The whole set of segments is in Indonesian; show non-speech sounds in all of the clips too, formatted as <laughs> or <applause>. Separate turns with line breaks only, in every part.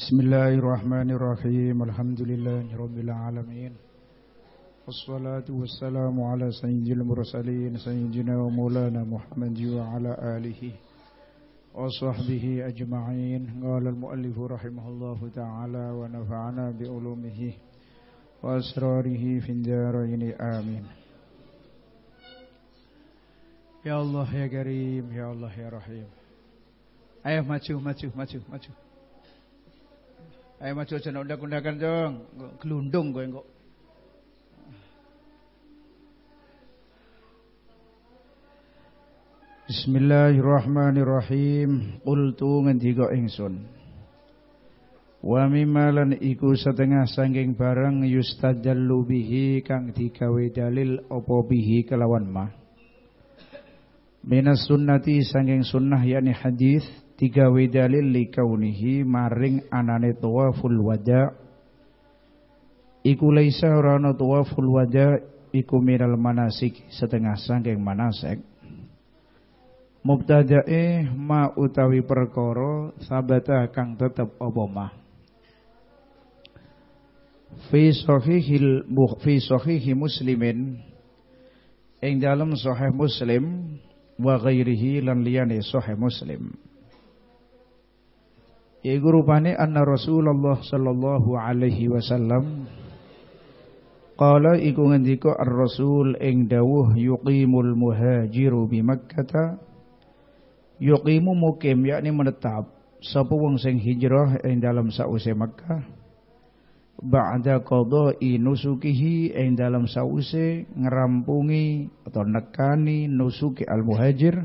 بسم الله الرحمن الرحيم الحمد لله رب العالمين والصلاة والسلام على سيد المرسلين سيدنا ومولانا محمد وعلى آله وصحبه أجمعين قال المؤلف رحمه الله تعالى ونفعنا بعلومه وأسراره في الدارين آمين يا الله يا كريم يا الله يا رحيم أيه ماتشو ماتشو ماتشو ماتشو Ayo maju aja nak undak-undakan dong. Gelundung gue kok. Bismillahirrahmanirrahim. Qultu ngendika ingsun. Wa mimma lan iku setengah sangking barang yustadallu bihi kang digawe dalil apa bihi kelawan mah. Minas sunnati sangking sunnah yakni hadis tiga dalil li kaunihi maring anane ful wada iku laisa rano ana ful wada iku miral manasik setengah sangking manasik mubtadae ma utawi perkoro sabata kang tetep oboma fi sahihil fi sahihi muslimin ing dalam sahih muslim wa ghairihi lan liyane sahih muslim Yaiku rupane anna Rasulullah sallallahu alaihi wasallam qala iku ngendika ar-rasul ing dawuh yuqimul muhajiru bi Makkah yuqimu mukim yakni menetap sapa wong sing hijrah ing dalam sause Makkah ba'da qada'i nusukihi ing dalam sause ngerampungi atau nekani nusuki al-muhajir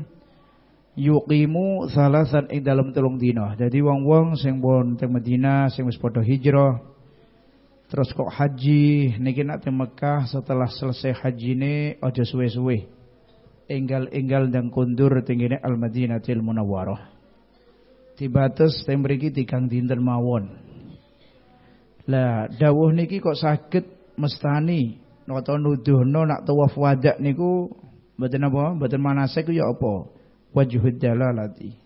yuqimu salasan ing dalam telung dina. Jadi wong-wong sing bon teng Madinah sing wis padha hijrah terus kok haji niki nak teng Mekah setelah selesai hajine aja suwe-suwe. Enggal-enggal dan kundur tinggine Al Madinatil Munawwarah. Dibates teng mriki tigang dinten mawon. Lah dawuh niki kok sakit mestani nata nuduhno nak tawaf wadak niku mboten apa mboten manasik ya apa? wajhud dalalati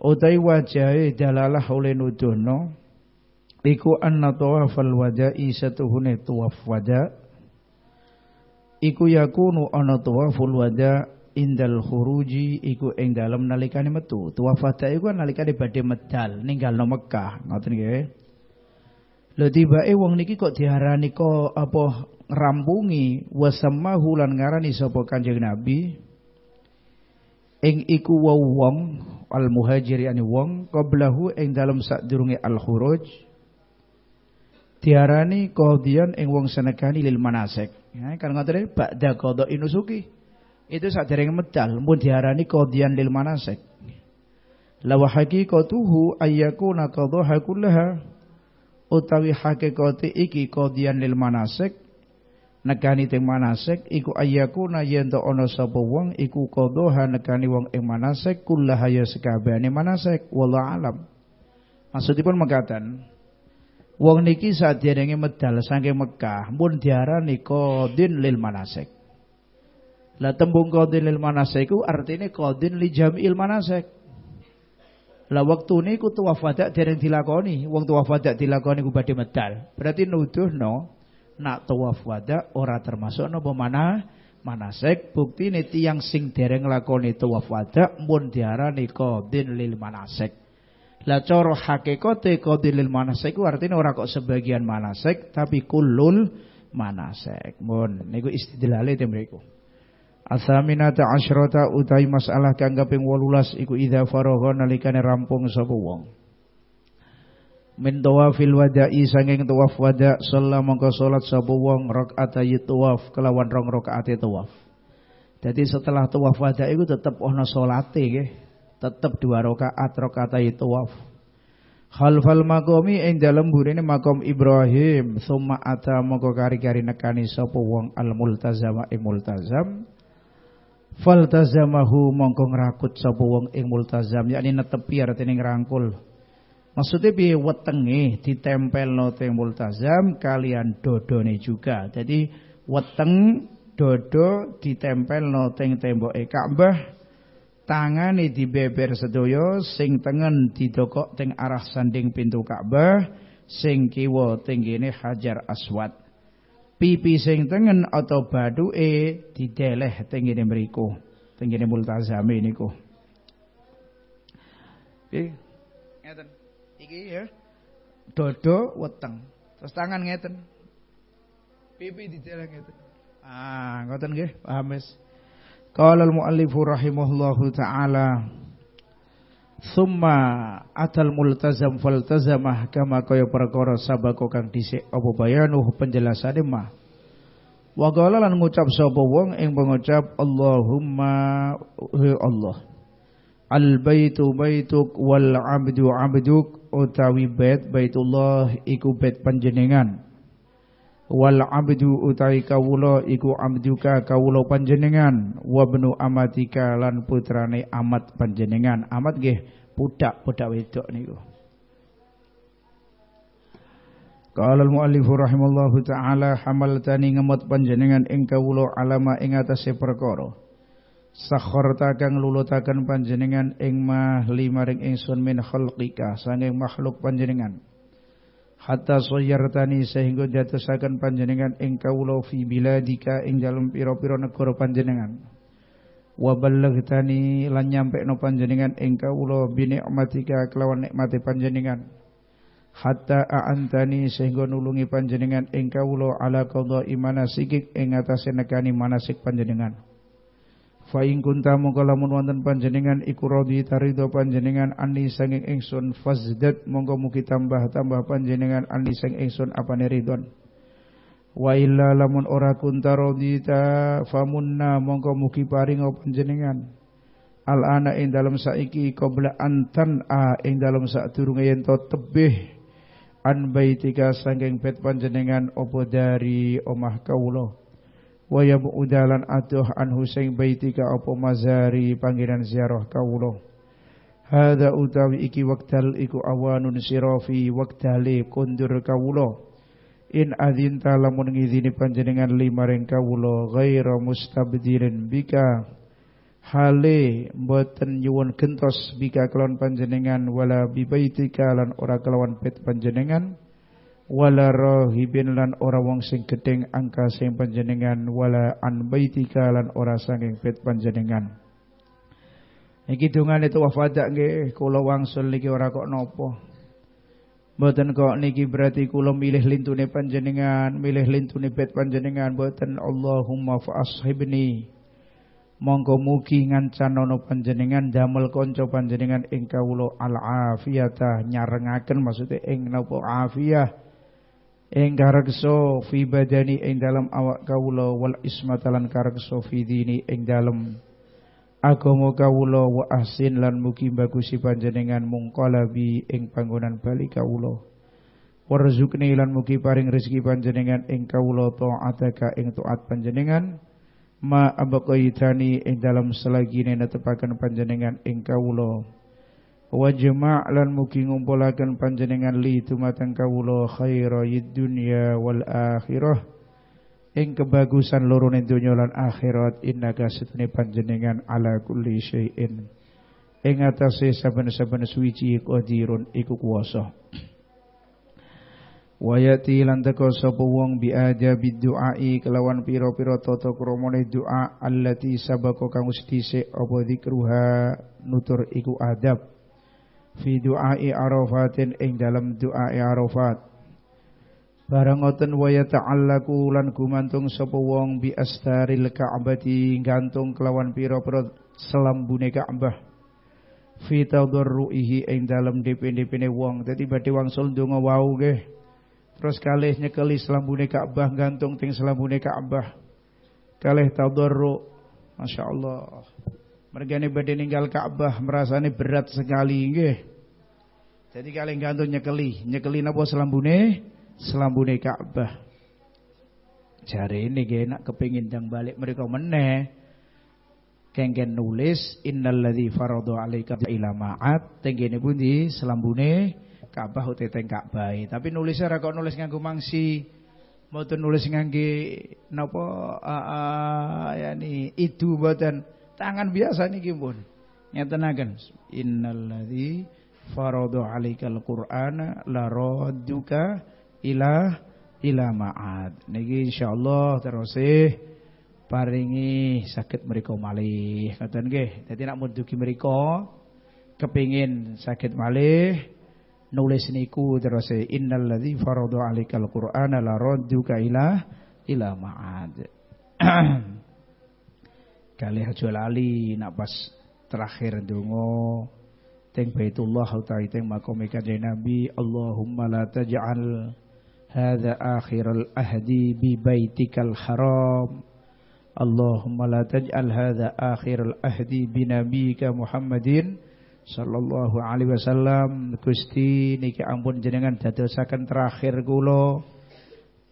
utai wajahe dalalah oleh nuduhno iku anna tawafal wada'i satuhune tawaf wada iku yakunu ana tawaful wada indal khuruji iku ing dalem nalikane metu tawaf wada iku nalikane badhe medal ninggalno Mekah ngoten nggih lho tibake wong niki kok diarani kok apa rampungi wasamahu lan ngarani sapa Kanjeng Nabi ing iku wau wong al muhajiri ani wong qablahu ing dalem sadurunge al khuruj diarani qadiyan ing wong senekani lil manasik ya kan ngoten ba'da qada inusuki itu sadereng medal mun diarani qadiyan lil manasik law haqiqatuhu ayyakuna qadha kullaha utawi hakikate iki qadiyan lil manasik nekani teng manasek iku ayyakuna yen to ana sapa wong iku qadha nekani wong ing manasik kullah ya sekabehane manasek wallahu alam maksudipun mekaten wong niki sadèrènge medal saking Mekah pun diarani qadin lil manasek. lah tembung qadin lil manasek, iku artine qadin li jam'il manasik lah waktu ini tuwa fadak dereng dilakoni wong tuwa fadak dilakoni ku badhe medal berarti no nak tawaf wada ora termasuk nopo mana Bukti niti yang sing dereng lakoni tawaf wada mun diarani kodin lil manasik la cara hakikote kodin lil manasik artinya ora kok sebagian manasik tapi kulul manasik mun niku istidlale te mriku Asaminata asyrota utai masalah kanggaping walulas iku idha faroho nalikane rampung sopo wong min tawafil wada'i sanging tawaf wada sholat mongko salat sapa wong rakaat tawaf kelawan rong rakaat e tawaf jadi setelah tawaf wada itu tetap ono salate nggih tetep dua rakaat rakaat tawaf Khalfal maqami ing dalem burine makom Ibrahim summa ata mongko kari-kari nekani sapa wong al multazam ing multazam faltazamahu mongko ngrakut sapa wong ing multazam yakni netepi artine ngerangkul. Maksudnya piye wetenge ditempelno teng multazam kalian dodone juga. Jadi weteng dodo ditempelno teng temboke Ka'bah tangane dibeber sedoyo sing tengen didokok teng arah sanding pintu Ka'bah sing kiwa teng kene Hajar Aswad. Pipi sing tengen atau e dideleh teng kene mriku, teng kene ini niku. Piye? Iki ya. Dodo weteng. Terus tangan ngeten. Pipi dijalan ngeten. Ah, ngoten nggih, paham wis. Qala al-muallifu rahimahullahu taala Summa atal multazam faltazamah kama kaya perkara sabako kang dhisik apa bayanuh penjelasane mah Wa qala lan ngucap sapa wong ing pengucap Allahumma ya Allah Al baitu baituk wal abdu abduk oh, utawi bait Baitullah iku bait panjenengan. Wal abdu utawi kawula iku abduka kawula panjenengan wa bnu amatika lan putrane amat panjenengan. Amat nggih budak-budak wedok niku. Qala al-muallif rahimallahu taala hamaltani ngemot panjenengan ing kawula alama ing atase perkara sakharta kang takang panjenengan ing mah limaring ingsun min khalqika sanging makhluk panjenengan hatta soyartani sehingga jatusaken panjenengan ing kawula fi biladika ing dalem pira-pira negara panjenengan wa ballaghtani lan no panjenengan ing kawula bi nikmatika kelawan nikmate panjenengan hatta aantani sehingga nulungi panjenengan ing kawula ala imana imanasik ing atase nekani manasik panjenengan Fa in kunta mongko lamun wonten panjenengan iku radhi tarido panjenengan ani sanging ingsun fazdat mongko mugi tambah-tambah panjenengan ani sang ingsun apa ridon. Wa illa lamun ora kunta radita famunna mongko mugi paring panjenengan al ana ing dalam saiki qabla antan a ing dalam sadurunge yen to tebih an baitika sanging pet panjenengan opo dari omah kawula wa yab'udalan atuh anhu sing baitika apa mazari panggilan ziarah kawula Hada utawi iki wekdal iku awanun sirafi wektale kondur kawula in adzinta lamun ngizini panjenengan lima limaring kawula ghaira mustabdirin bika hale mboten nyuwun gentos bika kelawan panjenengan wala bibaitika lan ora kelawan pet panjenengan wala rahibin lan ora wong sing gedeng angka sing panjenengan wala an baitika lan ora sanging pet panjenengan iki dongane itu wafadak nggih kula wangsul niki ora kok nopo Mboten kok niki berarti kula milih lintune panjenengan, milih lintune bait panjenengan, mboten Allahumma faashibni, ashibni. Monggo mugi ngancanana panjenengan damel kanca panjenengan ing kawula al afiyata nyarengaken maksude ing napa afiyah ing kareksa fi badani ing dalam awak kawula wal ismatalan lan kareksa fi dini ing dalam agama kawula wa ahsin lan mugi bagusi panjenengan mungkalabi ing panggonan bali kawula warzuqni lan mugi paring rezeki panjenengan ing kawula taataka ing taat panjenengan ma abaqaitani ing dalam selagi netepaken panjenengan ing kawula wajma' lan mugi ngumpulaken panjenengan li tumateng kawula khairayid dunya wal akhirah ing kebagusan loro donya lan akhirat innaka setune panjenengan ala kulli syai'in ing atase saben-saben suwiji qadirun iku kuwasa Wayati lan teko sapa wong bi ajabid duai kelawan pira-pira tata kramane doa allati sabako kang wis dhisik apa zikruha nutur iku adab fi du'ai arafatin ing dalam du'ai arafat barang ngoten wa yata'allaku lan gumantung sapa wong bi astaril ka'bati gantung kelawan piro pira selam selambune Ka'bah fi tadarruihi ing dalam dipindipine wong dadi badhe wangsul donga wau nggih terus kalih nyekeli selambune Ka'bah gantung ting selambune Ka'bah kalih tadarru masyaallah Mergane badhe ninggal Ka'bah ini berat sekali nggih. Jadi kalian gantung nyekeli, nyekeli napa selambune? Selambune Ka'bah. Jare ini gak nak yang balik mereka meneh. Kengken nulis innalladzi faradu alaika ila ma'at tenggene pundi selambune Ka'bah uteteng Ka'bah. Tapi nulisnya ra nulisnya nulis mangsi. Mau nulis ngangge napa uh, uh, yani itu buatan. Tangan biasa niki pun. Nyetenaken innalladzi faradha 'alaikal qur'ana laradduka ila ila ma'ad. Niki insyaallah terus paringi sakit mereka malih ngoten nggih dadi nak mudugi mereka kepingin sakit malih nulis niku terus innalladzi faradha alikal qur'ana la radduka ila ila ma'ad <clears throat> Kali aja lali nak pas terakhir dongo teng Baitullah utai teng makome kanjeng Nabi Allahumma la taj'al hadza akhiral ahdi bi baitikal haram Allahumma la taj'al hadza akhiral ahdi bi nabika Muhammadin sallallahu alaihi wasallam Gusti niki ampun jenengan dadosaken terakhir kula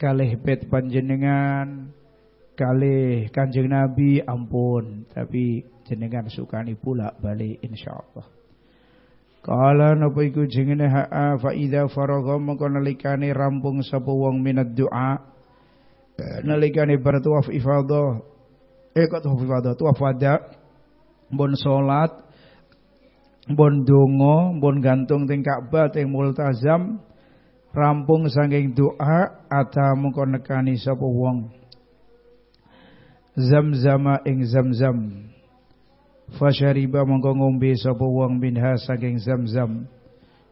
kalih pet panjenengan Kali kanjeng Nabi ampun. Tapi jenengan sukani pula balik insya Allah. Kala napa iku jengene ha'a fa idza faragha mongko nalikane rampung sapa wong minat doa eh, nalikani bertuaf ifadah eh kok tuaf ifadah tuaf wada bon salat bon dungo, bon gantung teng Ka'bah teng multazam rampung saking doa ata mongko nekani sapa wong zamzama ing zamzam Fashariba mongko ngombe sapa wong minha saking zamzam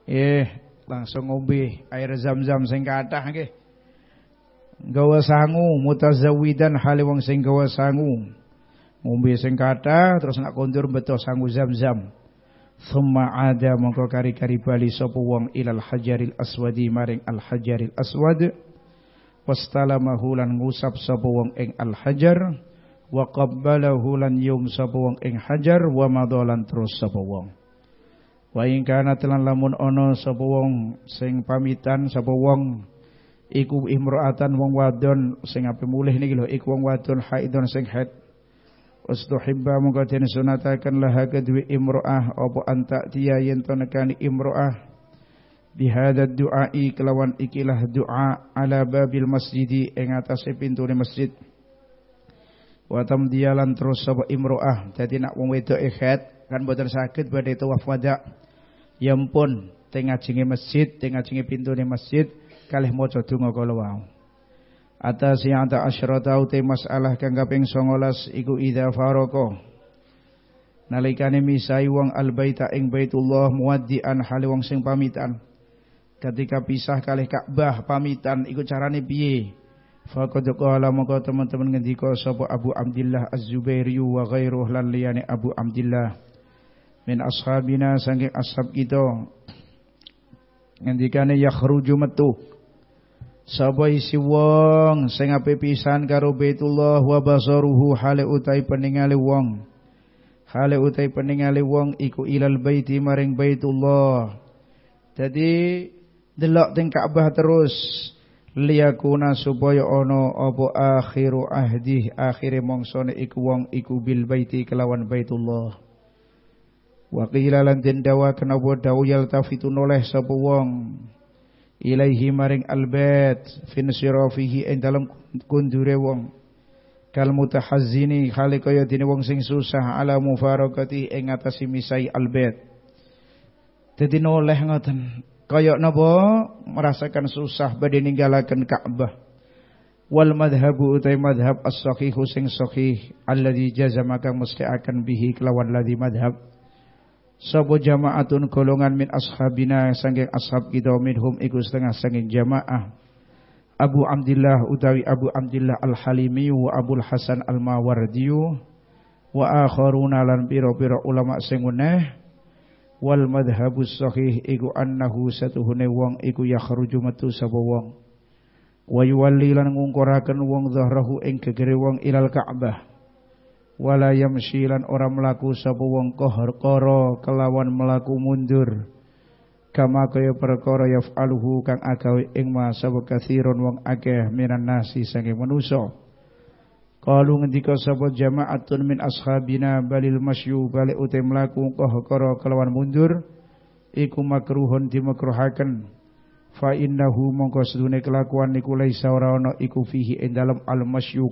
eh langsung ngombe air zamzam sing kathah nggih gawa sangu mutazawidan hale wong sing gawa sangu ngombe sing kathah terus nak kondur beto sangu zamzam Thumma ada mongko kari-kari bali sapa wong ilal hajaril aswadi maring al hajaril aswad wastalamahu lan ngusap sapa wong ing al hajar wa qabbalahu lan yung sapa wong ing hajar wa madalan terus sapa wong wa ing kana telan lamun ono sapa sing pamitan sapa ikub iku wong wadon sing ape mulih niki lho iku wong wadon haidon sing haid Ustuhibba mongko den sunataken laha kedue imroah opo antak tiya yen to nekani imroah bihadad duai kelawan ikilah doa ala babil masjidi ing atase pintune masjid Watam dialan terus sapa imro'ah. Jadi nak wong wedok ikhat e kan boten sakit badhe tawaf wada. Ya ampun, teng ajenge masjid, teng ajenge pintune masjid kalih maca donga kala wau. Atas yang ada asyrata uti masalah kang kaping 19 iku idza faroko. Nalikane misai wong albaita ing Baitullah muwaddian hale wong sing pamitan. Ketika pisah kalih Ka'bah pamitan iku carane piye? Faqad qala maka teman-teman ngendika sapa Abu Abdullah Az-Zubairi wa ghairuh lan liyane Abu Abdullah min ashabina saking ashab kita ngendikane yakhruju metu sapa isi wong sing ape pisan karo Baitullah wa basaruhu hale utai peningale wong hale utai peningale wong iku ilal baiti maring Baitullah jadi delok teng Ka'bah terus liyakuna supaya ono apa akhiru ahdi akhire mongsone iku wong iku bil baiti kelawan Baitullah wa qila lan den dawa kenapa dawu yaltafitu noleh sapa wong ilaihi maring albet fin sirafihi ing dalem kundure wong kal mutahazzini khali kaya dene wong sing susah ala mufarakati ing atase misai albait dadi noleh ngoten Kayak napa merasakan susah badhe ninggalakan Ka'bah. Wal madhhabu utai madhab as-sahih sing sahih alladzi akan kang musta'akan bihi kelawan ladzi madhab. Sabo jama'atun golongan min ashabina Sanggeng ashab kita minhum iku setengah sangking jamaah. Abu Abdullah utawi Abu Abdullah Al-Halimi wa Abu Hasan al mawardiyu wa akharuna lan biro-biro ulama sing wal madhabus sahih iku annahu satuhune wong iku yakhruju metu sapa wong wa yuwalli lan wong zahrahu ing gegere wong ilal ka'bah wala yamshi lan ora mlaku sapa wong qahqara kelawan mlaku mundur kama kaya perkara yaf'aluhu kang agawe ing ma kathiron wong akeh minan nasi sange manusa Qalu ngendika sapa jama'atun min ashabina balil masyu balik laku mlaku qahqara kelawan mundur iku makruhun dimakruhaken fa innahu mongko sedune kelakuan niku laisa ora ana iku fihi ing dalem al masyu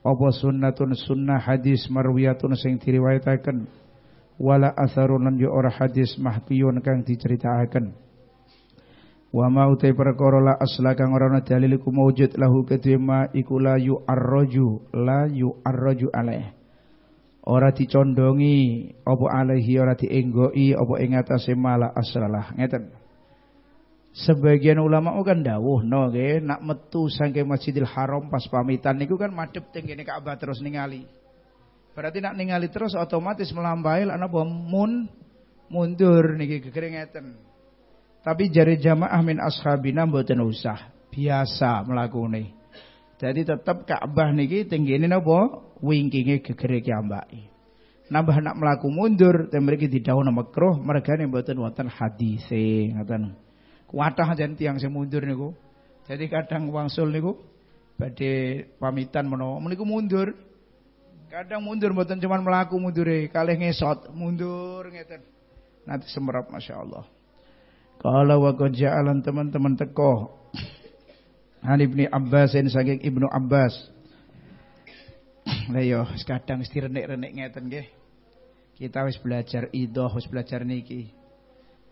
apa sunnatun sunnah hadis marwiyatun sing diriwayataken wala asarun lan ora hadis mahfiyun kang diceritakaken Wa ma utai perkara la asla kang ora ana dalil iku maujud lahu kedue ma iku la yu'arraju la yu'arraju alaih. Ora dicondongi apa alaihi ora dienggoi apa ing atase mala aslalah. Ngeten. Sebagian ulama kan dawuh no nggih nak metu saking Masjidil Haram pas pamitan niku kan madhep teng kene Ka'bah terus ningali. Berarti nak ningali terus otomatis melampaui lan apa mun mundur niki gegere ngeten. Tapi jari jamaah min ashabina mboten usah. Biasa melakukan. Jadi tetap Ka'bah niki tinggine napa? Wingkinge gegere kiambake. Nambah nak melaku mundur, dan mereka didawuh nama kruh, mereka nih buatan wonten hadise, ngatain. Kuatah jan tiang sing mundur niku. Jadi kadang wangsul niku badhe pamitan menawa meniku mundur. Kadang mundur buatan cuman melaku mundure, kalih ngesot, mundur ngeten. Nanti semerap masya Allah. Qala wa qad ja'alan teman-teman teko. An Ibnu Abbas ini saking Ibnu Abbas. Lah yo kadang mesti renek-renek ngeten nggih. Kita wis belajar idoh, wis belajar niki.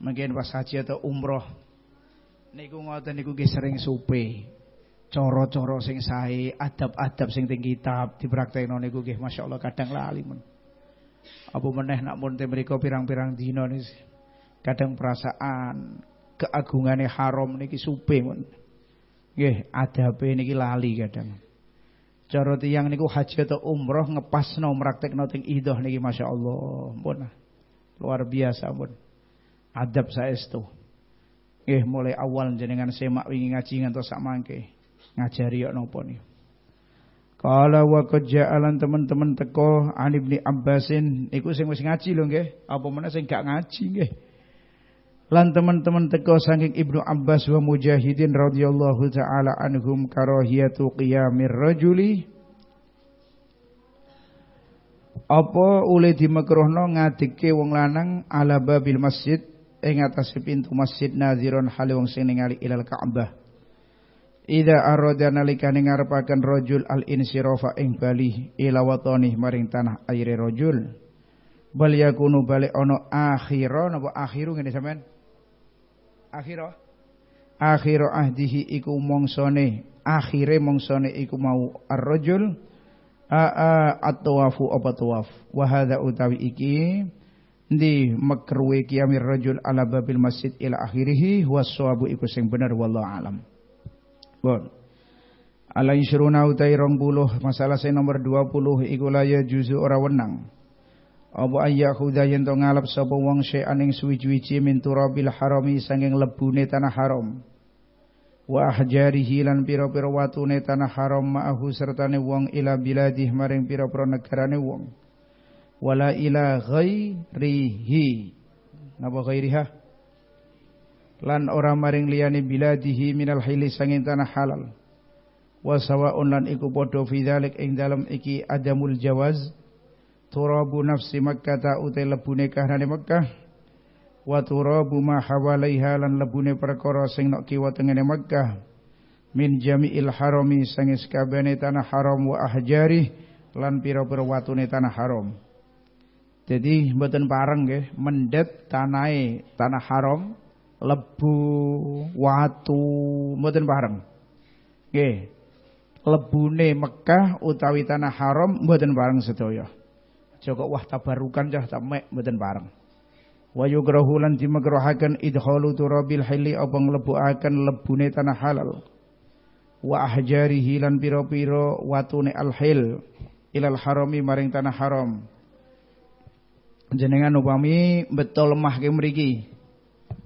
Mungkin pas haji atau umroh niku ngoten niku nggih sering supe. Coro-coro sing sae, adab-adab sing teng kitab dipraktekno niku nggih masyaallah kadang lali men. Apa meneh nak mun mriku pirang-pirang dina niki kadang perasaan keagungannya haram niki supe mon nggih adabe niki lali kadang cara tiyang niku haji atau umroh ngepasno praktekno teng idoh niki Masya Allah pun luar biasa pun adab saestu nggih mulai awal jenengan semak wingi ngaji ngantos sak mangke ngajari kok napa niku Kala wa kejaalan teman-teman teko an ibni Abbasin niku sing wis ngaji lho nggih apa mana sing gak ngaji nggih lan teman-teman teko saking Ibnu Abbas wa Mujahidin radhiyallahu taala anhum karahiyatu qiyamir rajuli apa oleh dimekruhno ngadike wong lanang ala babil masjid ing atase pintu masjid naziron hale wong sing ningali ilal Ka'bah Ida nalika nalikane ngarepaken rajul al insirofa ing bali ila maring tanah aire rajul bal yakunu balik ono akhiron napa akhiru ngene sampean akhirah akhir ahdihi iku mongsone akhire mongsone iku mau ar-rajul at-tawafu apa tawaf wa hadza utawi iki di makruwe kiamir rajul ala babil masjid ila akhirihi wassawabu iku sing bener wallahu alam bon ala isruna utai puluh masalah saya nomor 20 iku la juzu ora wenang Apa ayyakhudha yen to ngalep sapa wong sing aning suwi-wiji min turabil harami sanging lebune tanah haram. Wa ahjarihi lan pira-pira watune tanah haram ma'ahu sertane wong ila biladih maring pira-pira negarane wong. Wala ila ghairihi. Napa ghairiha? Lan ora maring liyane biladihi minal hilis sanging tanah halal. Wa sawa'un lan iku padha fi dzalik ing dalem iki adamul jawaz turabu nafsi Makkah ta utai lebune kahanane Makkah wa turabu ma hawalaiha lan lebune perkara sing nok kiwa tengene Makkah min jami'il harami sangis kabehane tanah haram wa ahjari lan pira-pira watune tanah haram jadi mboten pareng nggih mendet tanahe tanah haram lebu watu mboten pareng nggih lebune Mekah utawi tanah haram mboten pareng sedaya Joko wah tabarukan cah tak mek mboten pareng. Wa yugrahu lan dimegerahaken idkhalu turabil hili apa nglebukaken lebune tanah halal. Wa ahjarihi piro pira-pira watune alhil ilal harami maring tanah haram. Jenengan upami betul lemah ke mriki.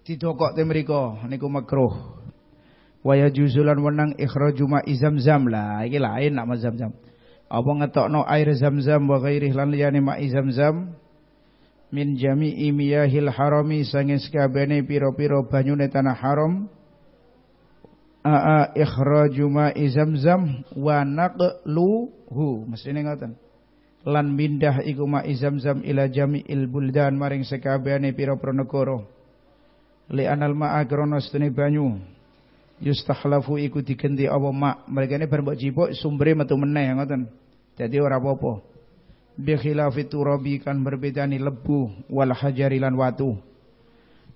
Didokok te mriko niku makruh. Wa yajuzulan wenang ikhraju ma izamzam lah iki lain nak mazamzam. -zam apa ngetokno air zam-zam wa ghairih lan liyane ma'i zam-zam min jami'i miyahil harami sanging sekabene piro pira banyune tanah haram aa ikhraju ma'i zam-zam wa naqluhu mestine ngoten lan mindah iku ma'i zam-zam ila jami'il buldan maring sekabene piro piro negara li anal ma'a krana banyu yustahlafu iku diganti apa mak mereka ini bar mbok jipuk matu metu meneh ngoten jadi ora apa-apa. Bi khilafi turabi kan berbeda ni lebu wal hajarilan watu.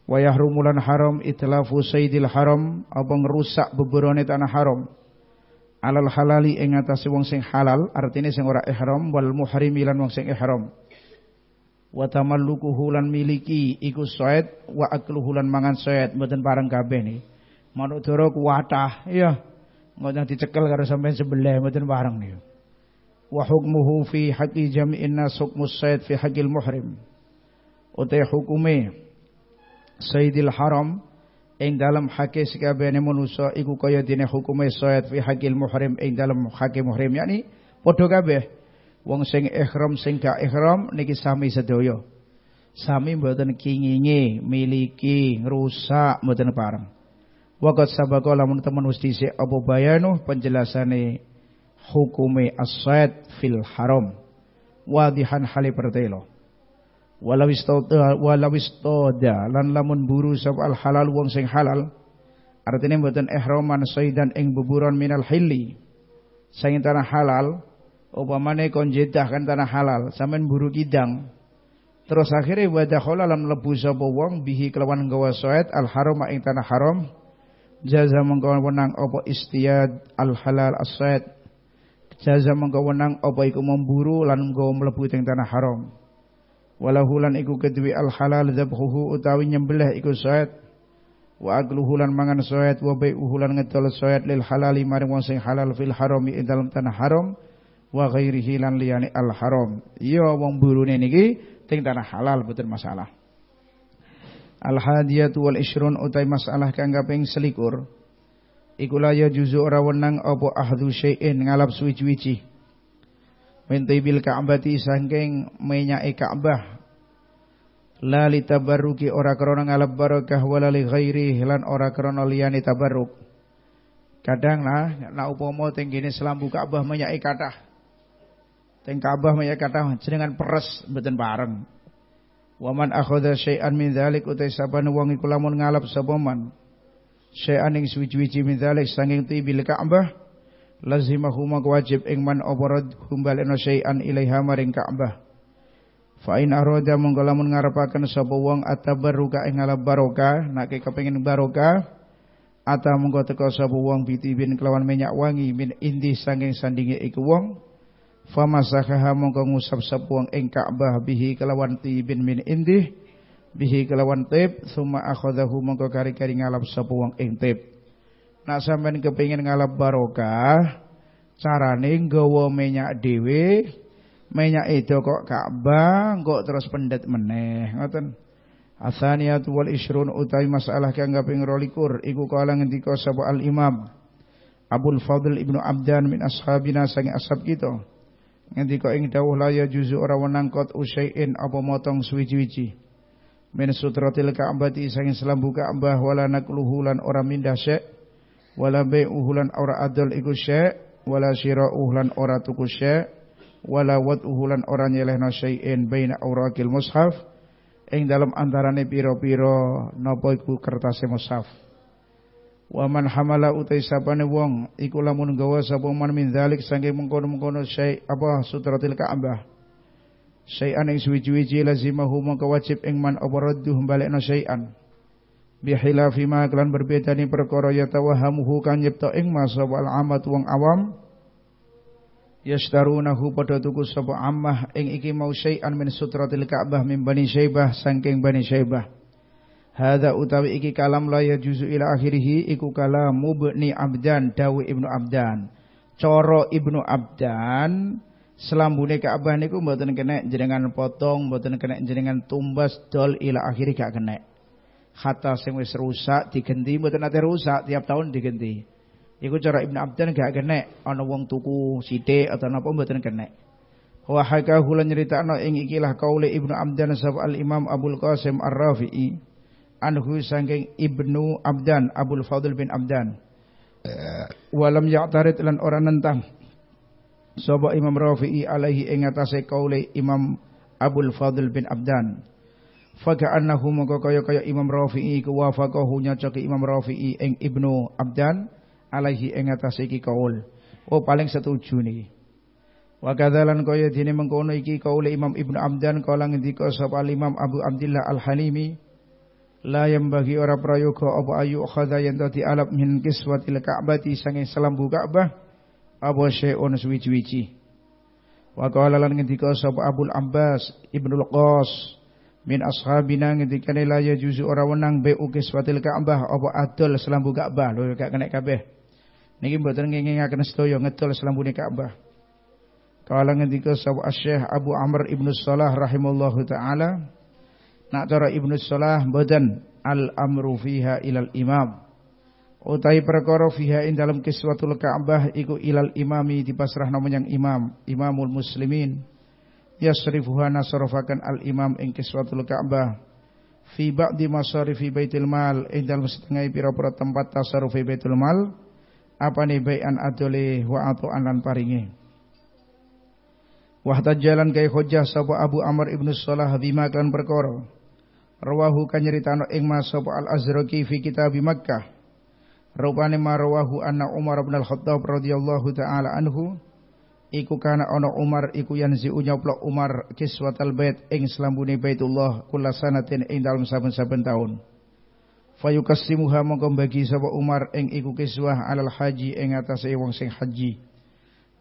Wa yahrumulan haram itlafu saydil haram apa ngerusak beberone tanah haram. Alal halali ing atase wong sing halal artine sing ora ihram wal muhrimi lan wong sing ihram. Wa tamallukuhu lan miliki iku said wa akluhu lan mangan said mboten pareng kabeh ni. Manuk doro kuwatah, iya. Ngono dicekel karo sampean sebelah mboten pareng niku. وحكمه في حق جميع الناس حكم الصيد في حق المحرم utai hukume Sayyidil Haram ing dalam hake sekabehane manusa iku kaya dene hukume sayyid fi hakil muhrim ing dalam hake muhrim yakni padha kabeh wong sing ihram sing gak niki sami sedaya sami mboten kinginge miliki rusak mboten pareng waqat sabaqala mun temen wis dhisik apa bayanu penjelasane hukume asyad fil haram wadihan hale pertelo Walawistoda, istauda lan lamun buru sab al halal wong sing halal artinya mboten ihraman saydan ing buburan minal hilli Saing tanah halal upamane kon jedah kan tanah halal sampean buru kidang terus akhirnya wadah kholalam lebu sapa wong bihi kelawan gawa sayd al haram ing tanah haram jaza mengkawan wenang apa istiad al halal as jaza mengko wenang apa iku memburu lan mengko mlebu ing tanah haram walahu lan iku kedue al halal dzabhuhu utawi nyembelih iku saet wa akluhu lan mangan saet wa bai'uhu lan ngedol saet lil halali maring wong sing halal fil harami ing dalam tanah haram wa ghairihi lan liyane al haram ya wong burune niki teng tanah halal betul masalah al hadiyatu wal isrun utai masalah kang kaping selikur iku la ya juzu ora wenang apa ahdu syai'in ngalap suwi-wiji mintibil ka'bati saking menyake Ka'bah la li tabarruki ora krana ngalap barakah wala li ghairi lan ora krana liyane tabaruk kadang lah nak upama teng kene selambu Ka'bah menyake kathah teng Ka'bah menyake kathah jenengan peres mboten bareng waman akhoda syai'an min dzalik utai saban wangi kulamun ngalap sabaman syai'an ing suwi-wiji min dzalik sanging tibil Ka'bah lazimahuma wajib ing man oborad humbal eno syai'an ilaiha maring Ka'bah fa in arada monggo lamun ngarepaken sapa wong atabarruka ing ala barokah nake kepengin barokah ata monggo teka sapa wong bitibin kelawan minyak wangi min indi sanging sandinge iku wong famasahaha monggo ngusap sapa wong ing Ka'bah bihi kelawan tibin min indih bihi kelawan tip summa akhadahu mongko kari-kari ngalap sapa wong ing tip nak sampean kepengin ngalap barokah carane nggawa minyak dhewe minyak itu kok Ka'bah kok terus pendet meneh ngoten Asaniyat wal isrun utai masalah kang kaping rolikur iku kala ngendika sapa al imam Abul Fadl ibnu Abdan min ashabina sangi ashab kita ngendika ing dawuh la ya juzu ora wenang kot usain apa motong suwi-wiji min sutratil ka'bati sange selambu ka'bah wala nakluhu lan ora mindah syek wala bai'uhu lan ora adol iku syek wala syira'uhu lan ora tuku syek wala wad'uhu lan ora nyelehna syai'in baina awraqil mushaf ing dalam antarane piro-piro napa iku kertase mushaf Wa man hamala utai sapane wong iku lamun gawa sapa man min dzalik sange mengkono-mengkono syai apa sutratil Ka'bah. Syai'an ing suwiji-wiji lazimahu mongko wajib ing man apa radduh balekna syai'an. Bihila khilafi ma kelan berbedani perkara ya tawahamuhu nyipta ing masa wal amat wong awam. Yashtarunahu padha tuku sapa ammah ing iki mau syai'an min sutratil Ka'bah min Bani Syaibah saking Bani Syaibah. hada utawi iki kalam la ya juzu ila akhirih iku kalam mubni Abdan Dawi Ibnu Abdan. Coro Ibnu Abdan selambune Ka'bah niku mboten kena jenengan potong, mboten kena jenengan tumbas dol ila akhiri gak kena. Hatta sing wis rusak digenti mboten nate rusak tiap tahun digenti. Iku cara Ibnu Abdan gak kena ana wong tuku sithik atau napa mboten kena. Wa hakahu lan nyritakno ing ikilah kaule Ibnu Abdan sahab al Imam Abdul Qasim Ar-Rafi'i anhu sangking Ibnu Abdan Abdul Fadl bin Abdan. Eh. Walam ya'tarid lan orang nentang sapa Imam Rafi'i alaihi ing atase kaule Imam Abdul Fadl bin Abdan faga'annahu mongko kaya-kaya Imam Rafi'i kuwafaqahu nyocoki Imam Rafi'i ing Ibnu Abdan alaihi ing atase iki kaul oh paling setuju niki Wa kadzalan kaya dene mengkono iki kaule Imam Ibnu Abdan kala ngendika sapa Imam Abu Abdullah Al-Halimi la yang bagi ora prayoga apa ayu khadha yen to dialap min kiswatil Ka'bati sange selambu Ka'bah apa syai'un suwici-wici. Wa qala lan ngendika sapa abul Abbas Ibnul Qas min ashabina ngendika la ya juzu ora wenang bi ukiswatil Ka'bah apa adol selambu Ka'bah lho gak kena kabeh. Niki mboten ngengingaken sedaya ngedol selambune Ka'bah. Kala ngendika sapa Syekh Abu Amr Ibnu Salah rahimallahu taala nak cara Ibnu Salah mboten al amru fiha ilal imam Utai perkara fiha ing dalam kiswatul Ka'bah iku ilal imami dipasrahna yang imam, imamul muslimin. Yasrifuha nasrafakan al imam ing kiswatul Ka'bah. Fi ba'di masarifi baitil mal ing dalam setengah pira-pira tempat tasarufi baitul mal. Apa nih bai'an adole wa atu'an lan paringe Wahta jalan kai hujjah sapa Abu Amr ibnu Salah bima kan perkara. Rawahu kan nyeritano ing mas sapa Al Azraqi fi kitab Makkah. Rupane marwahu anna Umar bin Al-Khattab radhiyallahu taala anhu iku kana ana Umar iku yanzi'u nyoplok Umar kiswatal bait ing slambune Baitullah kula sanatin ing dalem saben-saben taun. Fayukassimuha mongko bagi sapa Umar ing iku kiswah alal haji ing e wong sing haji.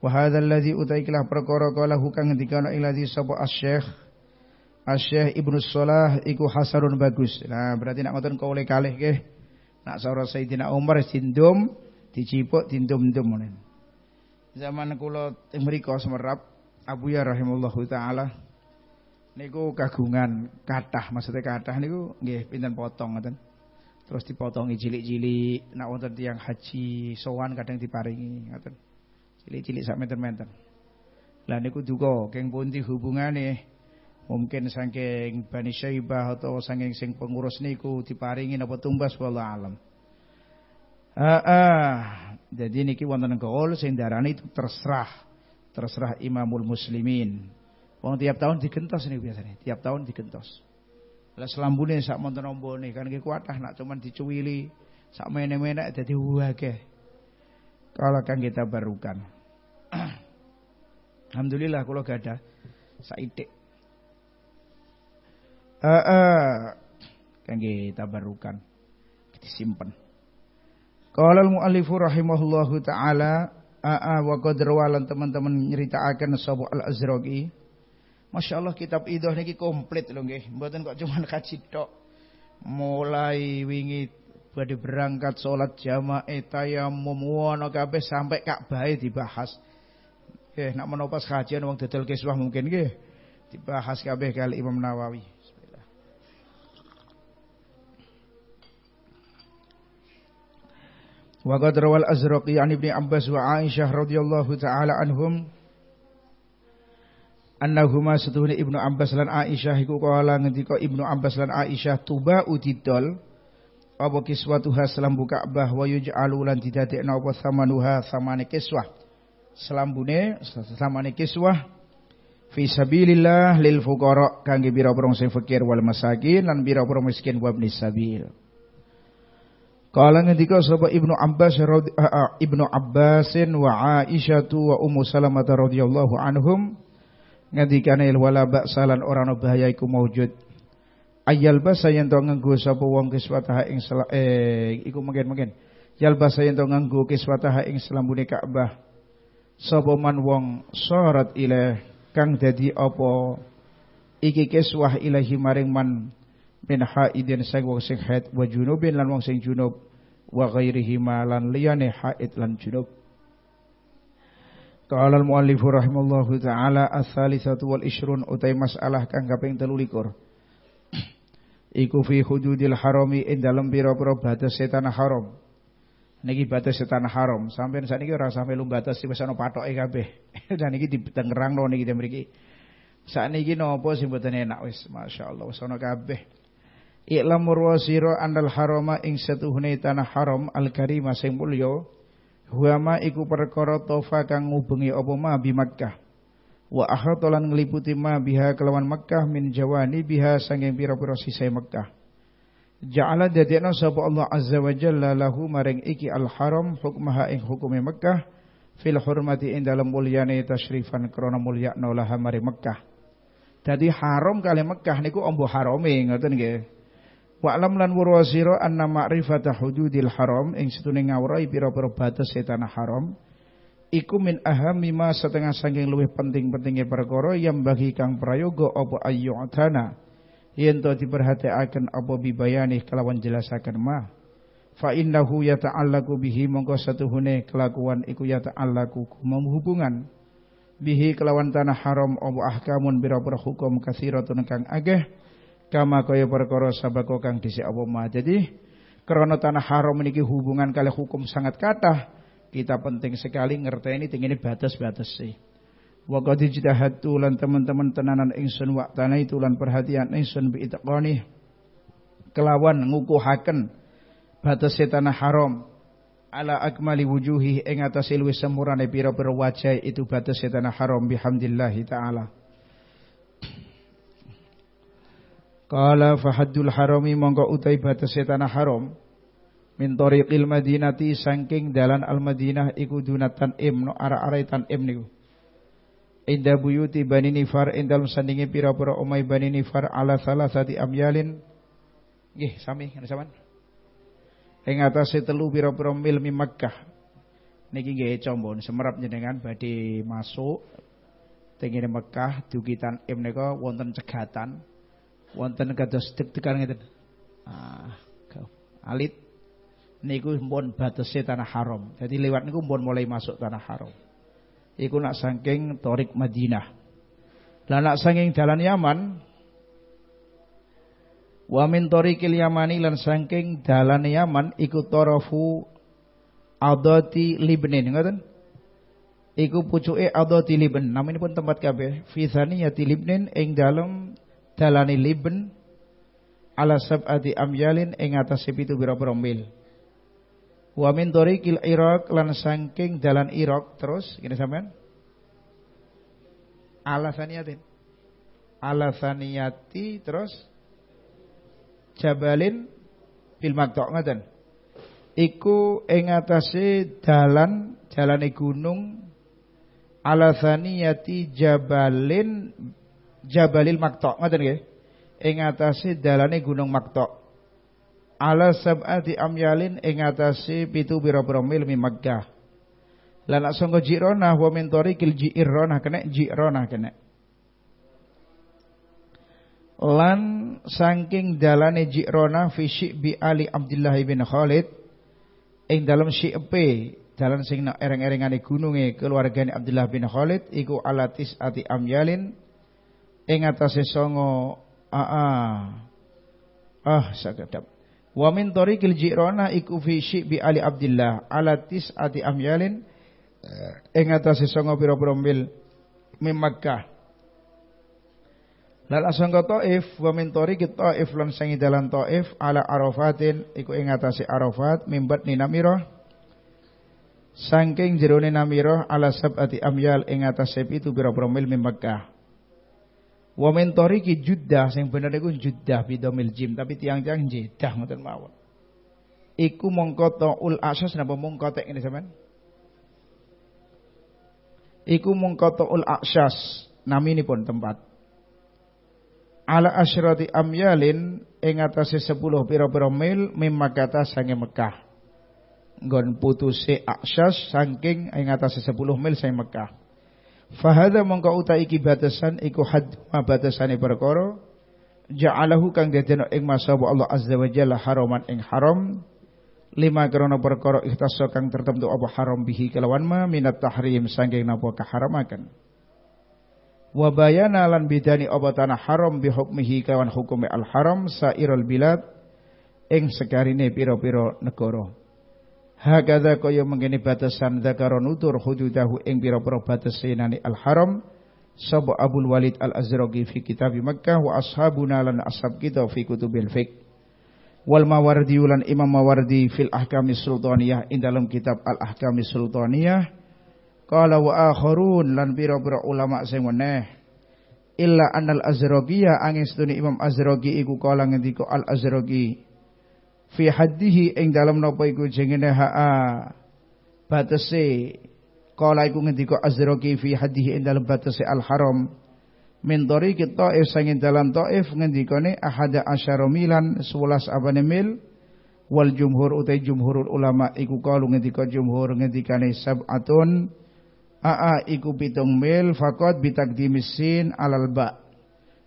Wa hadzal ladzi utaiklah perkara kala hukang ngendikana ing ladzi sapa asy-syekh Asy-Syekh Ibnu Shalah iku hasarun bagus. Nah, berarti nak ngoten kau oleh kalih nggih. Nak soro Sayyidina Umar sindum dicipuk sindom dum Zaman kula mriko semerap Abu Ya rahimallahu taala niku kagungan kathah maksudnya kathah niku nggih pinten potong ngoten. Terus dipotong cilik-cilik nak wonten tiyang haji sowan kadang diparingi ngoten. Cilik-cilik sak meter-meter. Lah niku duka keng pundi hubungane mungkin saking Bani Syaibah atau saking sing pengurus niku diparingi apa tumbas wallahu alam. Ah, ah. Jadi niki wonten gaul sing darani terserah. Terserah Imamul Muslimin. Wong tiap tahun digentos nih biasanya, tiap tahun digentos. Lah selambune sak monten nih kan iki kuatah nak cuman dicuwili sak mene-mene dadi akeh. Kalau kan kita barukan. <clears throat> Alhamdulillah kalau gak ada saitik Eh, Kan kita barukan. Kita simpan. kalau al-muallifu rahimahullahu taala eh, wa qad teman teman-teman akan sapa al-Azraqi. Masya Allah kitab idoh niki komplit loh, nggih. Mboten kok cuma kaji tok. Mulai wingit pada berangkat sholat jamaah tayamum wono kabeh sampai Ka'bah e dibahas. eh nak menopas kajian wong detail kiswah mungkin nggih. Dibahas kabeh kali Imam Nawawi. وقد روى الأزرقي عن ابن عباس وعائشة رضي الله تعالى عنهم annahuma setuhune Ibnu Abbas lan Aisyah iku kala ngendika Ibnu Abbas lan Aisyah tuba utidol apa kiswatuha selambu Ka'bah wa yuj'alu lan didadekna apa samanuha samane kiswah selambune samane kiswah fi sabilillah lil fuqara kangge biro-biro sing fakir wal masakin lan biro-biro miskin wa ibnis sabil Qala ngendika sapa Ibnu Abbas eh, eh, Ibnu Abbasin wa Aisyatu wa Ummu Salamah radhiyallahu anhum ngendikane wala ba'salan ora orang bahaya iku maujud. Ayal basa yen to nganggo sapa wong kiswataha ing eh iku mungkin-mungkin. Yal basa yen to nganggo kiswataha ing selambune Ka'bah. Sapa man wong sorat ilaih kang dadi apa iki kiswah ilahi maring man min haidin sang wong sing haid wa junubin lan wong sing junub wa ghairihi lan liyane haid lan junub Qala al-muallif rahimallahu taala as-salisatu wal ishrun utai masalah kang kaping 13 <clears throat> iku fi hududil harami ing dalem pira-pira batas setan haram niki batas setan haram sampeyan sakniki ora sampe lu batas wis ana patoke kabeh dan <laughs> niki ditengerangno niki mriki sakniki napa sing mboten enak wis masyaallah wis ana kabeh Iklamur wasiro andal haroma ing setuhune tanah haram al karima sing mulya huama iku perkara tofa kang ngubengi apa ma bi Makkah wa ahatolan ngeliputi ma biha kelawan Makkah min jawani biha sanging pira-pira sisai Makkah Ja'ala dadekna sapa Allah azza wa jalla lahu maring iki al haram hukmaha ing hukume Makkah fil hurmati ing dalem mulyane tasyrifan krana mulyakna laha maring Makkah Dadi haram kali Makkah niku ombo harame ngoten nggih Wa'lam lan wurwa an anna ma'rifata hududil haram ing setune ngawrahi pira-pira batas e tanah haram iku min ahami setengah saking luwih penting-pentinge perkara yang bagi kang prayoga apa ayyutana yen to diperhatiaken apa bibayani kelawan jelasaken mah fa innahu yata'allaqu bihi satu satuhune kelakuan iku yata'allaqu hubungan bihi kelawan tanah haram apa ahkamun pira-pira hukum kasiratun kang akeh kama kaya perkara sabako kang dhisik apa ma. Jadi karena tanah haram niki hubungan kali hukum sangat kata kita penting sekali ngerti Tinggi ini batas-batas sih. Wa qad tulan teman-teman tenanan ingsun wa itu lan perhatian ingsun bi itqani kelawan ngukuhaken batas tanah haram ala akmali wujuhi ing atase luwih sempurnane wajah itu batas tanah haram bihamdillahi taala. Kala Fahadul harami mongko utai batase tanah haram min tariqil madinati sangking dalan al Madinah iku dunatan im no ara-arai tan im niku. Inda buyuti bani nifar ing dalem pira-pira omai bani nifar ala salah sati amyalin. Gih sami ngene saman. Ing atase telu pira-pira mil mi Makkah. Niki combon semerap jenengan badi masuk tengene Mekkah dugitan im nika wonten cegatan wonten kados deg-degan ngeten. Ah, alit niku mpun batese tanah haram. Jadi lewat niku mpun mulai masuk tanah haram. Iku nak saking Torik Madinah. Lah nak saking dalan Yaman Wa min tariqil Yamani lan saking dalan Yaman iku tarafu Adati Libnin ngoten. Iku pucuke Adati Libnin. Libn. pun tempat kabeh. Fi thaniyati Libnin ing dalem dalani liben ala sab'ati amyalin ing atase pitu pira-pira mil. Wa min tariqil Iraq lan saking dalan Iraq terus kene sampean. Alasaniyatin. Alasaniyati terus Jabalin bil matok ngaten. Iku ing atase dalan jalane gunung Alasaniyati Jabalin Jabalil Maktok, ngoten nggih. Ing atase dalane Gunung Maktok. Ala sab'ati amyalin ing atase pitu pira-pira mil mi Makkah. Lan nak sangka jirona wa min tariqil jirona kena jirona kena. Lan saking dalane jirona fisik bi Ali Abdullah bin Khalid ing dalam syi'pe dalan sing ereng-erengane gununge keluargane Abdullah bin Khalid iku alatis ati amyalin ing atase songo aa ah sakedap wa min tariqil jirana iku fi bi ali abdillah ala ati amyalin eh, ing atase songo pira-pira mil mim Makkah Lal asangka Taif wa min tariqit Taif lan sangi dalan Taif ala Arafatin iku ing atase Arafat mimbat ninamirah Sangking jerone namirah ala sab'ati amyal ing atase pitu pira-pira mil mim Makkah Wa min tariqi Juddah sing bener iku Juddah bidomil jim tapi tiang-tiang Jeddah ngoten mawon. Iku mongko ul asas napa mung kotek ngene sampean? Iku mongko taul asas pun tempat. Ala asyrati amyalin ing atase 10 pira-pira mil mimma kata sange Mekah. Nggon putuse asas saking ing atase 10 mil sange Mekah. Fahada mongko uta iki batasan iku had ma batasane perkara ja'alahu kang dadeno ing masaba Allah azza wa jalla haraman ing haram lima karena perkara ikhtasso kang tertentu apa haram bihi kelawan ma minat tahrim sanggeng napa kaharamaken wa bayana lan bidani apa tanah haram bi hukmihi kelawan hukume al haram sairul bilad ing sekarine pira-pira negara Hakadha kaya mengkini batasan dzakara nutur hududahu ing pira-pira batas sinani al-haram sapa abul Walid Al-Azraqi fi kitab Makkah wa ashabuna lan ashab kita fi kutubil fiqh wal Mawardi ulan Imam Mawardi fil Ahkami Sultaniyah ing dalam kitab Al Ahkami Sultaniyah qala wa akharun lan biro pira ulama sing meneh illa annal Azraqiyah angin angestuni Imam Azraqi iku kala ngendika Al Azraqi fi haddihi ing dalam napa iku jengene haa batese kala iku ngendika azraki fi haddihi ing dalam batese al haram min tariqi taif sangin dalam taif ngendikane ahada asyara milan 11 abane mil wal jumhur utai jumhurul ulama iku kalu ngendika jumhur ngendikane sab'atun aa iku pitung mil fakot bitakdimis sin alal ba'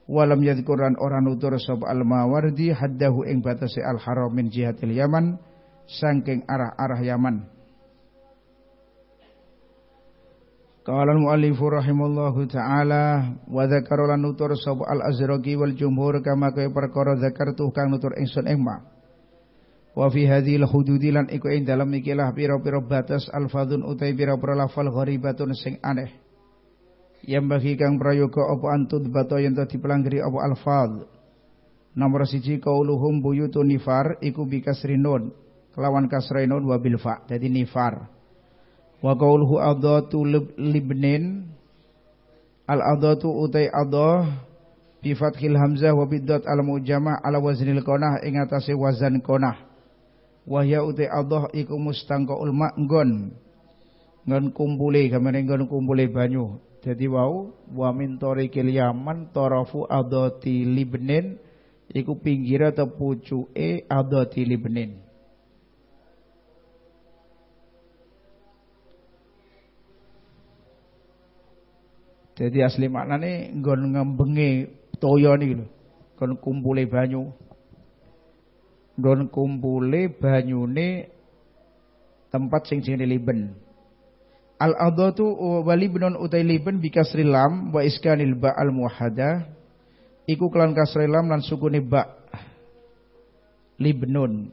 walam yadhkuran orang nutur sapa al-Mawardi haddahu ing batase al-haram min jihatil Yaman saking arah-arah Yaman. Qala al-muallifu taala wa dzakara lan nutur sapa al-Azraqi wal jumhur kama kaya perkara zakartu kang nutur ingsun ing ma. Wa fi hadhil hududi lan iku ing dalem ikilah pira-pira batas al-fadun utai pira-pira lafal gharibatun sing aneh yang bagi kang prayoga apa antut bato yang tadi pelanggeri apa alfad nomor siji kauluhum buyutu nifar iku bikasrinun kelawan kasrinun wa bilfa jadi nifar wa kauluhu adatu libnin al adatu utai adah bi fathil hamzah wa biddat al mujamah ala waznil qanah ing atase wazan qanah wahya utai adah iku mustangka ma'ngon nggon kumpule gamane ngon kumpule banyu jadi wau wa min tariqil yaman tarafu adati libnin iku pinggir atau pucuke adati libnin. Jadi asli maknane nggon ngembenge toya niki lho. Kon kumpule banyu. Nggon kumpule banyune tempat sing jenenge liben. Al adatu wali benon utai liben bikasril lam wa iskanil ba al muhada iku kelan kasril lan sukune ba libnun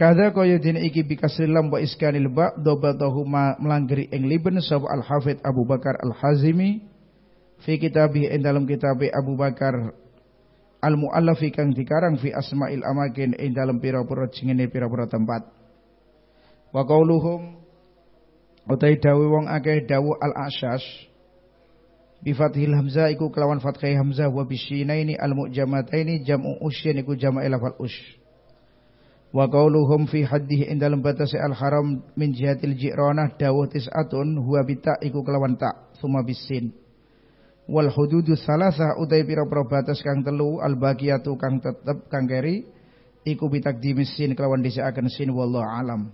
Kada kaya dene iki bikasril lam wa iskanil ba dobatahu melanggeri ing liben sapa Al Hafid Abu Bakar Al Hazimi fi kitabih ing dalam kitabe Abu Bakar Al Muallaf kang dikarang fi asmail amakin ing dalam pira-pira jengene pira-pira tempat. Wa qauluhum Utai dawu wong akeh dawu al-asyash bi fathil hamzah iku kelawan fathai hamzah wa ini al-mu'jamataini jam'u usyin iku jama'i lafal ush. Wa qauluhum fi haddihi indal batas al-haram min jihatil ji'ranah dawu tis'atun huwa bita iku kelawan tak suma bisin. Wal hududu salasah utai pira-pira batas kang telu al-baqiyatu kang tetep kang keri iku bitakdimis dimisin kelawan disiakan sin wallahu alam.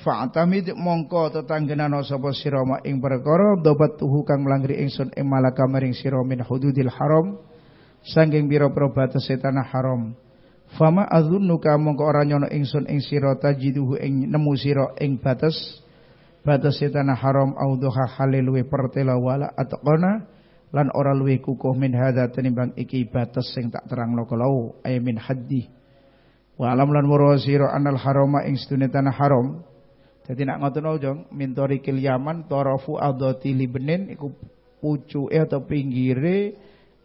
Fa'tamid mongko tetanggenana sapa sira ma ing perkara dobat tuhu kang mlanggri ingsun ing malaka maring sira min hududil haram sanging biro-biro tanah haram. Fama azunnuka mongko ora nyono ingsun ing sira tajiduhu ing nemu sira ing batas batas tanah haram audhuha halil we pertela wala atqana lan ora luwih kukuh min hadza tenimbang iki batas sing tak terang kalau ay min haddi. Wa alam lan murwa sira anal harama ing sedune tanah haram jadi nak ngoten jong mintori kilyaman torofu adoti libnin iku pucuke atau pinggire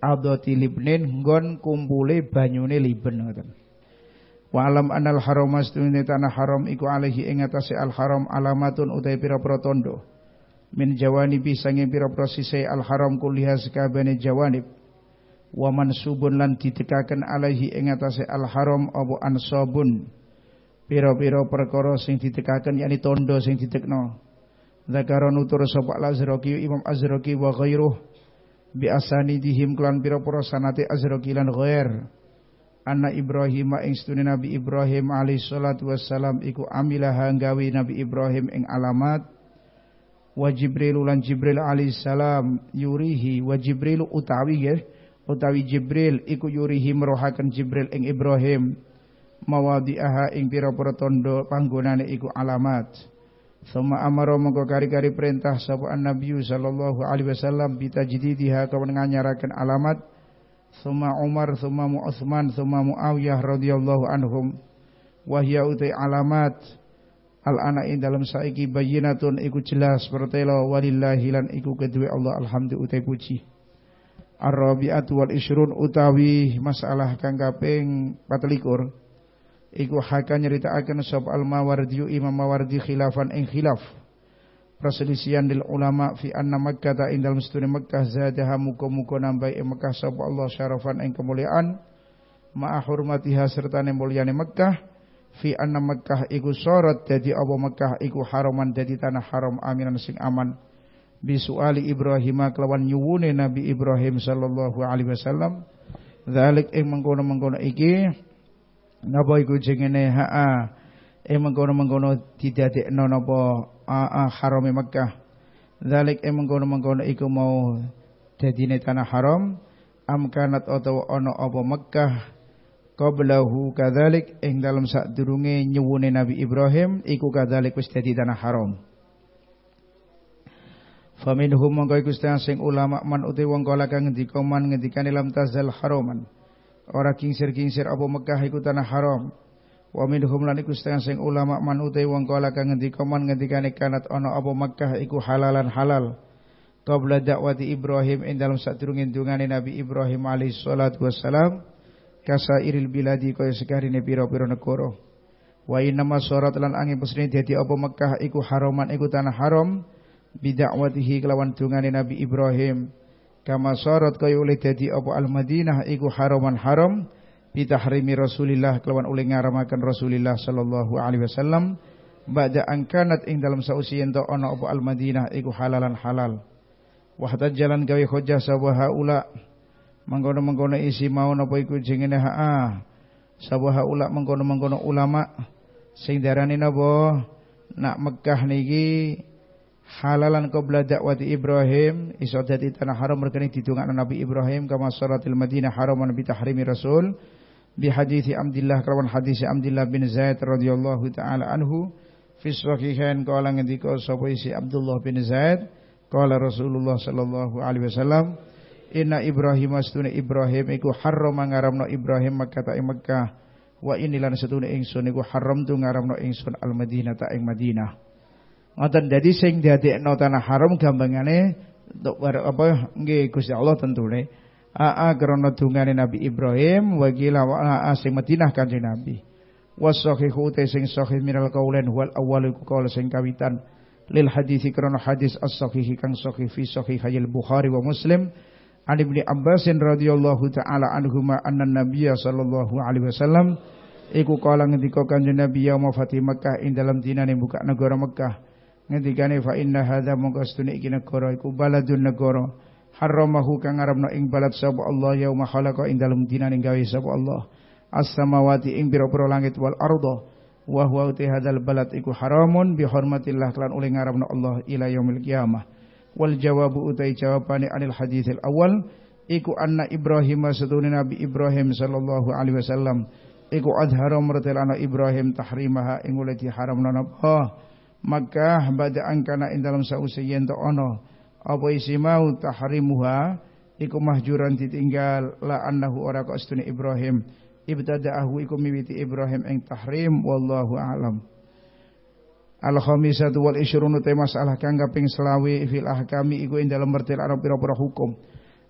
adoti libnin gon kumpule banyune liben ngoten. Wa alam anal haram astune tanah haram iku alaihi ing atase al haram alamatun utai pira tondo. Min jawani bisange pira-pira sise al haram kulliha sakabene jawanib. Wa mansubun lan ditekaken alahi ing atase al haram apa ansabun. Piro-piro perkara sing ditekaken yakni tondo sing ditekno zakara nutur sapa al-Azraqi Imam Azraqi wa ghairuh bi asanidihim klan piro pira sanate Azraqi lan ghair anak Ibrahim ing stune Nabi Ibrahim alaihi salatu wassalam iku amilah gawe Nabi Ibrahim ing alamat wa Jibril lan Jibril alaihi salam yurihi wa Jibril utawi ya utawi Jibril iku yurihi merohaken Jibril ing Ibrahim mawadi'aha ing pira-pira tandha panggonane iku alamat. Suma amaro mengko kari-kari perintah sapa Nabi sallallahu alaihi wasallam bitajdidiha kawan nganyaraken alamat. Suma Umar, suma Mu Utsman, suma Muawiyah radhiyallahu anhum. Wahya utai alamat al ana dalam saiki bayyinatun iku jelas pertelo walillahi lan iku kedua Allah alhamdu utai puji. Ar-Rabi'atu wal Isrun utawi masalah kang kaping 24 iku haka nyeritaaken sop al mawardiu imam mawardi khilafan ing khilaf perselisihan lil ulama fi anna makkah ta indal mustuni makkah zadaha muka-muka nambah ing makkah sop Allah syarafan ing kemuliaan ma'a hurmatiha serta mulyane makkah fi anna makkah iku sorot jadi apa makkah iku haraman jadi tanah haram aminan sing aman bisuali Ibrahim kelawan nyuwune Nabi Ibrahim sallallahu alaihi wasallam zalik ing mengkono-mengkono iki napa iku jengene haa e eh, mengkono-mengkono didadekno napa aa harame Makkah zalik e eh, mengkono-mengkono iku mau dadine tanah haram amkanat utawa ono apa Makkah qablahu kadzalik ing dalam sadurunge nyuwune Nabi Ibrahim iku kadzalik wis dadi tanah haram Faminhum mongko iku sing ulama man uti wong kala kang ngendika man ngendikane lam tazal haraman ora kingsir-kingsir apa Mekah iku tanah haram. Wa minhum lan iku setengah sing ulama man utai wong kala kang ngendika man ngendikane kanat ana apa Mekah iku halalan halal. Qabla dakwati Ibrahim ing dalam sadurunge dungane Nabi Ibrahim alaihi salatu wassalam kasairil biladi kaya sekarine pira-pira negara. Wa inna masorat lan angin pesene dadi apa Mekah iku haraman iku tanah haram bidakwatihi kelawan dungane Nabi Ibrahim kama syarat kaya oleh dadi apa al-Madinah iku haraman haram bitahrimi Rasulillah kelawan oleh ngaramaken Rasulillah sallallahu alaihi wasallam ba'da angkanat ing dalam sausi yen ana apa al-Madinah iku halalan halal wa jalan gawe hujjah sapa haula mengkono-mengkono isi mau napa iku jenenge ha sapa haula mengkono-mengkono ulama sing darani napa nak Mekah niki halalan qabla dakwati Ibrahim iso dadi tanah haram mergani ditungakno Nabi Ibrahim kama suratil Madinah haraman bi tahrimi Rasul bi hadisi Abdullah kelawan hadis Abdullah bin Zaid radhiyallahu taala anhu fi sahihain kala ngendika sapa isi Abdullah bin Zaid kala Rasulullah sallallahu alaihi wasallam inna Ibrahim astune Ibrahim iku harama ngaramno Ibrahim Makkah ta Makkah wa inilan setune ingsun iku haram tu ngaramno ingsun al Madinah ta ing Madinah Ngoten dadi sing diadekno tanah haram gampangane untuk apa nggih Gusti Allah tentune. Aa karena dungane Nabi Ibrahim wa gila wa aa sing Madinah Kanjeng Nabi. Wasahihu te sing sahih minal qaulan wal awwalu qaul sing kawitan lil hadisi karena hadis as-sahih kang sahih fi sahih Bukhari wa Muslim. An Ibnu Abbas radhiyallahu taala anhuma anna nabiyya sallallahu alaihi wasallam iku kala ngendika Kanjeng Nabi yauma Fatih Makkah ing dalam dinane buka negara Makkah ngendikane fa inna hadza mongko setune iki negara iku baladun negara haramahu kang ngaramna ing balad sapa Allah yauma khalaqa ing dalem dinane gawe sapa Allah as-samawati ing pira-pira langit wal ardo wa huwa hadal balad iku haramun bi hormatillah kelan oleh Allah ila yaumil qiyamah wal jawabu utai jawabane anil haditsil awal iku anna Ibrahim setune Nabi Ibrahim sallallahu alaihi wasallam iku adhara ana Ibrahim tahrimaha ing oleh diharamna napa maka badaan angkana ing dalam sause yen ono apa isi mau tahrimuha iku mahjuran ditinggal la annahu ora kok stune Ibrahim ibtada'ahu iku miwiti Ibrahim ing tahrim wallahu alam Al khamisatu wal isyrunu te masalah kang kaping selawi fil ahkami iku ing dalam mertil Arab pira-pira hukum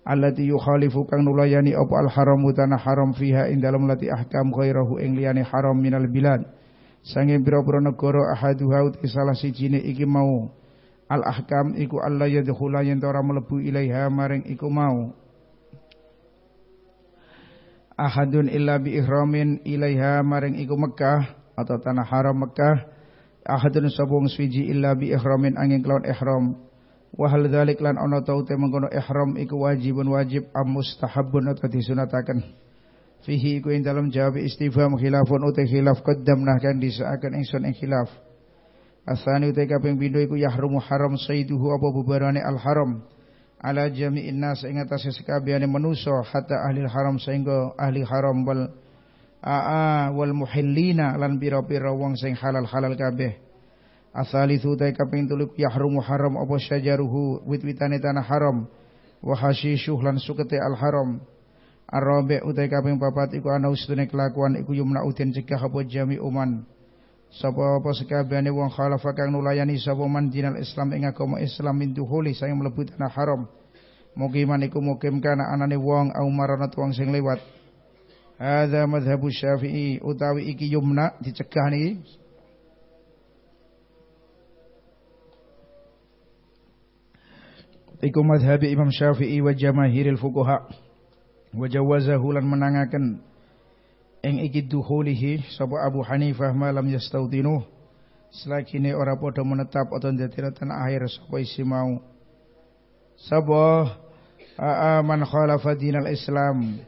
allati yukhalifu kang nulayani apa al haram tanah haram fiha ing dalam lati ahkam ghairahu ing liyane haram minal bilad sange biro-biro negara ahaduha uti salah sijine iki mau al ahkam iku Allah yadkhula yen ora mlebu ilaiha maring iku mau ahadun illa bi ihramin ilaiha maring iku Mekah atau tanah haram Mekah ahadun sabung swiji illa bi ihramin angin kelawan ihram wa hal dzalik lan ana taute mengkono ihram iku wajibun wajib am mustahabun atau disunatakan fihi ku ing dalam jawab istifham khilafun uti khilaf qaddamnah kan disaaken ingsun ing khilaf asani uti kaping pindho iku yahrumu haram sayyiduhu apa bebarane al haram ala jami'in nas ing atase sekabehane hatta ahli haram sehingga ahli haram wal aa wal muhillina lan pira-pira wong sing halal-halal kabeh asalithu uti kaping tuluk yahrumu haram apa syajaruhu wit-witane tanah haram wa hasyisyuh lan sukete al haram Arabi utai kaping papat iku ana ustune kelakuan iku yumna uten cegah apa jami uman. Sapa apa sekabehane wong khalafa kang nulayani sapa man dinal Islam ing agama Islam min duhuli saya mlebu tanah haram. Mugi man iku mukim kana anane wong au marana wong sing lewat. Hadza madhhabu Syafi'i utawi iki yumna dicegah niki. Iku madhhabi Imam Syafi'i wa jamaahiril fuqaha wa jawazahu lan menangaken ing iki duhulihi sapa Abu Hanifah malam yastautinuh selakine ora padha menetap atau ndadira tanah air sapa isi mau sapa man khalafa dinal islam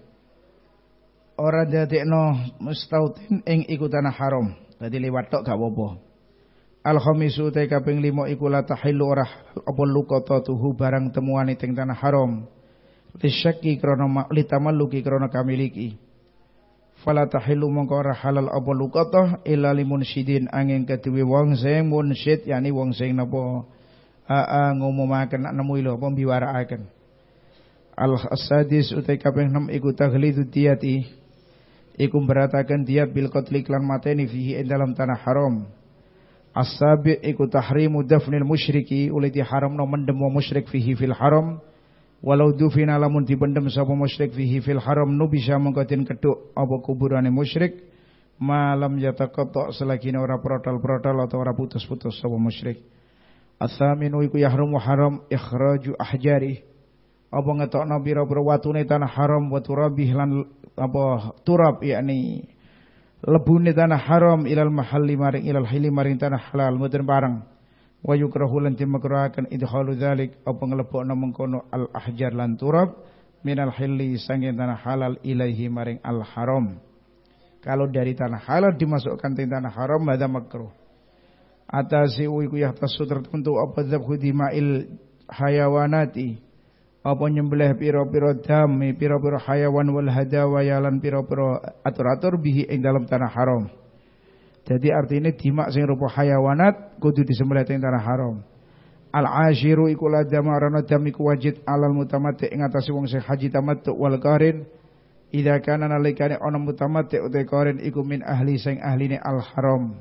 ora dadekno mustautin ing iku tanah haram dadi liwat tok gak apa-apa al khamisu te kaping 5 iku la tahillu ora apa lukata tuhu barang temuan ing tanah haram lisyaki krana litamalluki krana kamiliki fala tahilu mongko ora halal apa lukatah illa sidin angin kedue wong sing munsyid yani wong sing napa aa ngumumaken nak nemu lho apa al asadis utai kaping 6 iku taghlidu diyati iku beratakan dia bil qatli klan mateni fihi ing dalam tanah haram Asabi sabi iku tahrimu dafnil musyriki oleh diharamno mendem musyrik fihi fil haram Walau dufina lamun dibendem sapa musyrik fihi fil haram nubisa bisa mengkatin keduk apa kuburane musyrik malam yataqatta selagi ora protal protal atau ora putus-putus sapa musyrik. Asaminu iku yahrumu haram ikhraju ahjari. Apa ngetokno pira-pira watune tanah haram wa turabih lan apa turab yakni lebune tanah haram ilal mahalli maring ilal hili maring tanah halal mboten bareng wa yukrahu lan dimakruhaken idkhalu dzalik apa nglebokna mengkono al ahjar lan turab minal hilli sange tanah halal ilaihi maring al haram kalau dari tanah halal dimasukkan ke tanah haram ada makruh atasi iku ya tasu tertentu apa dzabhu dima'il hayawanati apa nyembelih piro-piro dami piro-piro hayawan wal hadawa yalan piro pira atur-atur bihi ing dalam tanah haram jadi artinya dimak sing rupa hayawanat kudu disembelih ing tanah haram. Al ashiru iku la jamarana dam iku wajib alal mutamatti ing atase wong sing haji tamattu wal qarin. Idza kana nalikane ana mutamatti uta qarin iku min ahli sing ahline al haram.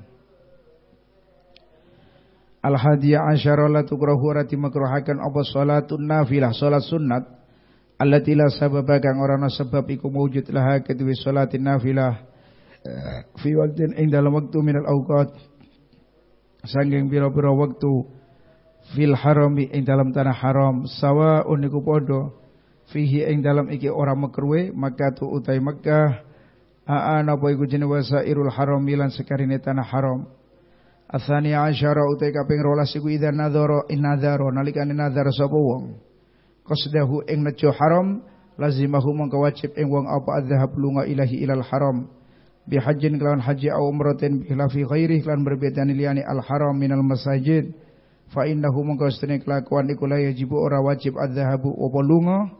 Al hadiya asyara la tukrahu rati makruhakan apa salatun nafilah salat sunnat Allah la sababa kang ora sebab iku mewujud laha kedue salatin nafilah fi waqtin ing dalam waktu minal awqat sanggeng pira-pira waktu fil harami ing dalam tanah haram sawaun niku padha fihi ing dalam iki orang makruhe maka tu utai Makkah aa napa iku jenewasa irul haram lan sekarine tanah haram Asani asyara utai kaping rolas iku idza nadhara in nadhara nalikane nadhara sapa wong qasdahu ing nejo haram lazimahu mongko ing wong apa adzhab lunga ilahi ilal haram bihajin kelawan haji au umratin bilafi ghairi kelawan berbeda liyani al haram minal masajid fa innahu mongko setene kelakuan iku jibu yajibu ora wajib adzahabu opolungo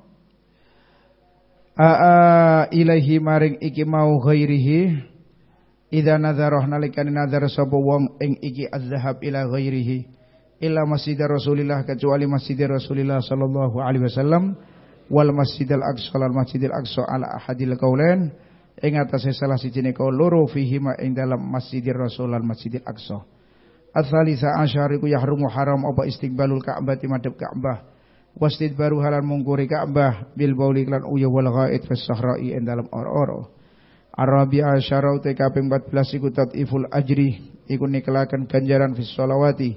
a aa ilahi maring iki mau ghairihi idza nadharah nalikane nadhar sapa wong ing iki adzahab ila ghairihi illa masjid Rasulillah kecuali masjid Rasulillah sallallahu alaihi wasallam wal masjidil aqsa al masjidil aqsa ala ahadil qaulain ing atase salah siji ne loro fihi ma ing dalam Masjidir Rasul lan Masjidil Aqsa. Atsalisa asyar iku yahrumu haram apa istiqbalul Ka'bah madhep Ka'bah. Wastid baru halan mungkuri Ka'bah bil bauli lan uya wal ghaid fis sahra'i ing dalam or-oro. Arabi asyara utai kaping 14 iku tat'iful ajri iku nikelaken ganjaran fis sholawati.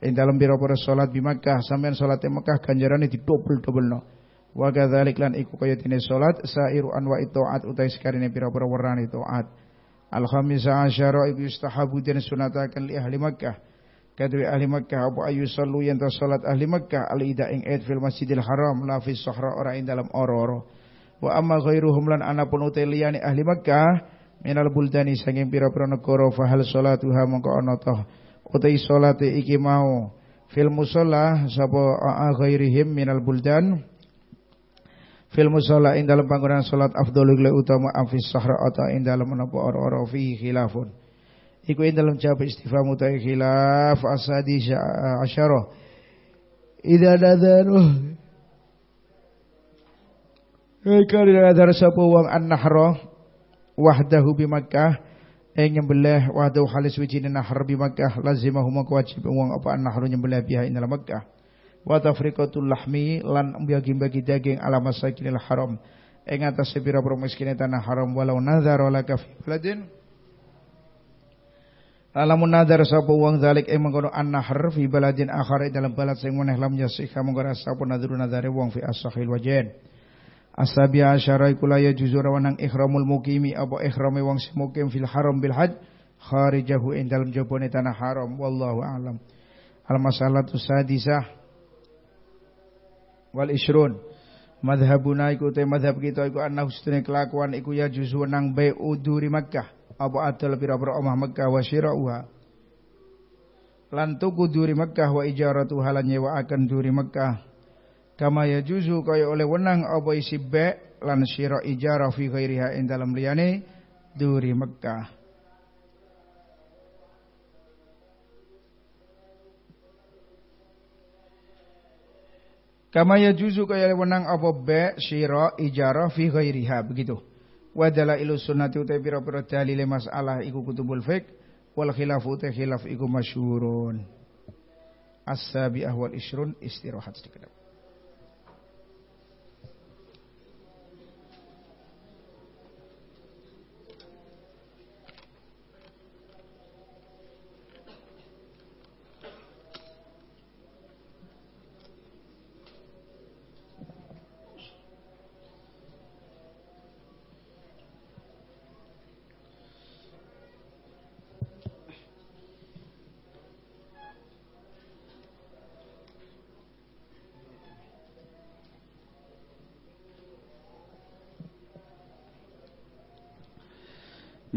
Ing dalam biro-biro salat di Makkah sampean di Makkah ganjarane didobel-dobelno wa kadzalik lan iku kaya dene salat sairu anwa taat utai sekarene pira-pira werane taat al khamisa asyara iku yustahabu den sunataken li ahli Makkah kadwi ahli Makkah apa ayu sallu yen salat ahli Makkah al ida ing ed fil masjidil haram la fi sahra orang ing dalam ororo wa amma ghairuhum lan anapun utai liyane ahli Makkah minal buldani sanging pira-pira negara fahal salatuha mongko ana toh utai salate iki mau fil musalla sapa ghairihim minal buldan fil musala ing dalam panggonan salat afdhalul utama Afis sahra atau ing dalam menapa ora-ora fi khilafun iku ing dalam jawab istifham utai khilaf asadi eh, asyarah idza dadanu Eka eh, dadar sapa wong an-nahra wahdahu bi Makkah ing eh, nyembelih wahdahu halis wijine nahar bi Makkah lazimahum wajib wong apa an-nahru nyembelih biha ing dalam Makkah wa tafriqatul lahmi lan bagi-bagi daging ala masakinil haram ing atas sepira permiskine tanah haram walau nazar laka fi Alamun nadar sapa wong zalik ing eh, mengkono an fi baladin akhar eh, dalam balad sing meneh lam yasihha mongko sapa nadru nadare wong fi asahil wajen Asabi asyara iku la ya ikhramul ihramul mukimi apa ihrame wong sing mukim fil haram bil haj. kharijahu ing dalam jabone tanah haram wallahu alam Al masalah sadisah wal isrun madhabuna iku te madhab kita iku anna husnul kelakuan iku ya juzu nang bai uduri Makkah apa adal pira-pira omah Makkah wa syirauha lan tuku duri Makkah wa ijaratu halan akan duri Makkah kama ya juzu kaya oleh wenang apa isi be lan syira ijarah fi ghairiha ing dalam liyane duri Makkah Kama yajuzu kaya wenang apa be syira ijarah fi ghairiha begitu. Wa dalailu sunnati uta pira-pira dalile masalah iku kutubul fiqh wal khilafu uta khilaf iku masyhurun. As-sabi'ah wal ishrun istirahat sedikit.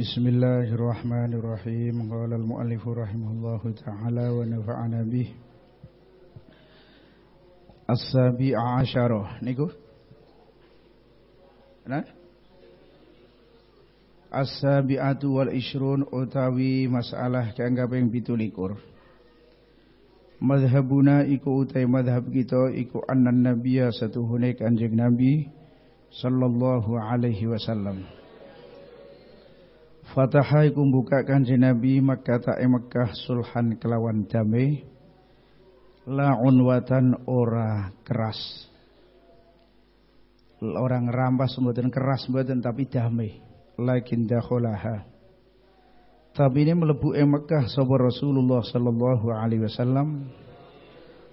Bismillahirrahmanirrahim. الله الرحمن الرحيم قال المؤلف رحمه الله تعالى ونفعنا به السابع عشر nah As-sabi'atu wal ishrun utawi masalah kang 17. Madhabuna iku utai madhab kita iku annan nabiyya satuhune kanjeng nabi sallallahu alaihi wasallam. Fataha iku jenabi kanjeng Nabi Makkah sulhan kelawan jame la unwatan ora keras. Orang rampas mboten keras buatan tapi damai. Lakin dakholaha. Tapi ini melebu e Mekah sapa Rasulullah sallallahu alaihi wasallam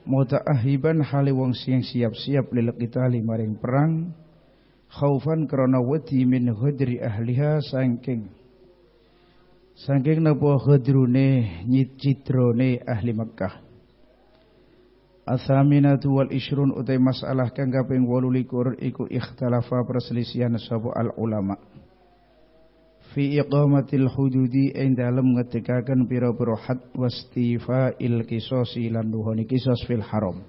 mutaahiban hale wong sing siap-siap lil qitali maring perang khaufan krana wedi min hudri ahliha sangking. Saking napa khadrune citrone ahli Mekkah. Asaminatu wal ishrun utai masalah kang kaping 28 iku ikhtalafa perselisihan sapa al ulama. Fi iqamatil hududi ing dalem ngetikaken pira-pira had il qisasi lan duhoni qisas fil haram.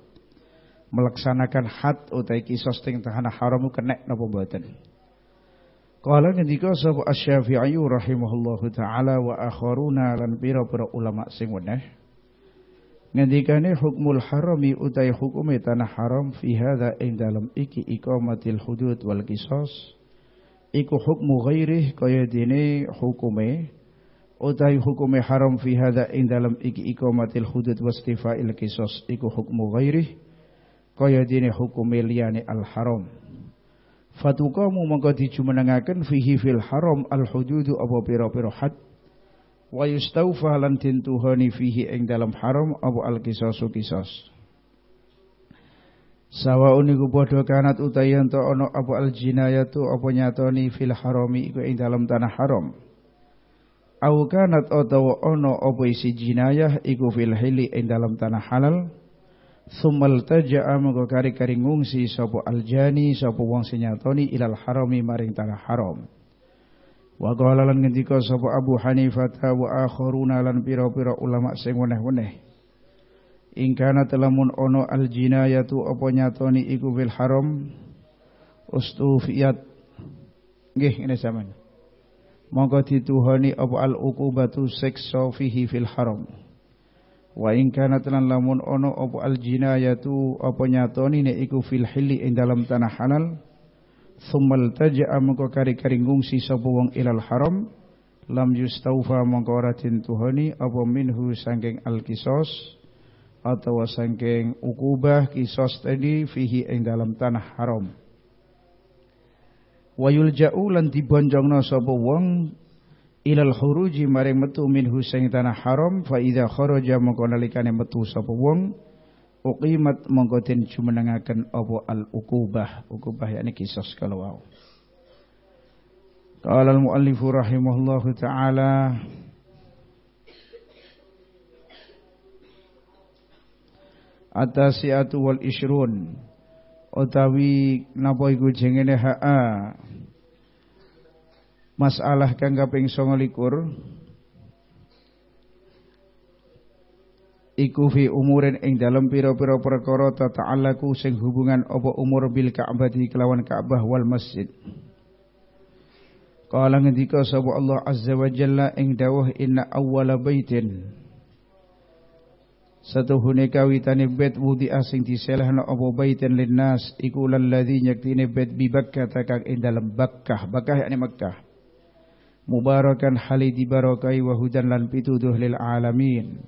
Melaksanakan had utai qisas teng tahanan haram kenek napa boten. Kala ketika sahabat asyafi'i rahimahullahu taala wa akharuna lan bira bira ulama sing weneh ngendikane hukmul harami utai hukumi tanah haram fi hadha ing dalam iki ikamatil hudud wal kisos. iku hukmu ghairih kaya dini hukumi utai hukumi haram fi hadha ing dalam iki ikamatil hudud stifa'il kisos. iku hukmu ghairih kaya dini hukumi liyane al haram fatuqamu mongko dijumenengaken fihi fil haram al hududu apa pira-pira had wa yustaufa lan tintuhani fihi ing dalam haram apa al kisasu kisas Sawaun iku padha kanat utawi ento ana apa al jinayatu apa nyatoni fil harami iku ing dalam tanah haram. Au kanat utawa ana apa isi jinayah iku fil hili ing dalam tanah halal. Sumal taja'a mongko kari-kari ngungsi sapa aljani sapa wong sing ilal harami maring tanah haram. Wa qala lan ngendika sapa Abu Hanifah wa akharuna lan pira-pira ulama sing weneh-weneh. Ingkana telamun ono aljinayatu apa nyatoni iku fil haram ustufiyat. Nggih ngene sampeyan. Mongko dituhoni apa al uqubatu siksa fihi fil haram. Wa in kana telan lamun ono apa al jinayatu apa nyatoni ne iku fil hili ing dalam tanah halal summal taja'a mengko kari-kari ngungsi sapa wong ilal haram lam yustaufa mengko ora tintuhani apa minhu sangking al kisos atau sangking ukubah kisos tadi fihi ing dalam tanah haram wayul ja'u lan dibonjongna sapa wong ilal khuruji maring metu minhu sing tanah haram fa idza kharaja mongko nalikane metu sapa wong uqimat mongko den jumenengaken apa al uqubah uqubah yakni kisos kalau Qala al-muallifu rahimahullahu taala Atasiatu wal ishrun utawi napa iku jengene ha'a Masalah kang kaping 29 iku fi umurin ing dalem pira-pira perkara tata'allaku sing hubungan apa umur bil Ka'bati kelawan Ka'bah wal masjid. Kala ngendika sapa Allah Azza wa Jalla ing dawuh inna awwala baitin Satuhune kawitane bait wudi asing diselahna apa baitin linnas iku lalladzi nyaktine bait bi Bakkah kang ing dalem Bakkah Bakkah yakni Makkah mubarakan hali dibarokai wa hudan lan pituduh lil alamin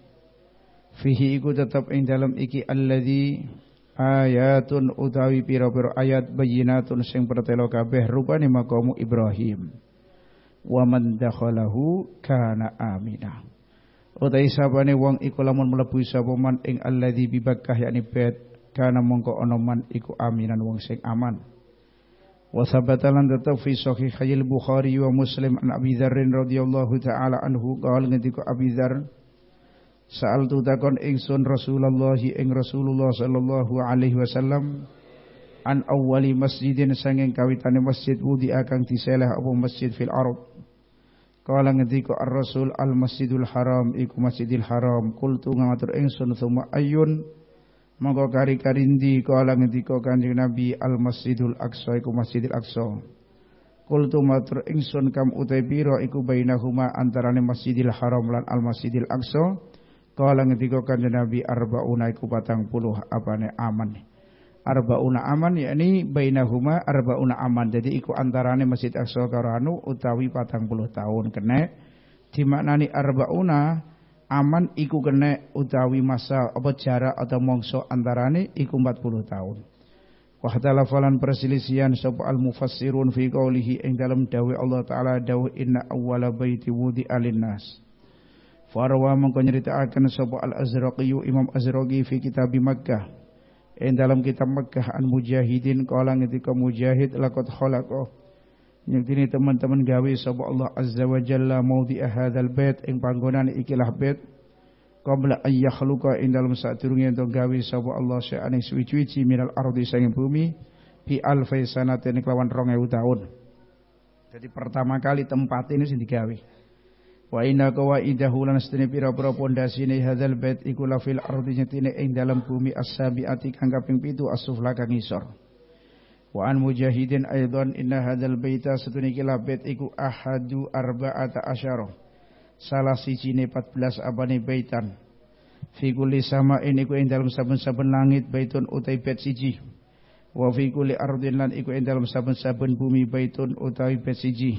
fihi iku tetap ing dalam iki alladzi ayatun utawi pira-pira ayat bayyinatun sing pertelo kabeh rupane maqamu Ibrahim wa man dakhalahu kana amina utawi sabane wong iku lamun mlebu sapa man ing alladzi bibakkah yakni bait kana mongko ana man iku aminan wong sing aman وثبت لنا في صحيح البخاري ومسلم عن أبي ذر رضي الله تعالى عنه قال عندك أبي ذر سألت تكون إنسان رسول الله إن رسول الله صلى الله عليه وسلم عن أول مسجد سنين كويتان مسجد ودي أكان تسيله أبو مسجد في العرب قال عندك الرسول المسجد الحرام إيكو مسجد الحرام قلت ngatur إنسان ثم أيون Monggo kari-karindi kala ngendika Kanjeng Nabi Al Masjidul Aqsa iku Masjidil Aqsa. Kultu matur ingsun kam utai biro iku bainahuma antarane Masjidil Haram lan Al Masjidil Aqsa. Kala ngendika Kanjeng Nabi arbauna iku 40 apane aman. Arbauna aman yakni bainahuma arbauna aman. Jadi iku antarane Masjid Aqsa karo anu utawi puluh tahun kene dimaknani arbauna aman iku kena utawi masa apa jarak atau mongso antarane iku 40 tahun. Wahdala falan perselisihan sapa al mufassirun fi qawlihi ing dalam dawai Allah taala dawai inna awwala baiti wudi alinnas. Farwa mengko nyritakaken sapa al azraqi Imam Azraqi fi kitab Makkah. Ing dalam kitab Makkah an mujahidin kala ngetika mujahid laqad halakoh yang ini teman-teman gawe sapa Allah Azza wa Jalla maudhi hadzal bait ing panggonan ikilah bait qabla an yakhluqa ing dalem sadurunge ento gawe sapa Allah sya'ane suwi-suwi minal ardi saking bumi bi alfai sanatin kelawan 2000 tahun. jadi pertama kali tempat ini sing digawe wa inna qawaidahu lan sedene pira pondasi ini hadzal bait iku lafil ardi nyetine ing dalem bumi as-sabiati kang kaping 7 as-sufla kang isor Wa an mujahidin aydan inna hadzal baita setunikilah bait iku ahadu arba'ata asyarah. Salah siji nepat 14 abani baitan. Fi kulli sama iku ing sabun saben-saben langit baitun utai bait siji. Wa fi kulli ardin lan iku ing sabun saben-saben bumi baitun utai bait siji.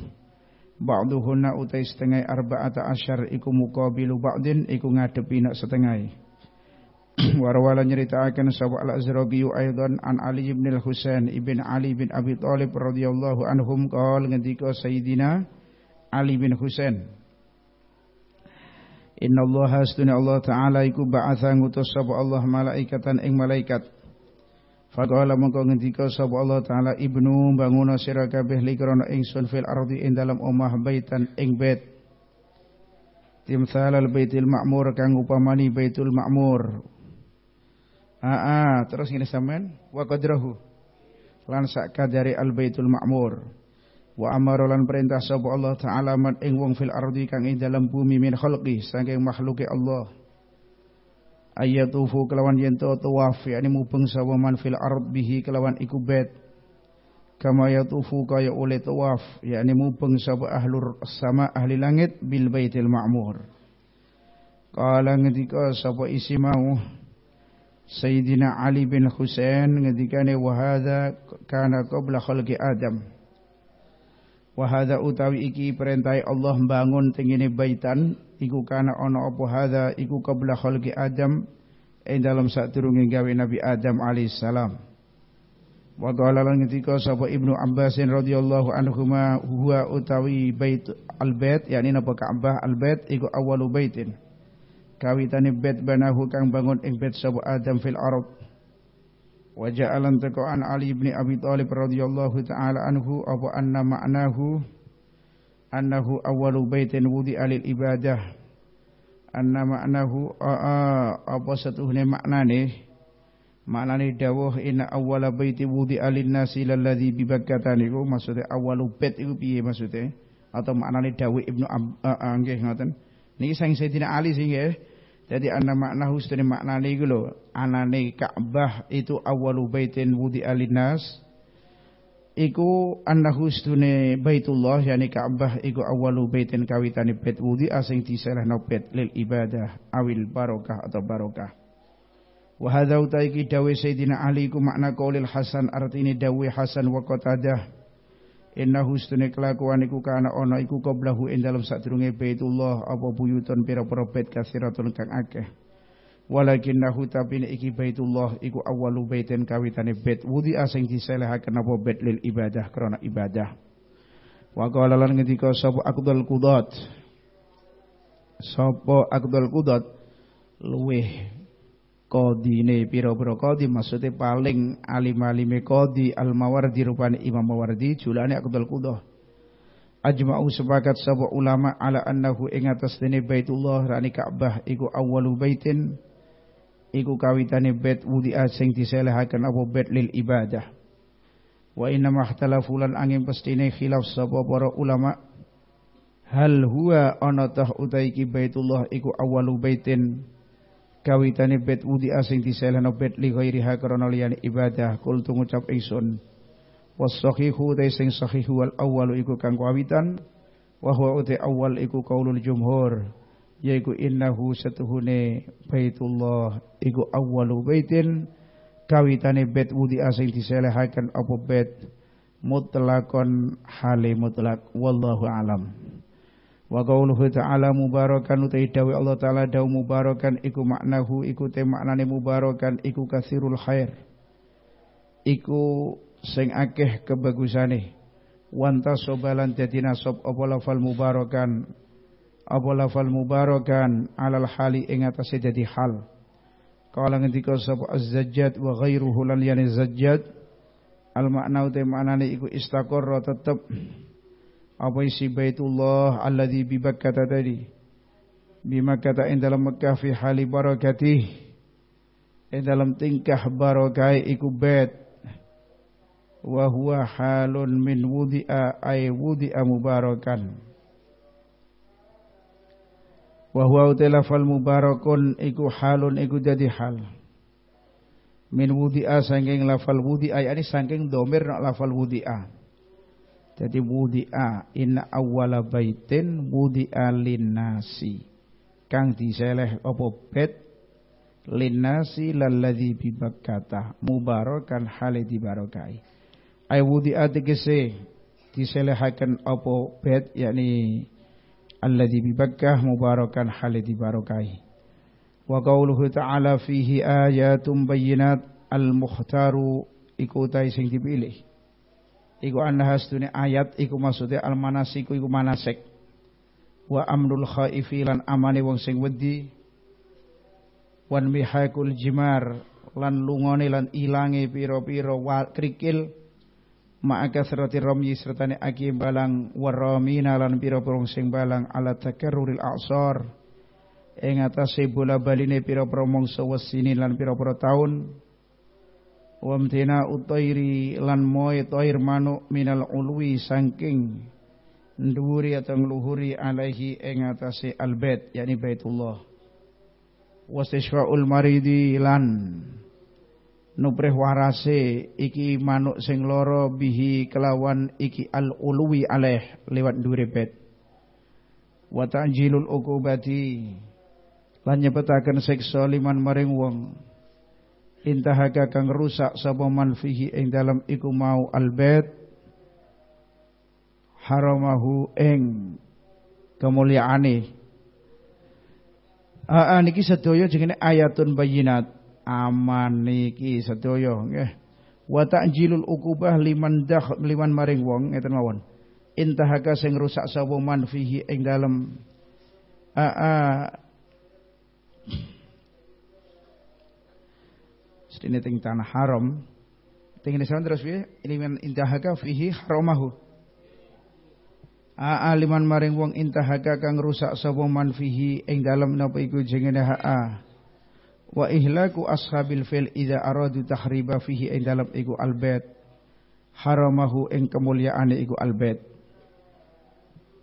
Ba'duhunna utai setengah arba'ata asyar iku bilu ba'din iku ngadepi nak setengah. <clears throat> Warwala nyeritakan sahabat al-Azraqi aidan an Ali bin al-Husain ibn Ali bin Abi Thalib radhiyallahu anhum qaal ngendika Sayyidina Ali bin Husain Inna Allah astuna Allah Ta'ala iku ba'atha ngutus sapa Allah malaikatan ing malaikat Faqala mengko ngendika sabu Allah Ta'ala ibnu banguno sira kabeh likrana ingsun fil ardi endalam dalam omah baitan ing bait Timthalal baitil ma'mur kang upamani baitul ma'mur Aa, terus ini sampean wa qadrahu. Lan dari Al Baitul Ma'mur. Wa amara lan perintah sapa Allah taala man ing wong fil ardi kang ing dalam bumi min khalqi saking makhluke Allah. Ayatufu kelawan yen to tawaf yakni mubeng sapa man fil ard bihi kelawan iku bait. Kama yatufu kaya oleh tawaf yakni mubeng sapa ahlur sama ahli langit bil Baitul Ma'mur. Kala ngendika sapa isi mau Sayyidina Ali bin Husain ngendikane wa hadza kana qabla khalqi Adam. Wa hadza utawi iki perintah Allah mbangun tengene baitan iku kana ana apa hadza iku qabla khalqi Adam ing dalam saturunge gawe Nabi Adam alaihi salam. Wa qala lan ngendika sapa Ibnu Abbas radhiyallahu anhu ma huwa utawi bait al-bait yakni napa Ka'bah al-bait iku awalu baitin. kawitane bet banahu kang bangun ing sabu sapa Adam fil Arab wa ja'alan taqan Ali ibn Abi Thalib radhiyallahu taala anhu apa anna ma'nahu annahu awwalu baitin wudi alil ibadah anna ma'nahu apa setuhne maknane maknane dawuh inna awwala baiti wudi alin nasi lalladzi bi Bakkah niku maksude awwalu bait iku piye maksude atau maknane dawuh Ibnu anggeh uh, nggih ngoten niki sang Sayyidina Ali sih nggih Jadi anda makna husni makna ni dulu. Anda ni Ka'bah itu awal baitin wudi alinas. Iku anda husni baitullah. Yani Ka'bah iku awal baitin kawitani bait wudi asing tisalah no bait lil ibadah. Awil barokah atau barokah. Wahadau taiki dawe Sayyidina Ali ku makna kaulil hasan. Arti ini dawe hasan wa kotadah. Inna husnul kelakuan iku kana ana iku qablahu ing dalem sadurunge Baitullah apa buyutan pira-pira bait kasiratun kang akeh. Walakin nahu tapine iki Baitullah iku awalu baitin kawitane bait wudi asing diselehaken apa bait lil ibadah krana ibadah. Wa qala lan ngendika sapa aqdal qudat. Sapa aqdal qudat luweh kodine piro-piro kodi maksudnya paling alim-alime kodi al-mawardi rupane imam mawardi aku akdal kudoh ajma'u sepakat sebuah ulama ala annahu ing atas Baitullah rani Ka'bah iku awalu baitin iku kawitane bait wudi'a sing diselehaken apa bait lil ibadah wa inna mahtalafu angin pastine khilaf sebuah para ulama hal huwa anatah utaiki utai ki Baitullah iku awwalu baitin kawitane bet wudi asing diselehno bet li ghairiha karana liyane ibadah kul ngucap ingsun was sahihu ta sing sahihu wal awwalu iku kang kawitan wa huwa uti awal iku qaulul jumhur yaiku innahu satuhune baitullah iku awwalu baitin kawitane bet wudi asing diselehaken apa bet mutlakon hale mutlak wallahu alam Wa qauluhu ta'ala mubarakan utai dawi Allah ta'ala daw mubarakan iku maknahu iku te maknane mubarakan iku kasirul khair. Iku sing akeh kebagusane. Wanta sobalan jadi nasab apa lafal mubarakan. Apa lafal mubarakan alal hali ing jadi hal. Kala ngendika sapa az-zajjad wa ghairuhu lan yani zajjad. Al makna utai maknane iku tetep apa isi baitullah alladhi bi kata tadi bi kata in dalam Makkah fi hali barakatih in dalam tingkah barakai iku bait wa huwa halun min wudi'a ay wudi'a mubarakan wa huwa utilafal mubarakun iku halun iku jadi hal min wudi'a sangking lafal wudi'a yani sangking domir nak lafal wudi'a jadi wudi'a inna awwala baitin wudi'a linnasi. Kang diseleh opo bait linnasi lalladzi bi Bakkata mubarakan hale dibarokai. Ai wudi'a tegese diselehaken opo bait yakni alladzi bi Bakkah mubarakan hale dibarokai. Wa qauluhu ta'ala fihi ayatun bayyinat al-mukhtaru ikutai sing dipilih Iku anha sedune ayat iku maksude al manasiku iku manasik. Wa amrul khaifi lan amane wong sing wedi. Wan mihakul jimar lan lungone lan ilange pira-pira krikil ma'aka serati romyi sertane aki balang waramina lan pira-pira sing balang ala takarruril a'sar ing atase bola baline pira-pira mangsa wesine lan pira-pira taun wamtina utairi lan moe toir manuk minal ului sangking nduri atau ngluhuri alaihi engatasi atase albait yakni baitullah wastisfaul maridi lan nuprih warase iki manuk sing loro bihi kelawan iki al ului alaih lewat ndhuwure bait wa ta'jilul uqubati lan nyepetaken siksa liman maring wong intahaka kang rusak sapa man fihi ing dalam iku mau albait haramahu ing kemuliaane Aa niki sedaya jenenge ayatun bayinat aman niki sedaya nggih wa ta'jilul uqubah liman dah liman maring wong ngeten mawon intahaka sing rusak sapa man fihi ing dalam aa Sedene ting tanah haram. Teng Islam terus ya. ini Liman intahaka fihi haramahu. Aa ah, ah, liman maring wong intahaka kang rusak sapa man fihi ing dalem napa iku jengene haa. Ah. Wa ihlaku ashabil fil idza aradu tahriba fihi ing dalem iku albet Haramahu ing kemuliaane iku albet.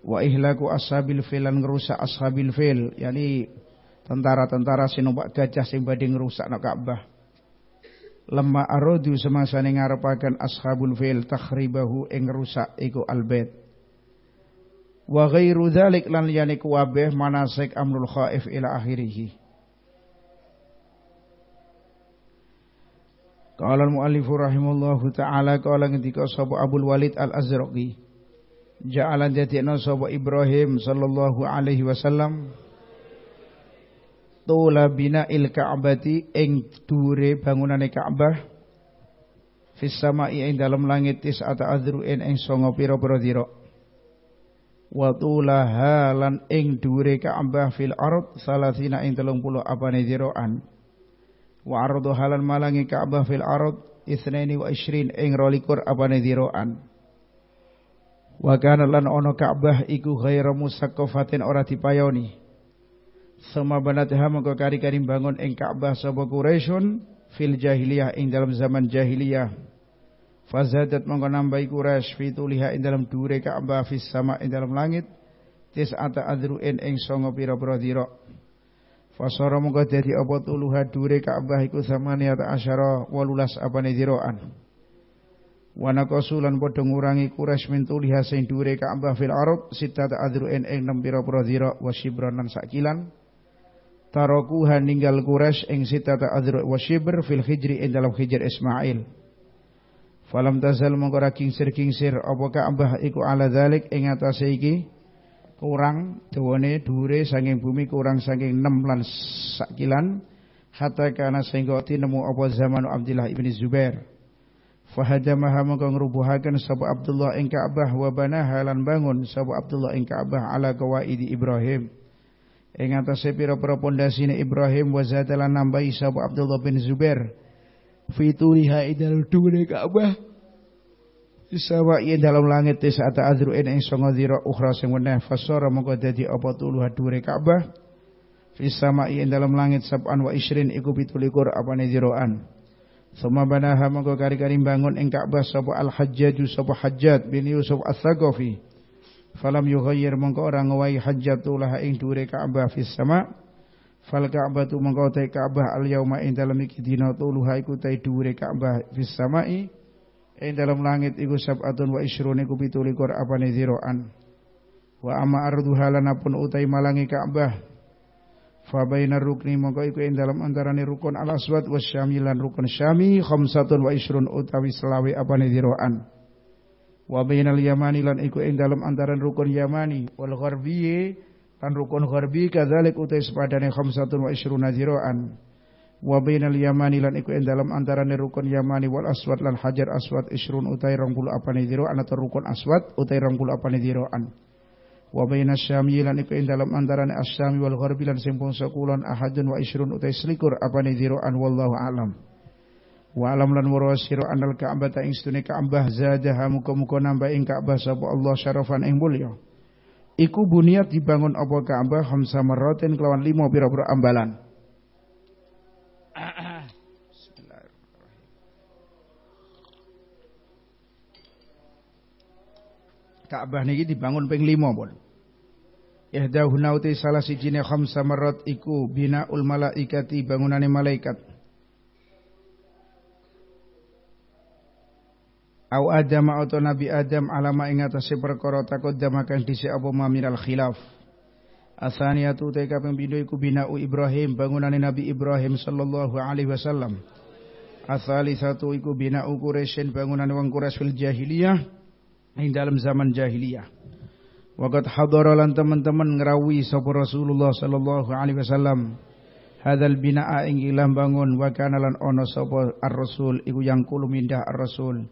wa ihlaku ashabil fil lan ngrusak ashabil fil yani tentara-tentara sinobak gajah sing badhe ngrusak nak Ka'bah lemma arodu semasane ngarepaken ashabul fil takhribahu ing rusak iku albet. wa ghairu dzalik lan liyane kuwabeh manasik amrul khaif ila akhirih Qala al-muallif rahimahullahu taala qala ngendika sapa Abdul Walid Al-Azraqi Ja'alan jadina sapa Ibrahim sallallahu alaihi wasallam tula bina'il ka'bati ing dure bangunane Ka'bah fis sama'i ing dalam langit tis ata adru'in ing songo pira-pira dira wa tula halan ing dure Ka'bah fil ard salasina ing 30 apane diraan wa ardu halan malangi Ka'bah fil arut isnaini wa isrin ing rolikur apane diraan wa kana lan ono Ka'bah iku ghairu musakkafatin ora dipayoni sama banatiha mengko kari-kari bangun ing Ka'bah sapa Quraisyun fil jahiliyah ing dalam zaman jahiliyah. Fazadat mengko nambahi Quraisy fituliha ing dalam dure Ka'bah fis sama ing dalam langit tis'ata adru'in ing songo pira-pira dira. Fasara mengko dadi apa tuluha dure Ka'bah iku niat asyara walulas apane diraan. Wanakosulan padha ngurangi Quraisy min tuliha sing dhuwure Ka'bah fil Arab sitata adru'in ing nem pira-pira dira wa shibran sakilan tarokuha ninggal Quraisy ing sitata adru wa syibr fil hijri ing dalam hijr Ismail. Falam tazal mengkora kingsir-kingsir apa ambah iku ala dalik ing atase iki kurang dawane dure saking bumi kurang saking 6 lan sakilan hatta kana sehingga tinemu apa zaman Abdullah ibn Zubair. Fahadamaha mengko ngrubuhaken sapa Abdullah ing Ka'bah wa banaha lan bangun sapa Abdullah ing Ka'bah ala qawaidi Ibrahim ing atase pira-pira pondasine Ibrahim wa zatalan nambahi sapa Abdullah bin Zubair fituriha idal dhuwure Ka'bah Sawa iya dalam langit tisa ata adruin ing songo dira ukhra sing weneh fasara mongko dadi apa tuluh dhuwure Ka'bah fis sama'i ing dalam langit sab'an wa isrin iku pitulikur apane jiroan Suma banaha mongko kari-kari bangun ing Ka'bah sapa Al-Hajjaj sapa Hajjat bin Yusuf Ats-Tsaqafi falam yughayyir mongko orang ngowahi hajjatullah ing dhuwure Ka'bah fis sama fal Ka'batu mongko te Ka'bah al yauma ing dalem iki dina tuluha iku te dhuwure Ka'bah fis sama'i ing dalem langit iku sab'atun wa isrun iku 17 apane ziraan wa amma arduha lanapun utai malangi Ka'bah fa baina rukni mongko iku ing dalem antarané rukun al aswad wa lan rukun syami khamsatun wa isrun utawi selawe apane ziraan wa bainal yamani lan iku ing dalem antaran rukun yamani wal gharbi lan rukun gharbi kadzalik utai sepadane khamsatun wa isyruna ziraan wa bainal yamani lan iku ing dalem antarane rukun yamani wal aswad lan hajar aswad isrun utai 20 apane ziraan atau rukun aswad utai 20 apane ziraan wa baina syami lan iku ing dalem antarane asyami wal gharbi lan sing bangsa ahadun wa isrun utai selikur apane ziraan wallahu alam Wa alam lan murwasiro anal Ka'bah ta ing stune Ka'bah zadaha muga-muga nambah ing Ka'bah sapa Allah syarafan ing mulya. Iku buniat dibangun apa Ka'bah hamsa marratin kelawan lima pira-pira ambalan. Ka'bah niki dibangun ping bol. pun. Ihdahuna nauti salah sijine khamsa marrat iku binaul malaikati bangunane malaikat. Au Adam atau Nabi Adam alama ing atase perkara takut damakan dhisik apa maminal khilaf. Asaniyatu teka pimpindo iku binau Ibrahim bangunan Nabi Ibrahim sallallahu alaihi wasallam. Asalisatu iku binau Quraisyin bangunane wong Quraisy fil jahiliyah ing dalam zaman jahiliyah. Waqat hadaralan teman-teman ngerawi sapa Rasulullah sallallahu alaihi wasallam. Hadal bina'a ing ilang bangun wa kana lan ana sapa ar-rasul iku yang kulu mindah ar-rasul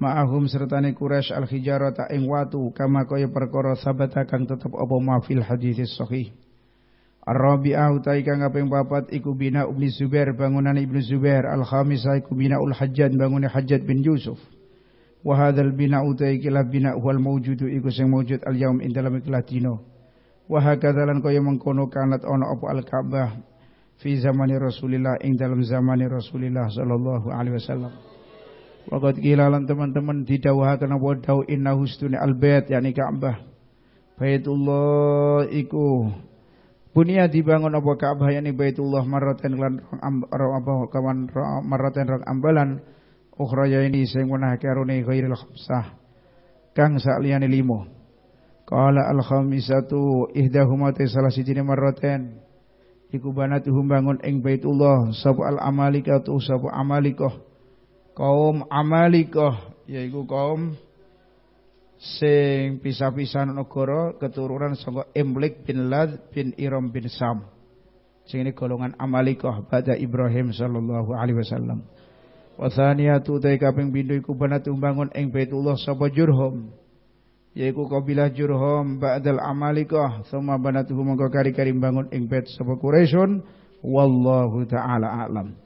ma'ahum sertane Quraisy al-hijara ta ing watu kama kaya perkara sabata kang tetep apa mafil hadisis sahih Ar-Rabi'ah utai kang kaping papat iku bina Ibnu Zubair bangunan Ibnu Zubair al-Khamisah iku bina ul Hajjaj bangunan Hajjaj bin Yusuf wa hadzal bina utai kila bina wal mawjudu iku sing mawjud al-yaum ing dalam ikhlas dino wa hakadzalan kaya mengkono kanat ana apa al-Ka'bah fi zamani Rasulillah ing dalam zamani Rasulillah sallallahu alaihi wasallam Waqad qila teman-teman didawahkan apa dawu inna al albait yakni Ka'bah. Baitullah iku Bunia dibangun apa Ka'bah yakni Baitullah maraten lan apa kawan maraten rak ambalan raya ini sing menah karone ghairil khamsah. Kang sakliyane limo. Qala al khamisatu ihdahuma ta salah siji maraten iku banatuhum bangun ing Baitullah sapa al amalikatu sapa amalikah kaum Amalikoh yaiku kaum sing pisah-pisahan negara keturunan saka Imlik bin Lad bin Iram bin Sam. Sing ini golongan Amalikoh pada Ibrahim sallallahu alaihi wasallam. Wa tsaniyatu ta kaping pindho iku banatu bangun ing Baitullah sapa Jurhum. Yaiku kabilah Jurhum ba'dal Amalikoh thumma banatuhu mongko kari-kari bangun ing Bait sapa Quraisyun wallahu taala alam.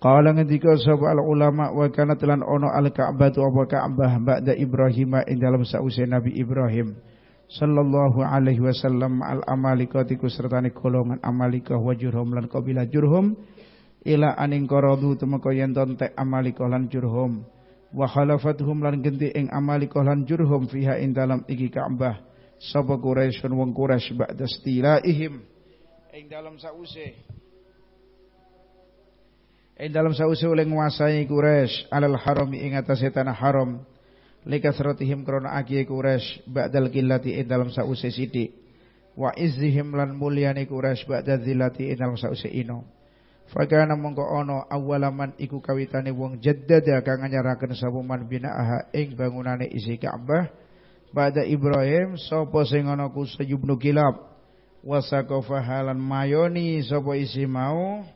Qala ngendika sapa al ulama wa kana telan ono al Ka'bah tu apa Ka'bah ba'da Ibrahim ing dalam sause Nabi Ibrahim sallallahu alaihi wasallam al amalika tiku sertane golongan amalika wa jurhum lan qabila jurhum ila aning qaradu temeka yen tontek amalika lan jurhum wa khalafatuhum lan genti ing amalika lan jurhum fiha ing dalam iki Ka'bah sapa Quraisyun wong Quraisy ba'da stilaihim ing dalam sause Ing eh, dalam sause oleh nguasai Quraisy alal haram ing atase tanah haram likasratihim krana akeh Quraisy ba'dal qillati ing eh, dalam sause sithik wa izzihim lan mulyane Quraisy ba'da zillati ing eh, dalam sause ino Fakana mongko ono awalaman iku kawitane wong jaddada kang anyaraken sapa man aha ing bangunane isi Ka'bah pada Ibrahim sapa sing ana ku Kilab wasakofahalan mayoni sapa isi mau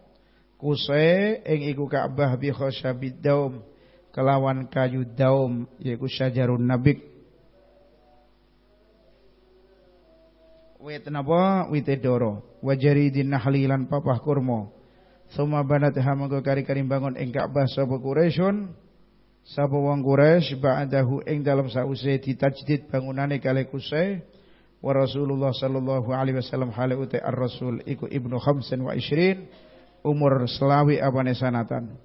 kusai ing iku Ka'bah bi khasyabid daum kelawan kayu daum yaiku syajarun nabik wit napa wite doro wajaridin nahli lan papah kurma suma banat ha mangko kari-kari bangun ing Ka'bah sapa Quraisyun sapa wong Quraisy ba'dahu ing dalam sause ditajdid bangunane kale kusai wa Rasulullah sallallahu alaihi wasallam hale uta ar-rasul iku ibnu khamsin wa isyrin umur selawi apane sanatan.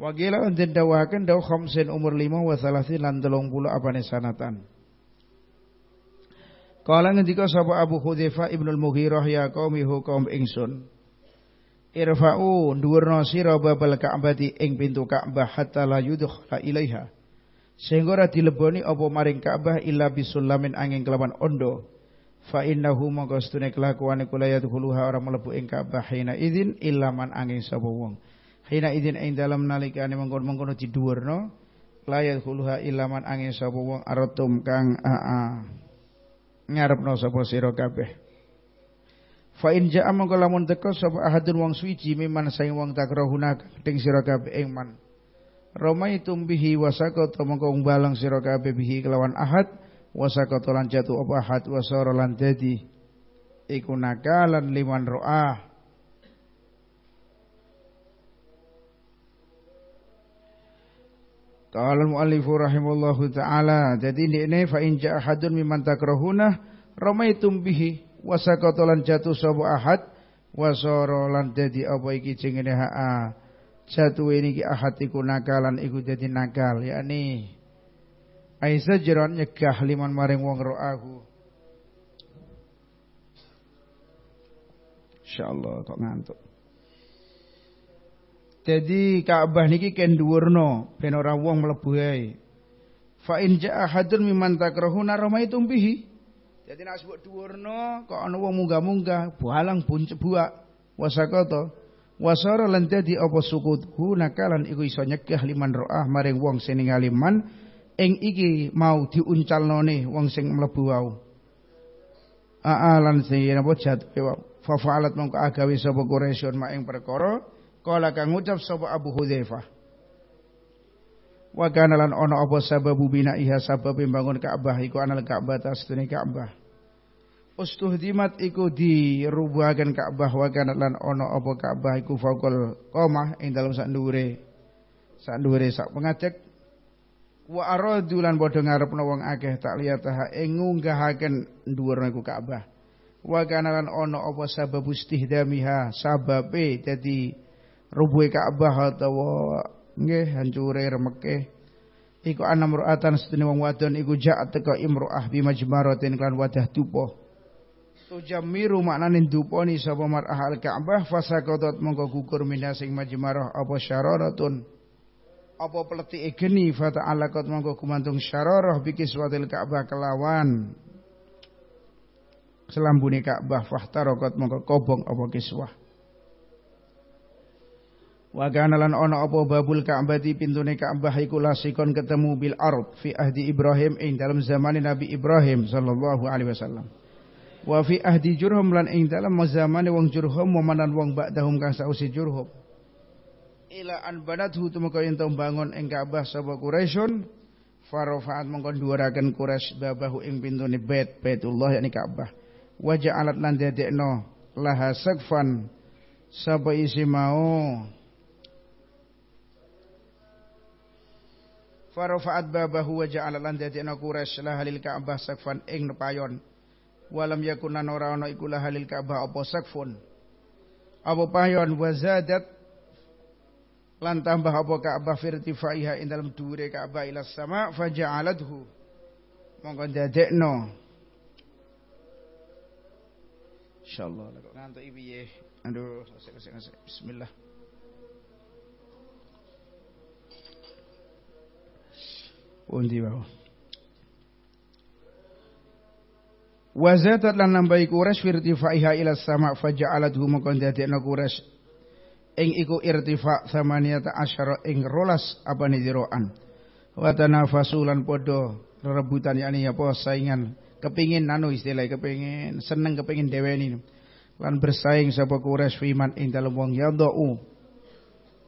Wagila anjen dawahaken daw khamsin umur lima wa salasi lan telung puluh apane sanatan. Kala ngendika sapa Abu Hudzaifah ibnul Mughirah ya qaumi hukum ingsun. Irfa'u dhuwurna sira babal Ka'bati ing pintu Ka'bah hatta la yudkhala ilaiha. Sehingga ora dileboni apa maring Ka'bah illa bisulamin angin kelawan ondo fa innahu mongko stune kelakuan iku la yadkhuluha ora mlebu ing Ka'bah hina idzin illa man angin sapa wong hina idzin ing dalem nalikane mengkon-mengkon diduwerno la yadkhuluha illa man angin sapa wong aratum kang aa ngarepno sapa sira kabeh Fa in ja'a mongko lamun teka sapa ahadun wong suci miman saing wong takrahuna ting sira kabeh ing man Romaitum bihi wasaqata mongko balang sirokabe bihi kelawan ahad wasaqata lan jatu apa ahad wasara lan dadi iku nakalan liman ro'ah Qala al-muallifu taala jadi ini ini in ja ahadun mimman takrahuna ramaitum bihi wasaqata jatuh jatu sapa ahad wasara lan apa iki jenenge ha jatuh ini ki ahad iku nakalan iku dadi nakal yakni Aisyah jeron nyegah liman maring wong ro'ahu. Insyaallah kok ngantuk. Jadi Ka'bah niki ken dhuwurna ben ora wong mlebu ae. Fa in ja'a hadun miman takrahuna ramaitum bihi. Jadi nek sebut dhuwurna kok ana wong munggah-munggah, bualang buncek buak wasakata. Wasara lan dadi apa sukuthu nakalan iku iso nyegah liman ro'ah maring wong sing liman ing iki mau diuncalnone wong sing mlebu wau. Aalan sing napa jatuhe wau. Fa mongko agawe sapa Quraisyun mak ing perkara kala kang ngucap sapa Abu Hudzaifah. Wa kana lan ana apa sababu binaiha sabab bangun Ka'bah iku anal Ka'bah tasdene Ka'bah. Ustuhdimat iku dirubahaken Ka'bah wa kana lan ana apa Ka'bah iku fakul qomah ing dalem sak ndhuwure sak ndhuwure sak pengajek wa aradulan padha ngarepno wong akeh tak liyataha ing ngunggahaken dhuwur niku Ka'bah wa kanalan ana apa sabab istihdamiha sababe dadi rubuhe Ka'bah utawa nggih hancure remeke iku ana mur'atan sedene wong wadon iku ja'at teka imru'ah bi majmaratin kan wadah tupo tujammiru maknane duponi sapa mar'ah al-Ka'bah fasakotot mongko gugur minasing majmarah apa syararatun apa peleti egeni fata kot mongko kumantung syararah bikiswatil Ka'bah kelawan selambune Ka'bah fahtaraqat mongko kobong apa kiswah Wa kana lan ana apa babul Ka'bah di pintune Ka'bah ketemu bil ard fi ahdi Ibrahim ing dalam zaman Nabi Ibrahim sallallahu alaihi wasallam. Wa fi ahdi Jurhum lan ing dalam zamane wong Jurhum wa manan wong ba'dahum kang sausi Jurhum ila an banathu tumeka ento bangun ing Ka'bah sapa Quraisyun farafa'at mongko dhuwuraken Quraisy babahu ing pintune bait Baitullah yakni Ka'bah wa ja'alat lan dadekno laha sakfan sapa isi mau Farafa'at babahu wa ja'ala lan dadekna Quraisy laha lil Ka'bah sakfan ing nepayon walam yakunan ora ana iku laha lil Ka'bah apa sakfun apa payon wa zadat lan tambah apa Ka'bah firtifaiha ing dalam dhuwure Ka'bah ila sama faja'alathu mongko dadekno insyaallah lek ngantuk piye aduh sik sik sik bismillah pundi wae Wazatat lan nambahi Quraisy firtifaiha ila sama faja'alathu mongko dadekno Quraisy ing iku irtifa samaniyata asyara ing rolas apane jiroan wa tanafasulan padha rerebutan yakni apa saingan kepingin nano istilah kepingin seneng kepingin deweni lan bersaing sapa Quraisy fiman ing dalem wong yadau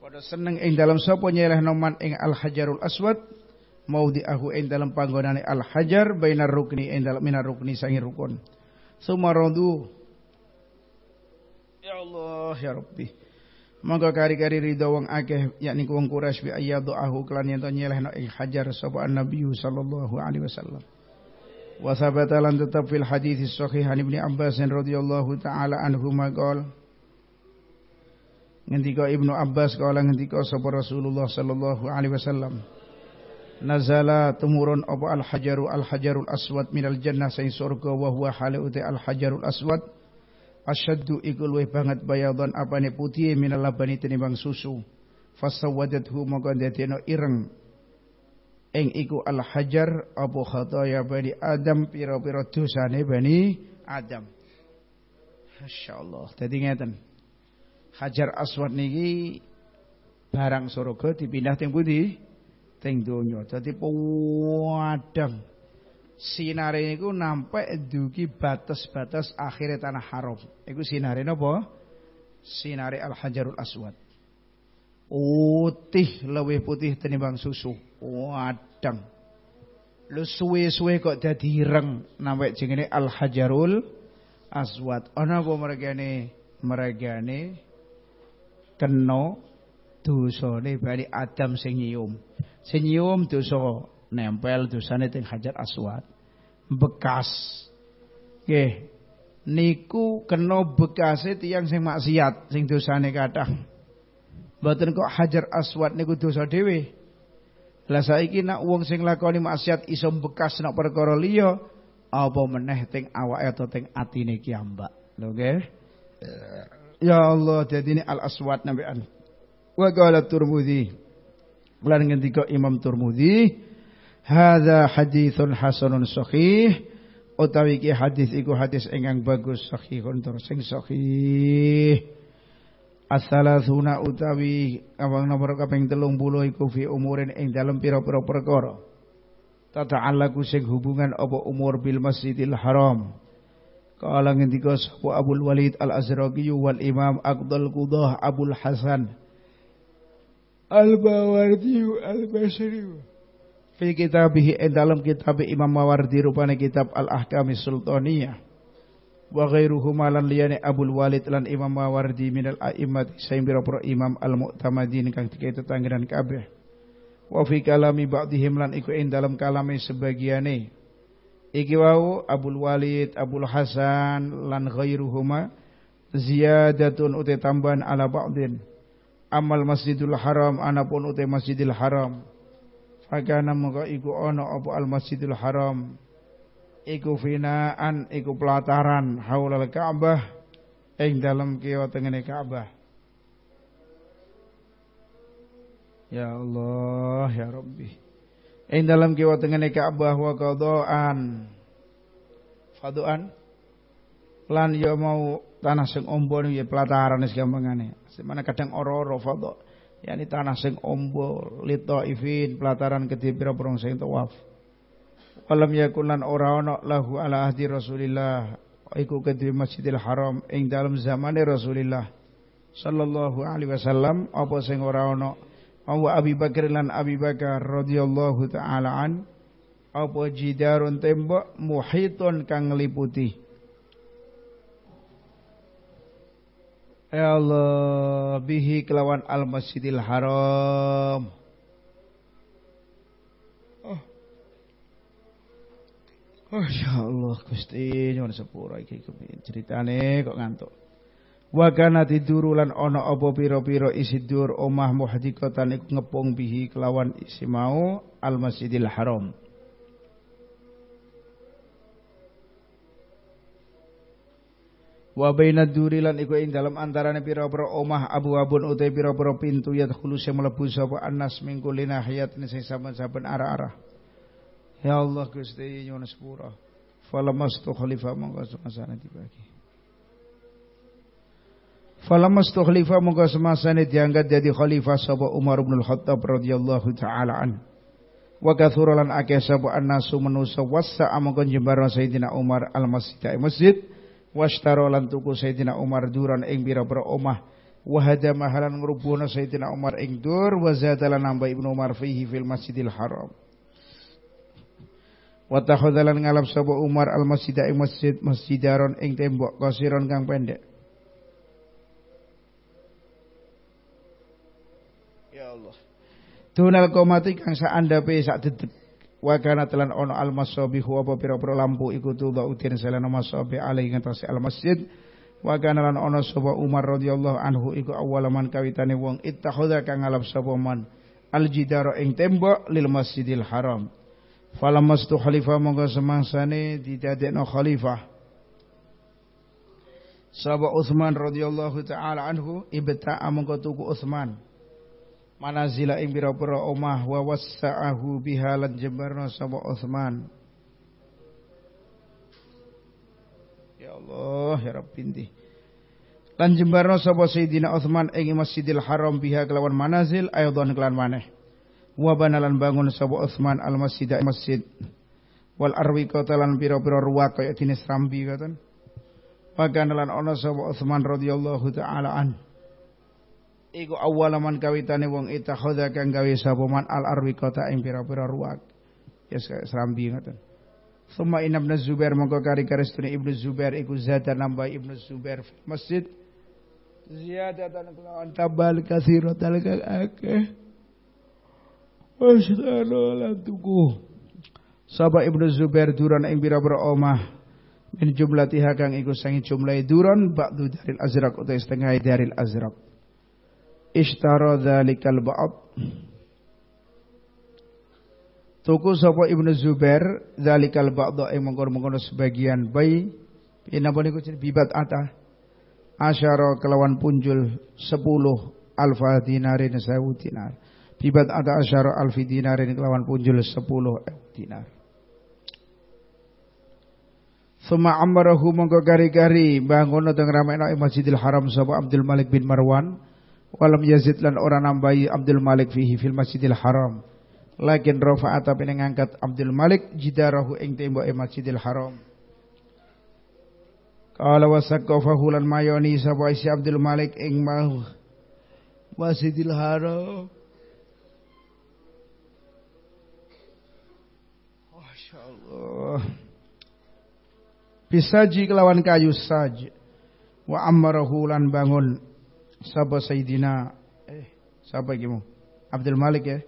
podo seneng ing dalem sapa nyelehno noman ing al hajarul aswad diahu ing dalem panggonane al hajar bainar rukni ing dalem minar rukni sangi rukun sumaradu ya Allah ya Rabbi maka kari-kari ridho wong akeh yakni wong Quraisy bi ayyadahu kelan yen to nyelehno ing eh, hajar sapa Nabi sallallahu alaihi wasallam. Wa sabata lan tetap fil hadis sahih an Ibnu Abbas radhiyallahu taala anhu maqal Ngendika Ibnu Abbas kala ngendika sapa Rasulullah sallallahu alaihi wasallam Nazala tumurun apa al-hajaru al-hajarul aswad minal jannah saing surga wa huwa halu al-hajarul aswad asyaddu iku luwih banget bayadon apane putih minal labani tinimbang susu fasawadathu maka dadina ireng ing iku al hajar apa khataya bani adam pira-pira dosane bani adam masyaallah dadi ngeten hajar aswad niki barang surga dipindah teng pundi teng donya dadi padang sinare niku nampak dugi batas-batas akhir tanah haram. Iku sinare napa? Sinare Al-Hajarul Aswad. Putih lebih putih tenimbang susu. Wadang. Lu suwe-suwe kok jadi ireng nampak jenenge Al-Hajarul Aswad. Ana apa mergane? Mergane kena dosane Bani Adam sing nyium. Sing nyium dosa nempel dosane teng Hajar Aswad bekas nggih niku kena bekase tiyang sing maksiat sing dosane kathah mboten kok Hajar Aswad niku dosa dhewe lah saiki nak wong sing lakoni maksiat iso bekas nak perkara liya apa meneh teng awake atau teng atine ki ambak lho nggih ya Allah jadi ini al aswad nabi an wa qala turmudzi Lan ngendika Imam Turmudi Hadza haditsun hasanun sahih utawi iki hadis iku hadis ingkang bagus sohi tur sing sahih. as utawi abang nomor kaping 30 iku fi umurin ing dalam pira-pira perkara. Tata'allaku sing hubungan apa umur bil Masjidil Haram. Kala ngendika sapa Abdul Walid Al-Azraqi wal Imam Abdul Qudah Abdul Hasan Al-Bawardi Al-Basri. al bawardi al basri fi kitabihi en eh, dalam kitab Imam Mawardi rupane kitab Al Ahkam Sultaniyah wa ghairuhuma lan liyane Abul Walid lan Imam Mawardi minal a'immat saimbira pro Imam Al Mu'tamadin kang dikait tetanggeran kabeh wa fi kalami ba'dihim lan iku en dalam kalame sebagiane iki wau Abul Walid Abul Hasan lan ghairuhuma ziyadatun uti tambahan ala ba'din amal Masjidul Haram anapun uti Masjidil Haram Fakana mengko iku ono apa al Masjidil Haram iku finaan iku pelataran haulal Ka'bah ing dalam kiwa tengene Ka'bah. Ya Allah ya Rabbi. Ing dalam kiwa tengene Ka'bah wa qadaan. Faduan lan ya mau tanah sing ombo ya pelataran wis gampangane. Semana kadang ora-ora yakni tanah sing ombo litaifin pelataran ketibira perang sing tawaf Walam yakunan ora ana lahu ala ahdi Rasulillah iku kedhe Masjidil Haram ing dalam zamane Rasulillah sallallahu alaihi wasallam apa sing ora ana Abu Abi Bakar lan Abi Bakar radhiyallahu taala an apa jidarun tembok muhitun kang ngliputi Ya Allah bihi kelawan al masjidil haram oh. oh. ya Allah Gusti nyuwun sepura iki ceritane kok ngantuk Wa kana tidurulan ana apa pira-pira isidur omah muhdikatan iku ngepung bihi kelawan isi mau al masjidil haram wa baina durilan iku ing dalam antarane pira-pira omah abu-abun utai pira-pira pintu yadkhulu sing mlebu sapa annas min kulli nahiyatin sing saben-saben arah-arah ya Allah Gusti nyuwun sepura falamastu khalifah mongko semasane dibagi falamastu khalifah mongko semasane diangkat jadi khalifah sapa Umar bin Khattab radhiyallahu taala an wa kathuralan akeh sapa annasu manusa wasa amangko jembar Sayyidina Umar al-masjid masjid washtaro lan tuku Sayyidina Umar duran ing pira-pira omah wa hadama halan Sayyidina Umar ing dur wa nambah Ibnu Umar fihi fil Masjidil Haram wa ngalap sabu Umar al masjid ing masjid masjidaron ing tembok kasiron kang pendek Ya Allah Dunal komati kang saandape sak dedep wa kana telan ono al masabihu apa pira-pira lampu iku ba utin selana masabi alai ngatasi al masjid wa kana lan ono sapa Umar radhiyallahu anhu iku awalaman kawitane wong ittakhadha kang ngalap sapa man al jidara ing tembok lil masjidil haram falamastu khalifah monggo semangsane didadekno khalifah Sahaba Utsman radhiyallahu taala anhu ibta'a mongko tuku Utsman manazila ing pira-pira omah wa wassa'ahu biha lan jembarna sapa Utsman. Ya Allah, ya Rabb inti. Lan jembarna sapa Sayyidina Utsman ing Masjidil Haram biha kelawan manazil ayadhan kelawan maneh. Wa banalan bangun sapa Utsman al masjid masjid. Wal arwi lan pira-pira ruwak kaya dene srambi katon. Wa kanalan ana sapa Utsman radhiyallahu taala anhu iku awalaman kawitane wong itakhadha kang gawe sapa man al arwi kota ing pira-pira ruwak ya yes, serambi ngoten Suma inna Zubair mongko kari karistune ibnu Zubair iku zada nambah ibnu Zubair masjid ziyadatan kelawan tabal kasirotal kang akeh wasdalo tuku Saba ibnu Zubair duran ing pira-pira omah min jumlah tihakang iku sangi duran ba'du daril azraq utai setengah daril azraq Ishtara dzalikal ba'd. Tuku sapa Ibnu Zubair dzalikal ba'd ing mengkono-mengkono sebagian bayi pinapa niku bibat ata asyara kelawan punjul 10 alfa dinarin sewu dinar. Bibat ada asyara alfi dinarin kelawan punjul 10 dinar. Suma amarahu mongko gari-gari bangun teng ramai Masjidil Haram sapa Abdul Malik bin Marwan Walam yazid lan orang nambahi Abdul Malik fihi fil Masjidil Haram. Lakin rafa'a tapi ngangkat Abdul Malik jidarahu ing temboke Masjidil Haram. Qala wa saqafahu lan mayoni sapa isi Abdul Malik ing Masjidil Haram. Masya Allah. Bisaji kelawan kayu saja. Wa ammarahu lan bangun sapa Sayyidina eh sapa iki Abdul Malik ya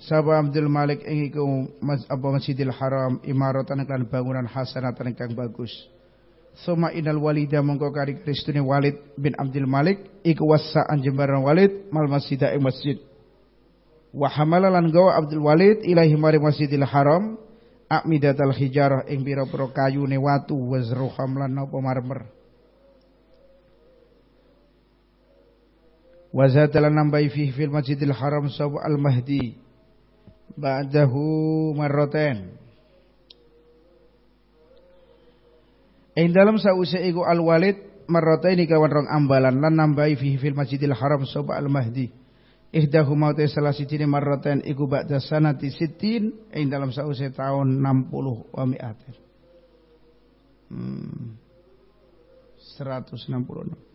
sapa Abdul Malik ing iku mas, apa Masjidil Haram imaratan lan bangunan hasanatan kang bagus Suma inal walida mongko kari Walid bin Abdul Malik iku wasaan jembaran Walid mal masjidah ing masjid wa gawa Abdul Walid ilahi mari Masjidil Haram amidatal hijarah ing pira-pira kayune watu wazruham lan napa marmer wa zadala nambai fihi fil masjidil haram sabu al mahdi ba'dahu marratain Ing dalam sausai iku al walid ini kawan rong ambalan lan nambai fihi fil masjidil haram sabu al mahdi ihdahuma ta salah siji marratain iku ba'da sanati sitin ing dalam sausai tahun 60 wa mi'atin hmm 166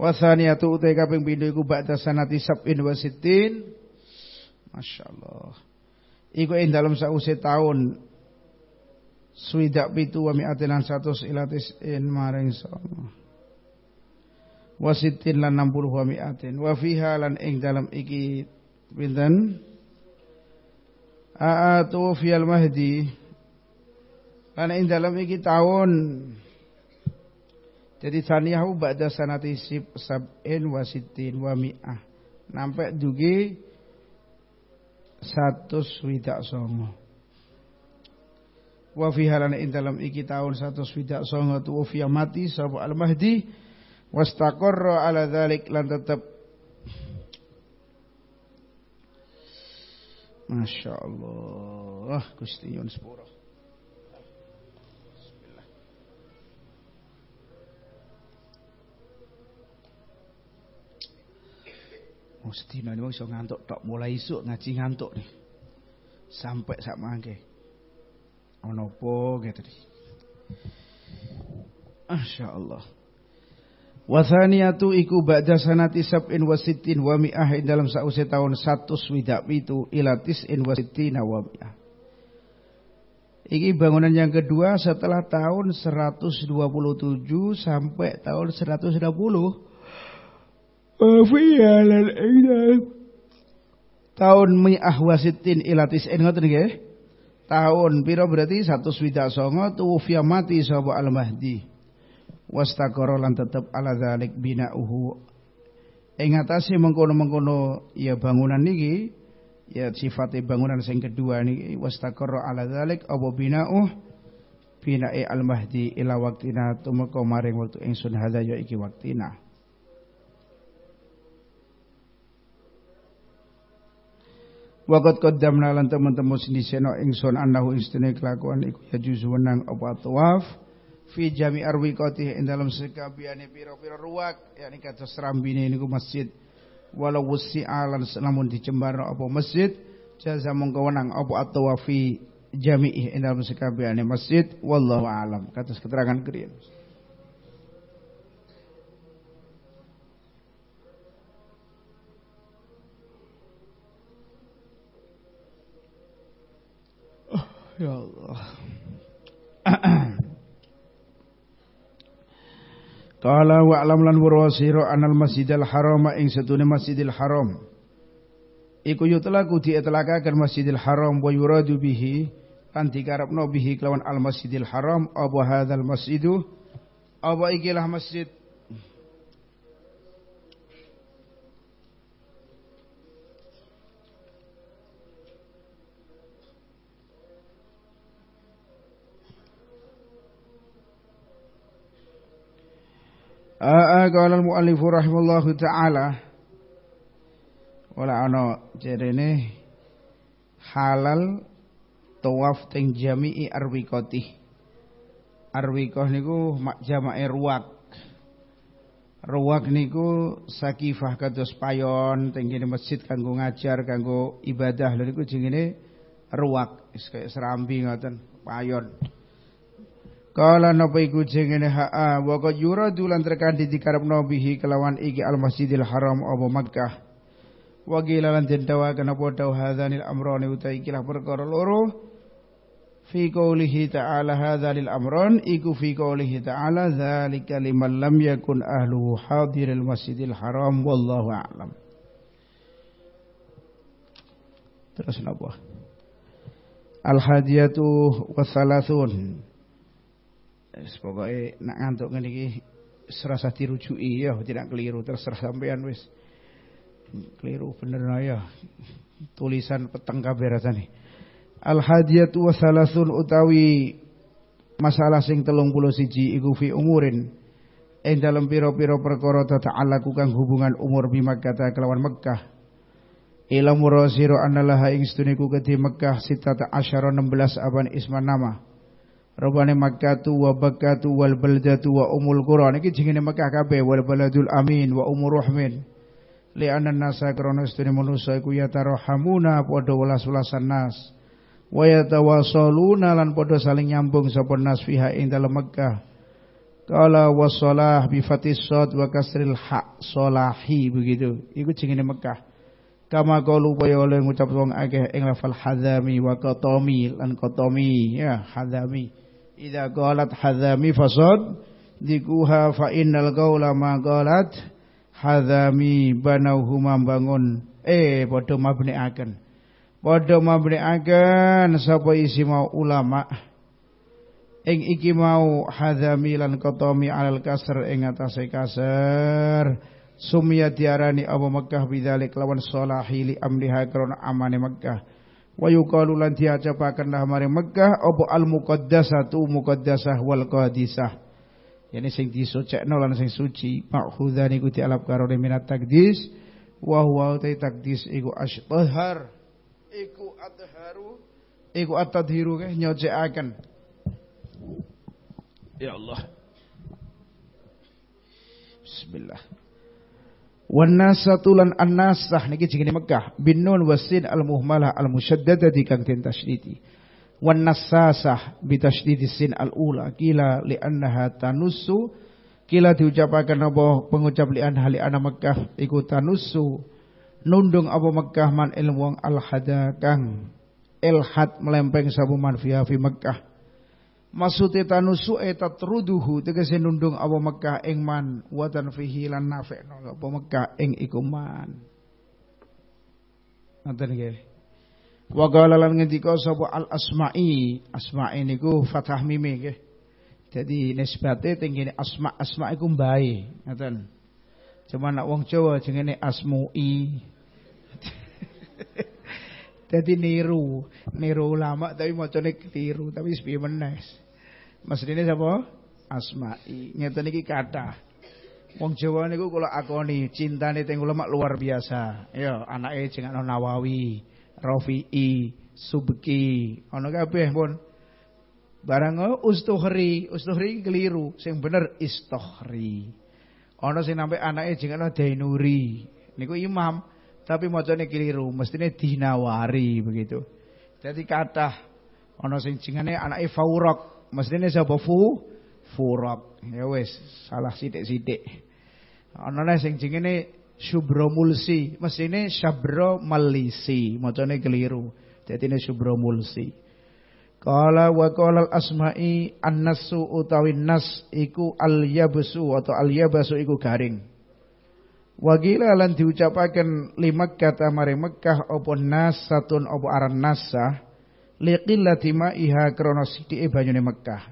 Wasaniyatu utai kaping pindho iku ba'da sanati sab'in wa sittin. Masyaallah. Iku ing dalem sause taun Suidak pitu wa mi'atilan satu ilatis in maring sama Wasitin lan 60 wa mi'atin Wa fiha lan ing dalam iki Bintan A'atu fiyal mahdi Lan ing dalam iki tahun jadi saniyahu ba'da sanati sib sab'in wa sittin wa mi'ah. Nampak dugi satu swidak songo. Wa fi halana ing dalam iki tahun satu swidak songo tu wafiyah mati sabu al-mahdi. Wastaqarra ala dhalik lan tetap Masya Allah Gusti Yunus Pura Mesti mana wong iso ngantuk tok mulai isuk ngaji ngantuk nih. Sampai sak mangke. Ono apa gitu nih. Masyaallah. Wasaniyatu iku ba'da sanati sab'in wa sittin wa mi'ah dalam sause tahun 100 swidak itu ila tis'in wa sittina wa mi'ah. Ini bangunan yang kedua setelah tahun 127 sampai tahun 160 Wafiyalan ingdal. Tahun mi'ah wasitin ilatis en eh, ngoten nggih. Tahun piro berarti 169 tuwfiya mati sapa Al-Mahdi. Wastaqara lan tetap ala zalik bina'uhu. Ingatasi mengkono-mengkono ya bangunan niki ya sifate bangunan yang kedua niki wastaqara ala zalik apa bina'uh bina'i Al-Mahdi ila waktina tumeka maring waktu ingsun hadha ya iki waktina. Waqat qaddamna lan teman-teman siniseno ingsun annahu istine kelakuan iku ya juz wenang apa tawaf fi jami arwiqati ing dalam sekabiane pira ruak ruwak kata serambi ini ku masjid walau wusi'a lan lamun dicembarno apa masjid jasa mengkawenang wenang apa at-tawafi jami'i dalam sekabiane masjid wallahu alam kata keterangan kalian Ya Allah. <clears throat> Qala wa alam lan warwasira anal masjidil haram ing setune masjidil haram. Iku yutlaku dietlakaken masjidil haram wa yuradu bihi lan dikarepno bihi kelawan al masjidil haram apa hadzal masjidu apa ikilah masjid قال المؤلف رحمه الله Taala, ولا أنا جريني halal tawaf teng jami'i arwikoti, arwikoh niku mak jamake ruwak. Ruwak niku sakifah kados payon teng kene masjid kanggo ngajar kanggo ibadah lha niku jenenge ruwak, kaya serambi ngoten, payon. Kala napa iku jengene ha'a wa qad yuradu lan terkandi dikarepno bihi kelawan iki al Masjidil Haram apa Makkah. Wa qila lan tentawa kenapa tau hadzanil amrani uta ikilah perkara loro fi qoulihi ta'ala hadzalil amran iku fi qoulihi ta'ala dzalika liman lam yakun ahluhu hadiril Masjidil Haram wallahu a'lam. Terus napa? Al hadiyatu wasalasun. Wis eh, pokoke eh, nak ngantuk ngene iki serasa dirujuki ya tidak keliru terserah sampean wis. Keliru bener nah, ya. Tulisan peteng kabeh rasane. Al hadiyatu wa salasun utawi masalah sing telung 31 iku fi umurin ing dalam pira-pira perkara tata'ala kang hubungan umur bi kata kelawan Mekkah. Ila murasira annalaha ing stune ku kedhi Mekkah sitata asyara 16 aban isman nama. Rabbani Makkatu wa Bakkatu wal Baldatu wa Umul Qura niki jenenge Makkah kabeh wal Baladul Amin wa Umur Rahmin li'anna nasa krana sedene manusa iku yatarahamuna padha welas-welasan nas wa yatawasaluna lan padha saling nyambung sapa nas fiha ing dalem Makkah Kala wasalah bi fatis sad wa kasril ha salahi begitu. Iku jenenge Mekah. Kama kalu upaya oleh ngucap wong akeh ing lafal hadami wa qatami lan qatami ya hadami. Idza hadami fasod, di dikuha fa innal qaula ma hadami banau humam bangun eh akan mabniaken padha akan sapa isi mau ulama ing iki mau hadami lan qatami alal kasr ing atase Sumia sumya diarani apa Mekkah bidzalik lawan salahi hili amriha krana amane Mekkah wa yuqalu lan diacapaken lah maring Mekkah apa al muqaddasatu muqaddasah wal qadisah yani sing disucikno lan sing suci makhudhan iku dialap karo minat takdis wa huwa takdis iku ashbahar iku adharu iku atadhiru keh nyocikaken ya Allah Bismillah Wan nasatulan anasah niki jenenge Mekah bin nun wasin al muhmalah al musyaddadati kang den tasydidi. Wan bi tasydidi sin al ula kila li annaha tanusu kila diucapaken apa pengucap li anha li anna Mekah iku tanusu nundung apa Mekah man ilmu al hada kang ilhat melempeng sapa man fi Mekah Maksud tanu nusu eta eh, truduhu tegese nundung awa Mekah ing man wa tanfihi lan nafekno apa Mekah ing iku man. Ngoten nggih. Wa qala lan ngendika sapa Al Asma'i, Asma'i niku fathah mimi nggih. Jadi nisbate tenggene asma asma iku mbae, ngoten. Cuma nak wong Jawa jengene asmu'i. <laughs> Jadi niru, niru ulama tapi macane tiru tapi sepi menes. ini siapa? Asma'i. Ngeten iki kathah. Wong Jawa niku kula akoni, nih teng ulama luar biasa. Ya, anake jeneng Nawawi, Rafi'i, Subki, ana kabeh pun. Barang ustuhri, ustuhri keliru, sing bener istohri. Ana sing nampe anake jeneng Dainuri. Niku imam tapi macamnya keliru, mestine dinawari begitu. Jadi kathah ana sing jenenge anake Faurok, mestine sapa Fu? Furok. Ya wis, salah sithik-sithik. ono neh sing jenenge Subromulsi, mestine Sabro Malisi, macane keliru. Jadi ini Subromulsi. Kala wa asma'i an-nasu utawi nas iku al-yabsu atau al-yabasu iku garing. Wagila lan diucapaken li Mekkah tamare Mekkah apa nasatun apa aran nasa liqillati ma'iha krana e banyune Mekkah.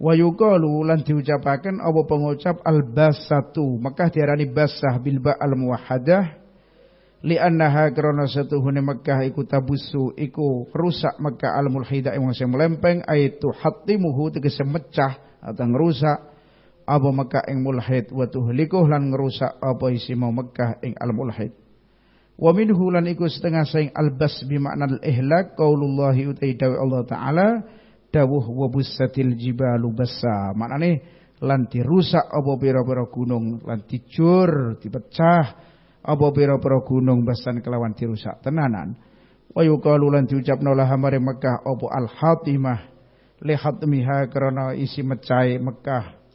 Wa yuqalu lan diucapaken apa pengucap al-basatu Mekkah diarani basah bil ba al muwahhadah li annaha krana satuhune Mekkah iku tabusu iku rusak Mekkah al mulhida wong sing mlempeng aitu hatimuhu tegese mecah atau ngerusak apa Mekah ing mulhid wa tuhlikuh lan ngerusak apa isi mau Mekah ing al mulhid wa minhu lan iku setengah saing al bas bi makna al ihlak qaulullahi utai dawi Allah taala dawuh wa busatil jibalu basa maknane lan dirusak apa pira-pira gunung lan dijur dipecah apa pira-pira gunung basan kelawan dirusak tenanan wa yuqalu lan diucapna laha mare Mekah apa al hatimah li hatmiha karena isi mecai Mekah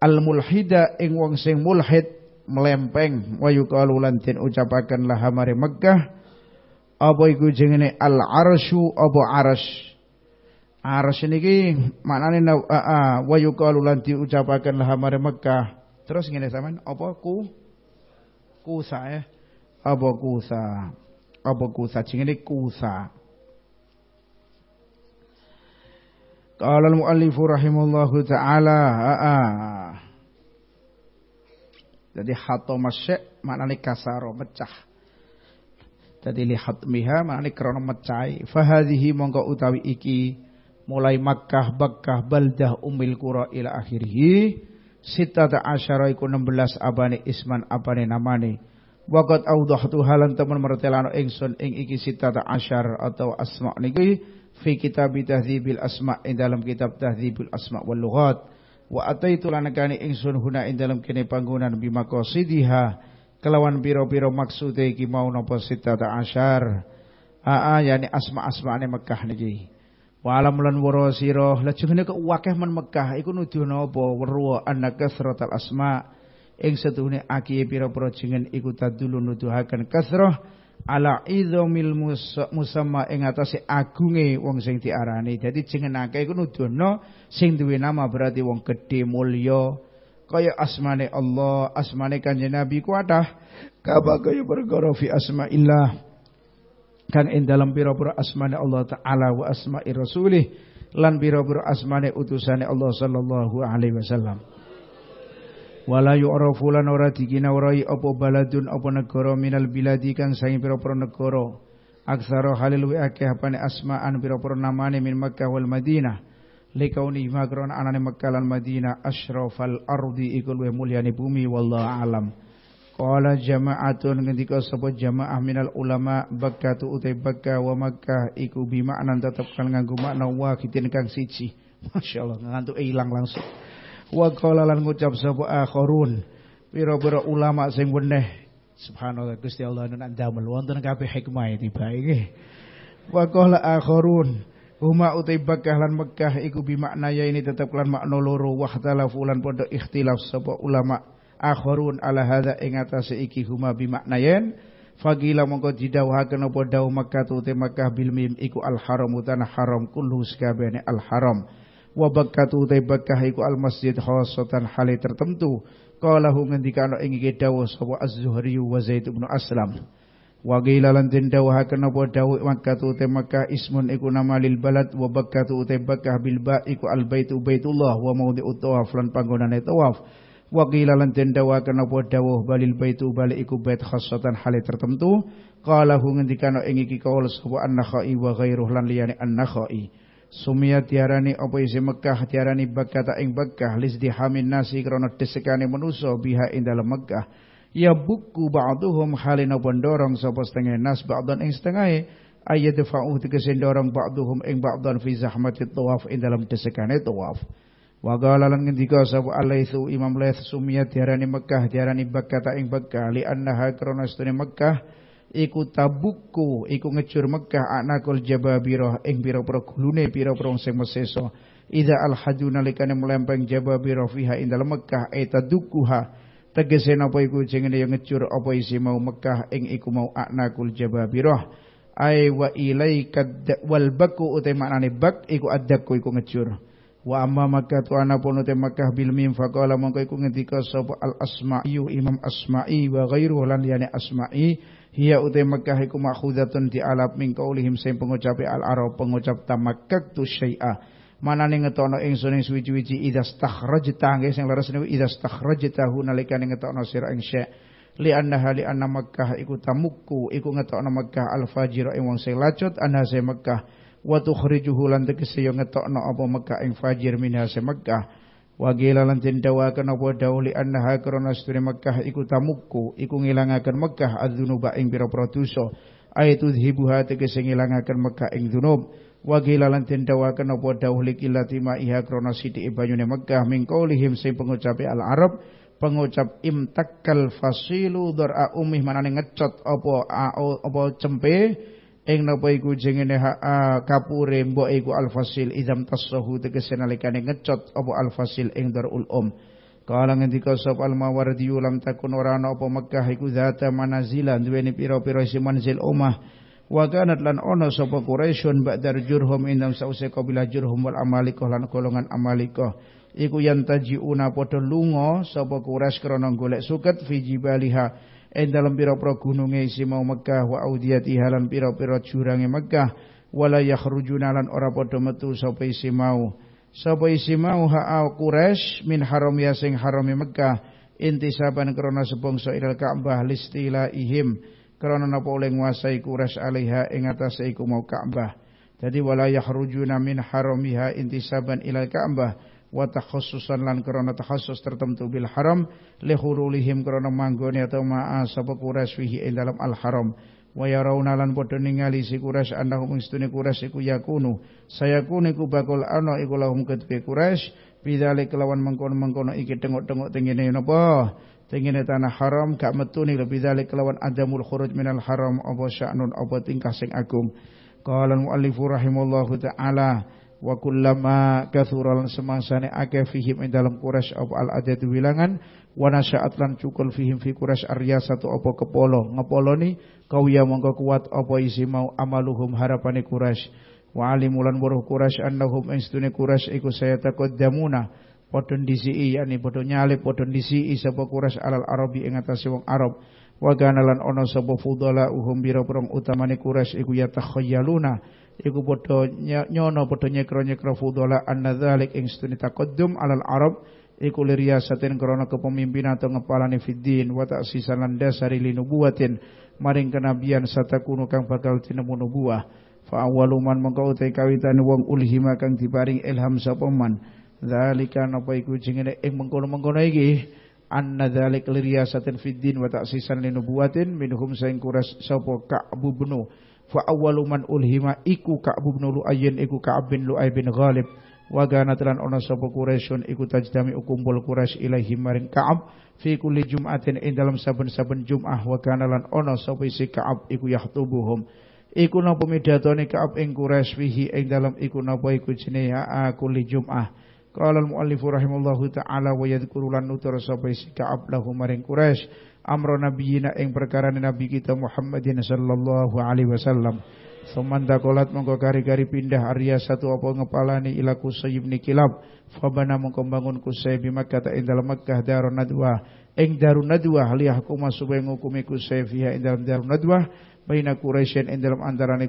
al mulhida ing wong sing mulhid melempeng wa yuqalu lan den ucapaken lahamare Mekkah apa iku jenenge al arsyu apa arsy arsy niki maknane uh, wa yuqalu lan diucapaken lahamare Mekkah terus ngene sampean apa ku kusa ya apa kusa apa kusa jenenge kusa Qala al-muallifu rahimahullahu taala. Jadi hatama syek maknane kasaro mecah. Jadi lihat miha maknane krono mecai. Fahadhihi mongko utawi iki mulai Makkah, Bakkah, Baldah, Umil Qura ila akhirih. Sitata asyara iku 16 abane isman abane namane. Waqat audhahtu halan teman mertelano ingsun ing iki sitata asyar atau asma niki fi kitab tahdzibil asma ing dalam kitab tahdzibil asma wal lughat wa ataitu lanakani ingsun huna ing dalam kene panggonan bimakosidiha kelawan piro-piro maksude iki mau napa sitata asyar aa yani asma-asmane Mekah niki wa alam lan waro sira lajengene kok wakeh men Mekah iku nuduh napa weruh annaka suratal asma ing setuhune akiye piro-piro jengen iku tadulu nuduhaken kasrah ala idzamil musamma ing atase agunge wong sing diarani. Dadi jenengake iku nuduhno sing duwe nama berarti wong gedhe mulya. Kaya asmane Allah, asmane Kanjeng Nabi ku atah kaba kaya perkara fi asmaillah. Kang ing dalam pira-pira asmane Allah taala wa asma'i rasulih lan pira-pira asmane utusane Allah sallallahu alaihi wasallam wala yu'rafu lan ora dikinawrai apa baladun apa negara minal biladi kang saing pira-pira negara aksara halil wa akeh apane asma'an pira-pira namane min Makkah wal Madinah likauni magron anane Makkah lan Madinah asyrafal ardi iku luwih mulyane bumi wallahu alam Qala jama'atun ngendika sapa jamaah minal ulama bakatu utai bakka wa makkah iku bi makna tetep kan nganggo makna kang siji. <laughs> Masyaallah ngantuk hilang langsung wa qala lan ngucap sapa akharun pira-pira ulama sing weneh subhanallah Gusti Allah nun andamel wonten kabeh hikmah tiba nggih wa qala akharun Huma utai Bakah lan Mekah iku bimaknaya ini tetap lan makna loro wahtalafu lan padha ikhtilaf sapa ulama akhorun ala hadza ing atase iki huma bimaknayen fagila mongko didhawuhaken apa dawuh Mekah tu uti Mekah bil mim iku al haram tanah haram kullu sakabehane al haram wa bakkatu te bakkah iku al masjid khassatan hale tertentu qalahu ngendika ana ing iki dawuh sapa az-zuhri wa zaid bin aslam wa qila lan den dawuhaken apa dawuh makkatu makkah ismun iku nama lil balad wa bakkatu te bakkah bil ba iku al baitu baitullah wa maudhi'u tawaf lan panggonane tawaf wa qila lan den dawaken dawuh balil baitu balik iku bait khassatan hale tertentu qalahu ngendikana ing iki kaul sapa an-nakhai wa ghairuh lan liyane an-nakhai Sumia tiarani apa isi Mekah tiarani Bakkah ing Bakkah lisdihamin nasi krana desekane menuso biha ing dalam Mekah. Ya buku ba'duhum halina pendorong sapa setengah nas ba'dan ing setengah ayat fa'u tegese dorong ba'duhum ing ba'dan fi zahmati tawaf ing dalem desekane tawaf. Wa qala lan ngendika sapa Alaitsu Imam Laits sumia tiarani Mekah tiarani Bakkah ing Bakkah li annaha krana setengah Mekah iku tabukku iku ngejur Mekah anakul jababirah ing pira-pira gulune pira-pira sing meseso Ida al haju nalikane melempeng jababirah fiha ing dalem Mekah etadukuha tegese napa iku jengene yo ya ngejur apa isi mau Mekah ing iku mau anakul jababirah ai wa ilaika wal baku utai maknane bak iku adakku iku ngejur Wa amma maka tu anapun utai Makkah bil mim faqala mongko iku ngendika sapa al Imam Asma'i wa ghairuhu lan liyane Asma'i Hia utai Mekah iku ti alap min kaulihim sing pengucapi al arab pengucap tamakkaktu syai'a. mana ngetono ingsun ing suwi-wiji idas takhrajta nggih sing leres niku idas takhrajtahu nalikane ngetokno sira ing syai'. Li anda li anna Mekah iku tamukku iku ngetokno Mekah al fajir ing wong sing lacut anha Mekah wa tukhrijuhu lan tegese yo ngetokno apa Mekah ing fajir minha Mekah Wagila lan den dawaken apa dawuh li annaha krana sedene Mekkah iku tamukku iku ngilangaken Mekkah adzunuba ing pira-pira dosa aitu dhibuha tegese ngilangaken Mekkah ing dzunub Wagila lan den apa dawuh li illati ma iha krana sithike banyune Mekkah mingkaulihim sing pengucape al Arab pengucap imtakal fasilu dora umih manane ngecot apa apa cempe ing napa iku jengene ha kapure mbok iku alfasil idam tasahu tegese nalikane ngecot apa alfasil ing darul um kala ngendika sop almawardi lam takun ora ana apa Mekkah iku zata manazila duweni pira-pira si manzil omah wa kanat lan ana sapa quraisyun ba'dar jurhum indam sause kabilah jurhum wal amalikoh lan golongan amalikoh iku yantajiuna padha lunga sapa quraisy krana golek suket fi jibaliha ing dalam pira-pira gununge mau Mekah wa audiyatiha lan pira-pira jurange Mekah wala yakhrujuna lan ora padha metu sapa isi mau sapa isi mau ha Quraisy min haram ya sing harame Mekah intisaban krana sebangsa ilal Ka'bah listila ihim krana napa oleh nguasai Quraisy alaiha ing atase iku mau Ka'bah jadi wala yakhrujuna min haramiha intisaban ilal Ka'bah wa takhususan lan krana takhasus tertentu bil haram li hurulihim krana manggone atau ma'a sapa Quraisy fihi ing dalam al haram wa yarawna lan padha ningali si Quraisy annahum istune Quraisy iku yakunu sayakunu iku bakal ana iku lahum kedhe Quraisy bidzalik kelawan mengkono-mengkono iki tengok-tengok tengene napa tengene tanah haram gak metu nih lebih dalik kelawan adamul khuruj minal haram apa sya'nun apa tingkah sing agung qala al rahimallahu taala wa kullama kathura semangsane akeh fihim ing dalam Quraisy apa al adad wilangan wa nasya'at lan cukul fihim fi Quraisy arya satu apa kepolo ngepoloni ni mongko kuat apa isi mau amaluhum harapane Quraisy wa alimulan buruh Quraisy annahum ing sedune Quraisy iku saya damuna padha disi yani padha nyalip padha disi sapa Quraisy alal arabi ing atase wong Arab wa ganalan ana sapa fudala uhum biro perang utamane Quraisy iku yatakhayaluna iku padha nyono padha nyekro-nyekro fudola anna dzalik ing sedune taqaddum alal arab iku liriyasatin krana kepemimpinan atau ngepalane fiddin wa ta'sisan lan dasari linubuwatin maring kenabian satakunu kang bakal tinemu nubuwah fa awaluman mengko utai kawitan wong ulhima kang diparing ilham sapa man dzalika napa iku jengene ing mengkono-mengkono iki anna dzalik liriyasatin fiddin wa ta'sisan linubuwatin minhum saing kuras sapa ka'bu fa awwalu man ulhima iku Ka'ab bin Lu'ayyin iku Ka'ab bin Lu'ay bin Ghalib wa kana telan ana sapa Quraisyun iku tajdami kumpul Quraisy ilahi maring Ka'ab fi kulli jum'atin ing dalam saben-saben Jum'ah wa kana lan ana sapa si Ka'ab iku yahtubuhum iku napa midhatone Ka'ab ing Quraisy fihi ing dalam iku napa iku jenenge kulli Jum'ah Qala al-muallif rahimahullahu taala wa yadhkuru lan nutur sapa si Ka'ab lahu maring Quraisy amra nabiyina ing perkara nabi kita Muhammadin sallallahu alaihi wasallam Sumanda kolat mongko kari-kari pindah Arya satu apa ngepalani ila Kusay ibn Kilab Fabana mongko bangun Kusay bima kata ing dalam Makkah darun nadwa Ing darun nadwa liyahkuma supaya ngukumi Kusay fiha ing dalam darun nadwa Baina Quraisyin ing dalam antarane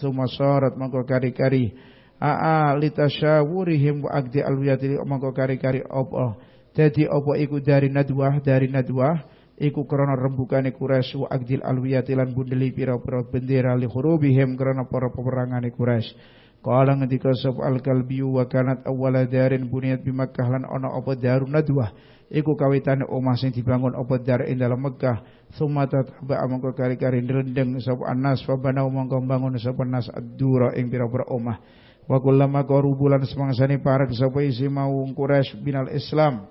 Suma sarat mongko kari-kari A'a litasyawurihim wa agdi alwiyati mongko kari-kari apa Jadi apa iku dari nadwa dari nadwa iku krana rembukane Quraisy wa agdil alwiyati lan bundeli pira-pira bendera li khurubihim krana para peperangane Quraisy Kala ngendika sop al kalbi wa kanat awwala darin buniyat bi Makkah lan ana apa darun nadwah iku kawitane omah sing dibangun apa dar ing dalam Makkah summa tataba mongko kari-kari rendeng sop anas fa banau mongko bangun sop anas ad-dura ing pira-pira omah wa kullama qarubulan semangsane parek sapa isi mau Quraisy binal Islam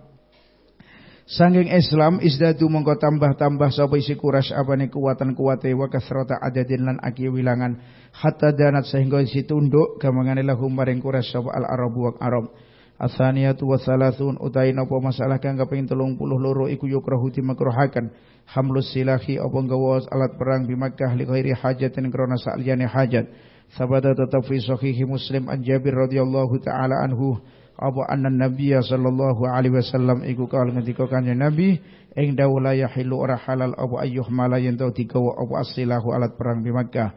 Sangking Islam isdadu mengko tambah-tambah sapa isi kuras apa kuwatan-kuwate wa kasrata adadin lan aki wilangan hatta danat sehingga isi tunduk gamangane lahum maring kuras sapa al arabu wa arab Asaniyatu wa salasun utai napa masalah kang kaping 30 loro iku yukrahu dimakruhaken hamlus silahi apa nggawa alat perang bi Makkah li ghairi hajatin krana sakliyane hajat sabada tetap fi sahih Muslim an Jabir radhiyallahu taala anhu apa anna nabi sallallahu alaihi wasallam iku kal ngendika kanjeng nabi ing dawula hilu ora halal apa Ayuh malayentau yen tau digawa apa asilahu alat perang di Makkah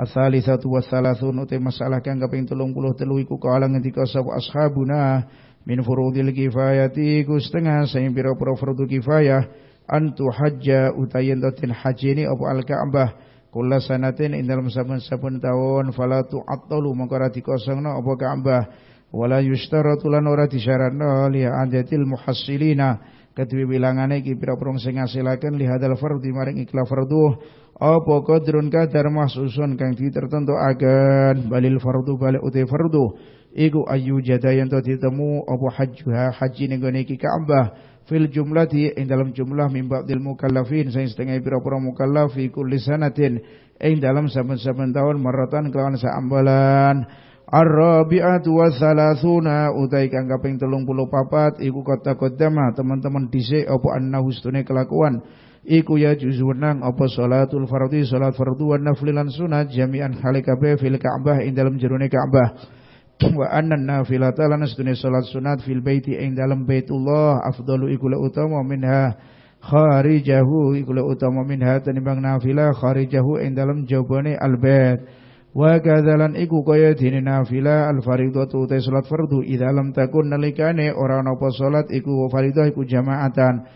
asali satu wasalasun uti masalah kang kaping 33 iku kala ngendika sapa ashabuna min furudil kifayati iku setengah sing pira-pira fardhu kifayah antu hajja utayen haji hajini apa al Ka'bah kula sanatin ing dalam saben-saben taun fala tu'attalu mongko ra dikosongno apa Ka'bah wala yushtaratu lan ora disyaratno li adatil muhassilina kedue wilangane iki pira-pira sing ngasilaken li hadal fardhi maring ikla fardhu apa qadrun kadar mahsusun kang ditertentuaken balil fardhu balik uti fardhu iku ayu jada yang to ditemu apa hajjuha haji ning gone iki Ka'bah fil jumlati ing dalam jumlah mimba'dil mukallafin sing setengah pira-pira mukallaf lisanatin, kulli ing dalam saben-saben tahun maratan kelawan saambalan Ar-rabi'atu salat salasuna utai kang kaping 34 iku kota kodama teman-teman dhisik apa annahu stune kelakuan iku ya juzunang apa salatul fardhi salat fardhu wa nafil lan sunat jami'an halikabe fil Ka'bah ing jerone Ka'bah wa anna nafilata lan stune salat sunat fil baiti ing dalem Baitullah afdalu iku la utama minha kharijahu iku la utama minha tenimbang nafilah kharijahu ing dalem jawabane al-bait Wa kadzalan iku kaya dene nafilah al fardhatu te salat fardhu idza lam takun nalikane ora ana apa salat iku fardhu iku jamaatan.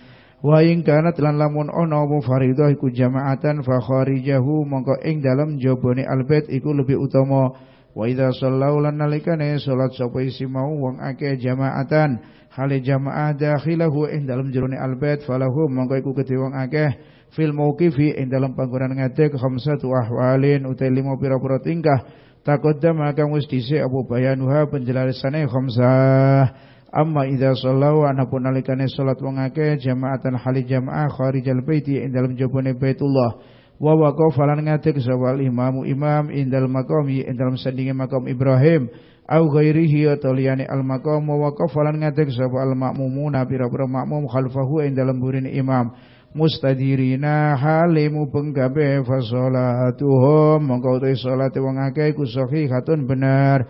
Wa in kanat lan lamun ana apa fardhu iku jamaatan fa kharijahu mongko ing dalem jabone al bait iku lebih utama. Wa idza sallau lan nalikane salat sapa isi mau wong akeh jamaatan. Hale jamaah dakhilahu ing dalem jerone al bait falahu mongko iku kedhe wong akeh fil mauqifi ing dalam panggonan ngatek khamsatu ahwalin utai lima pira-pira tingkah taqaddama kang wis dhisik apa bayanuha penjelasane khamsah Amma idza sallau anapun nalikane salat wong akeh jamaatan hali jamaah kharijal baiti ing dalam jabone Baitullah wa waqafa lan sawal imamu imam ing dalam maqami ing dalam sandinge maqam Ibrahim au ghairihi atau liyane al maqam wa waqafa lan ngadeg sawal makmumuna pira-pira makmum khalfahu ing dalam burine imam mustadirina halimu pengkabe fasolatuhum mongko utai salate wong akeh iku sahihatun benar.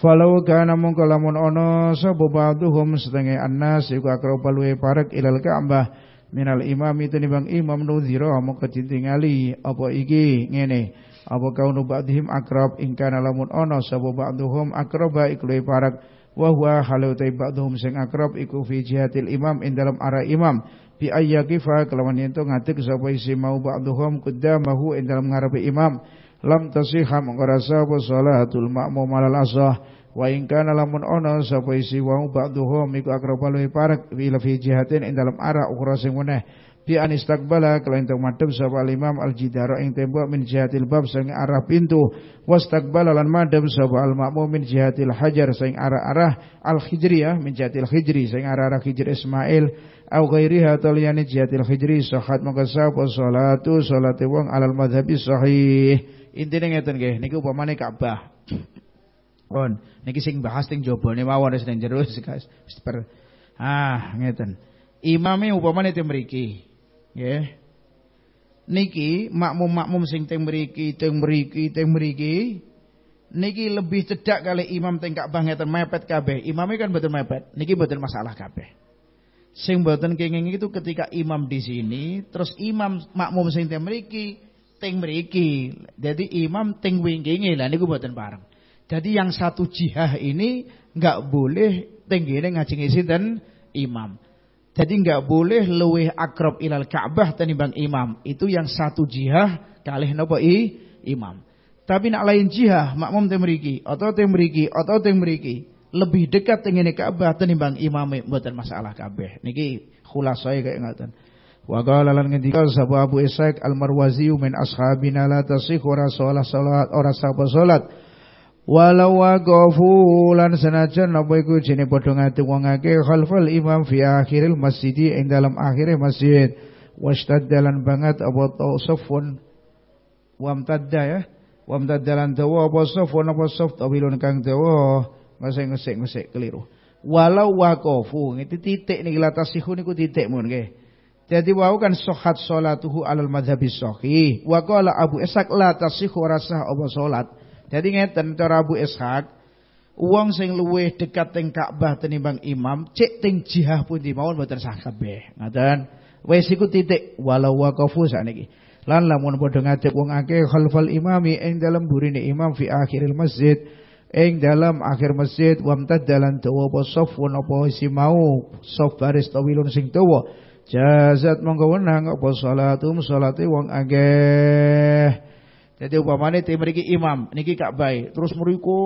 Falau kana mongko ono ana setengah annas iku akrab parek ilal Ka'bah minal imam itu nibang imam nudhira mongko ditingali apa iki ngene apa kaunu ba'dhim akrab ingkana lamun ana sapa ba'dhum akrab baik luwe parek wa huwa halu ba'dhum sing akrab iku fi jihatil imam in dalam arah imam bi ayyakifa kelawan itu ngatik sapa isi mau ba'dhum qudamahu ing dalam ngarepe imam lam tasihha mengora sapa salatul ma'mum alal asah wa in kana lamun ana sapa isi wau ba'dhum iku akrabal parak fi lafi jihatin ing dalam arah ukhra sing meneh bi anistakbala kelawan itu madhep sapa imam al jidara ing tembok min jihatil bab sing arah pintu wastakbala lan madhep sapa al ma'mum min jihatil hajar sing arah-arah al hijriyah min jihatil hijri sing arah-arah hijr Ismail au ghairiha atau liyane jihatil hijri sahat maka sapa salatu salate wong alal madhabi sahih intine ngeten nggih niku upamane Ka'bah on niki sing bahas teng jabone mawon wis teng jero guys ah ngeten imame upamane teng mriki nggih niki makmum-makmum sing teng mriki teng mriki teng mriki niki lebih cedak kali imam teng Ka'bah ngeten mepet kabeh imamnya kan betul mepet niki betul masalah kabeh Sing mboten kenging itu ketika imam di sini, terus imam makmum sing teng mriki, teng mriki. Jadi imam teng wingkinge. Lah niku mboten bareng. Jadi yang satu jihah ini nggak boleh teng kene ngajeng dan imam. Jadi nggak boleh luweh akrab ilal Ka'bah tenimbang imam. Itu yang satu jihah kalih nopo i imam. Tapi nak lain jihah makmum teng mriki, atau teng atau teng lebih dekat dengan Ka'bah tenimbang imam mboten masalah Ka'bah. Niki khulasae kaya ngoten. Wa qala lan ngendika sapa Abu Ishaq Al-Marwazi min ashabina la tasih ora salat salat ora sapa salat. Walau waqafu lan senajan apa iku jene padha ngati wong akeh imam fi akhiril masjid ing dalam akhire masjid. Washtaddalan banget apa tausafun wamtadda ya. Wamtaddalan dawa apa safun apa saf tawilun kang dawa. Masa ngesek-ngesek keliru. Walau wakofu. Itu titik nih latasihu niku titik mun Jadi wau kan sohat solatuhu alal madhabi sohi. Wakola Abu Ishak latasihu rasah apa solat. Jadi ngeten cara Abu Esak Uang sing luwe dekat teng Ka'bah tenimbang imam, cek teng jihah pun dimawon mboten kebe kabeh. Ngaten. Wis iku titik walau waqafu sakniki. Lan lamun padha ngadeg wong akeh khalfal imami eng dalam burine imam fi akhiril masjid ing dalam akhir masjid wamtad dalan dawa apa safun apa isi mau saf baris tawilun sing dawa jazat monggo wenang apa salatum salate wong akeh jadi upamane te mriki imam niki Ka'bah terus mriku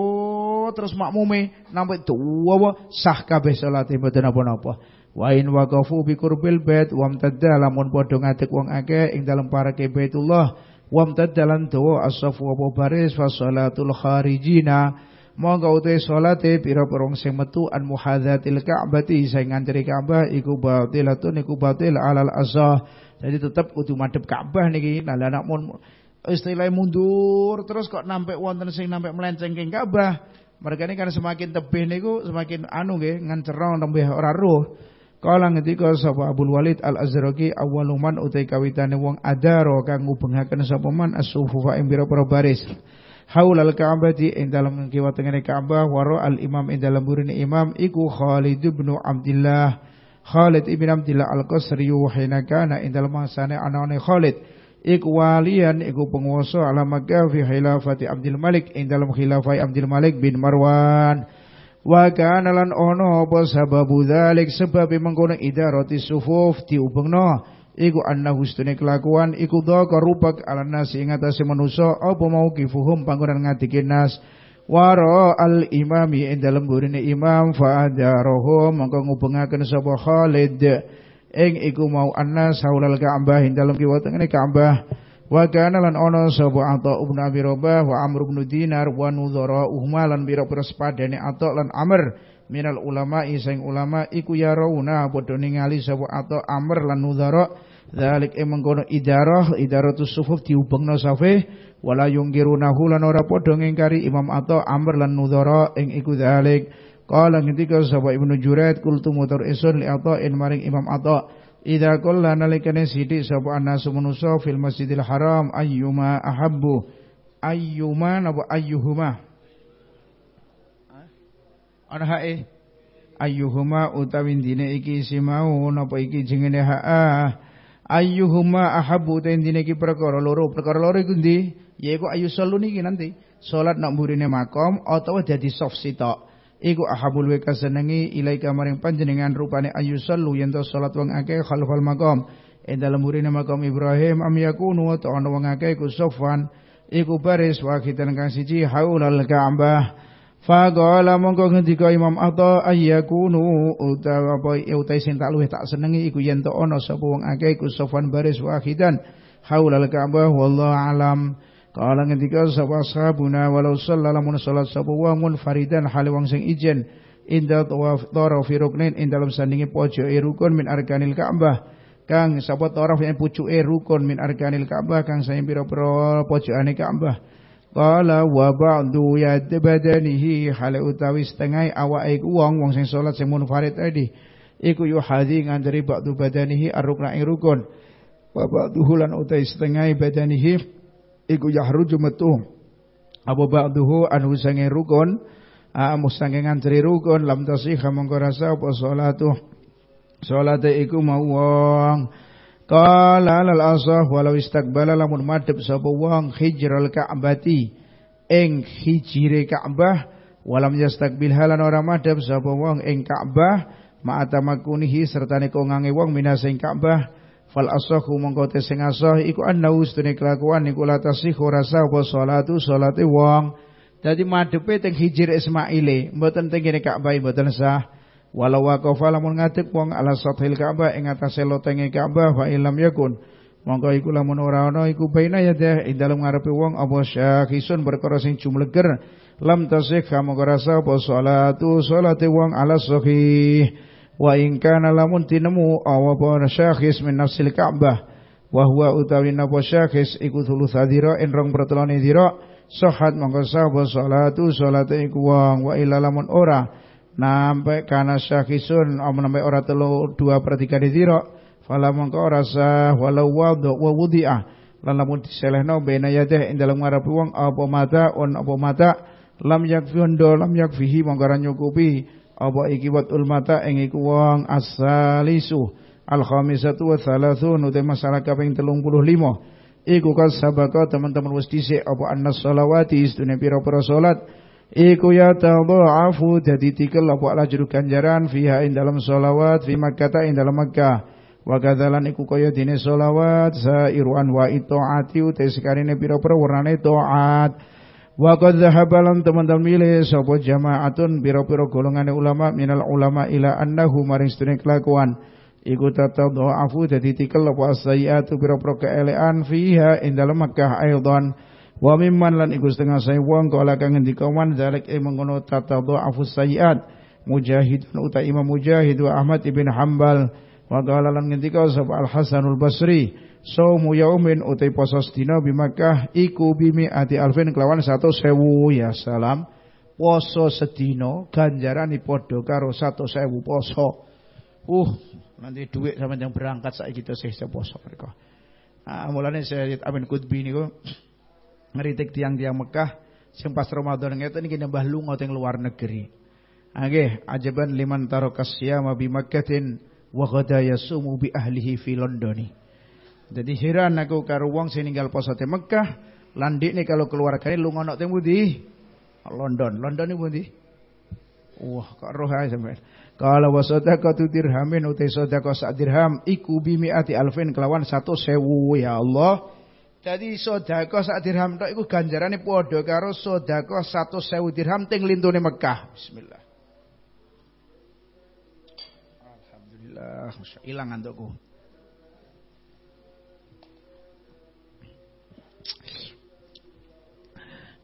terus makmume nampak dawa sah kabeh salate mboten apa-apa Wa in waqafu bi qurbil bait monpo amtadda lamun padha ngadeg wong akeh ing dalem parake Baitullah wa amtadda lan dawa as wa baris fa salatul kharijina Monggo utuhe salate pira-pira wong sing metu an muhadzatil Ka'bati sing nganceri Ka'bah iku batilatun iku batil alal asah. Jadi tetap kudu madhep Ka'bah niki. Nah, lah anak mun istilah mundur terus kok nampik wonten sing nampik melenceng king Ka'bah. Mereka ini kan semakin tebih niku semakin anu nggih ngancerong tembih ora roh. Kala ngendika sapa Abdul Walid Al-Azraqi awaluman utai kawitane wong adaro kang ngubengaken sapa man as-sufufa ing pira baris haul al di ing dalam kiwa tengene Ka'bah waro al imam ing dalam burine imam iku Khalid bin Abdullah Khalid ibn Abdullah al-Qasri hina kana ing dalam masane anane Khalid iku walian iku penguasa ala Makkah fi khilafati Abdul Malik ing dalam khilafah Abdul Malik bin Marwan wa kana lan ono apa sababu dzalik sebab mengkono idarati sufuf diubengno iku annahu sedune kelakuan iku dhaka rupak ala nasi ing atase manusa apa mau kifuhum panggonan ngadike nas waro al imami ing dalem burine imam fa adarohum mongko ngubengaken sapa Khalid ing iku mau annas haulal Ka'bah ing dalem kiwa tengene Ka'bah wa kana lan ana sapa Atha ibn Abi Rabah wa Amr ibn Dinar wa nudhara uhmalan biro pira-pira sepadane lan Amr minal ulama, iseng ulama iku yarawna padha ningali sapa ato amr lan nudhara dzalik e mengkono idarah idaratus sufuf diubengno safe wala yungkirunahu lan ora padha ngingkari imam ato amr lan nudhara ing iku dzalik qala ketika sapa ibnu juraid kultu mutur isun li ato in maring imam ato Idza qalla nalikane sithik sapa anasu manusa fil Masjidil Haram ayyuma ahabbu ayyuma napa ayyuhuma Ana hae ayyuhuma utawi dine iki simau napa iki jenenge haah ayyuhuma ahabu utawi dine iki perkara loro perkara loro iku ndi yaiku ayu salu niki nanti salat nak mburine makom atau dadi soft sitok iku ahabul wa kasenengi ilaika maring panjenengan rupane ayu salu yen salat wong akeh khalfal makom ing dalem mburine makom Ibrahim am yakunu ta ana wong akeh iku sofan iku baris wakitan kang siji haulal Ka'bah Faqala mongko ngendika Imam Atha ayyakunu utawa eh, utai sing tak luwih tak senengi iku yen to ana sapa wong akeh iku sofan baris wahidan haulal Ka'bah wallahu alam. Kala ngendika sapa sahabuna walau sallallamun salat sapa wa munfaridan hal wong sing ijen inda tawaf taraf ruknin ing dalam sandingi pojoke rukun min arkanil Ka'bah. Kang sapa taraf yang pucuke rukun min arkanil Ka'bah kang sing pira-pira pojokane Ka'bah. Qala wa ba'du ya badanihi hale utawi setengah awake wong wong sing salat sing munfarid tadi iku yo hadhi ngandari ba'du badanihi arukna ing rukun wa ba'duhu lan utai setengah badanihi iku yahruju metu apa ba'duhu anu sange rukun a mustange ngandari rukun lam tasih mongko rasa apa salatu salate iku mau wong Qala alal asah walau istaqbala lamun madhep sapa wong hijral ka'bati ing hijire Ka'bah walam yastaqbil halan ora madhep sapa wong ing Ka'bah ma'atamakunihi sertane wong minasing Ka'bah fal asahu mongko te sing asah iku annau stune kelakuan iku la tasih ora sapa salatu salate wong dadi madhepe teng hijir Ismaile mboten teng kene Ka'bah mboten sah Walau waqafa lamun ngadeg wong ala sathil Ka'bah ing atase lotenge Ka'bah fa illam yakun mongko iku lamun ora ana iku baina ya ing dalem ngarepe wong apa syakisun perkara sing jumleger lam tasih mongko rasa apa salatu salate wong ala sahih wa in kana lamun tinemu apa syakhis min nafsil Ka'bah wa huwa utawi napa syakhis iku thuluth dhira in rong pertelone dhira sahat mongko sah apa salatu salate iku wong wa illa lamun ora nampai kana syakisun om nampai ora telu dua per tiga ditiro fala mongko ora sah walau wadu wa wudi'ah lan lamun diselehno bena yadeh ing dalem ngarep wong apa mata on apa mata lam yakfi do lam yakfihi mongko ora nyukupi apa iki watul mata ing iku wong asalisu al khamisatu wa thalathun uta masalah kaping 35 iku kan sabaka teman-teman wis dhisik apa annas shalawati istune pira-pira salat Iku yatadha'afu jadi tikel apa alajru ganjaran fiha ing dalam sholawat fi Makkah ing dalam Makkah. Wa kadzalan iku kaya dene sholawat sairu anwa taati uta sekarene pira-pira wernane taat. Wa qad dhahabalan teman-teman milih sapa jama'atun pira-pira golongan ulama minal ulama ila annahu maring sedene kelakuan. Iku afu jadi tikel apa as tu pira-pira keelean fiha ing dalam Makkah aidan. Wa mimman lan iku setengah saya wong kala kang ngendika man zalik e eh, mengkono tatadhafu sayiat. Mujahid uta Imam Mujahid wa Ahmad ibn Hambal wa qala lan ngendika Al Hasanul Basri Saumu yaumin utai poso sedina bi Makkah iku bimi ati alfin kelawan satu sewu ya salam poso sedina ganjaran padha karo satu sewu poso uh nanti duit sama yang berangkat saya gitu sih poso mereka ah mulane lihat Amin Qutbi niku ngeritik tiang-tiang Mekah sing pas Ramadan ngeten iki nambah lunga teng luar negeri. Nggih, ajaban liman taraka siyama bi Makkatin wa ghada yasumu bi ahlihi fi Londoni. Jadi heran aku karo wong sing ninggal poso teng Mekah, landikne kalau keluargane lunga nok teng pundi? London. London iki pundi? Wah, kok roh ae sampean. Kala wa sadaqatu dirhamin utai sadaqah sak dirham iku bi mi'ati alfin kelawan satu sewu ya Allah jadi sodako sak dirham tok iku ganjarane padha karo sodako satu sewu dirham teng lintune Mekah. Bismillah. Alhamdulillah, hilang ngantukku.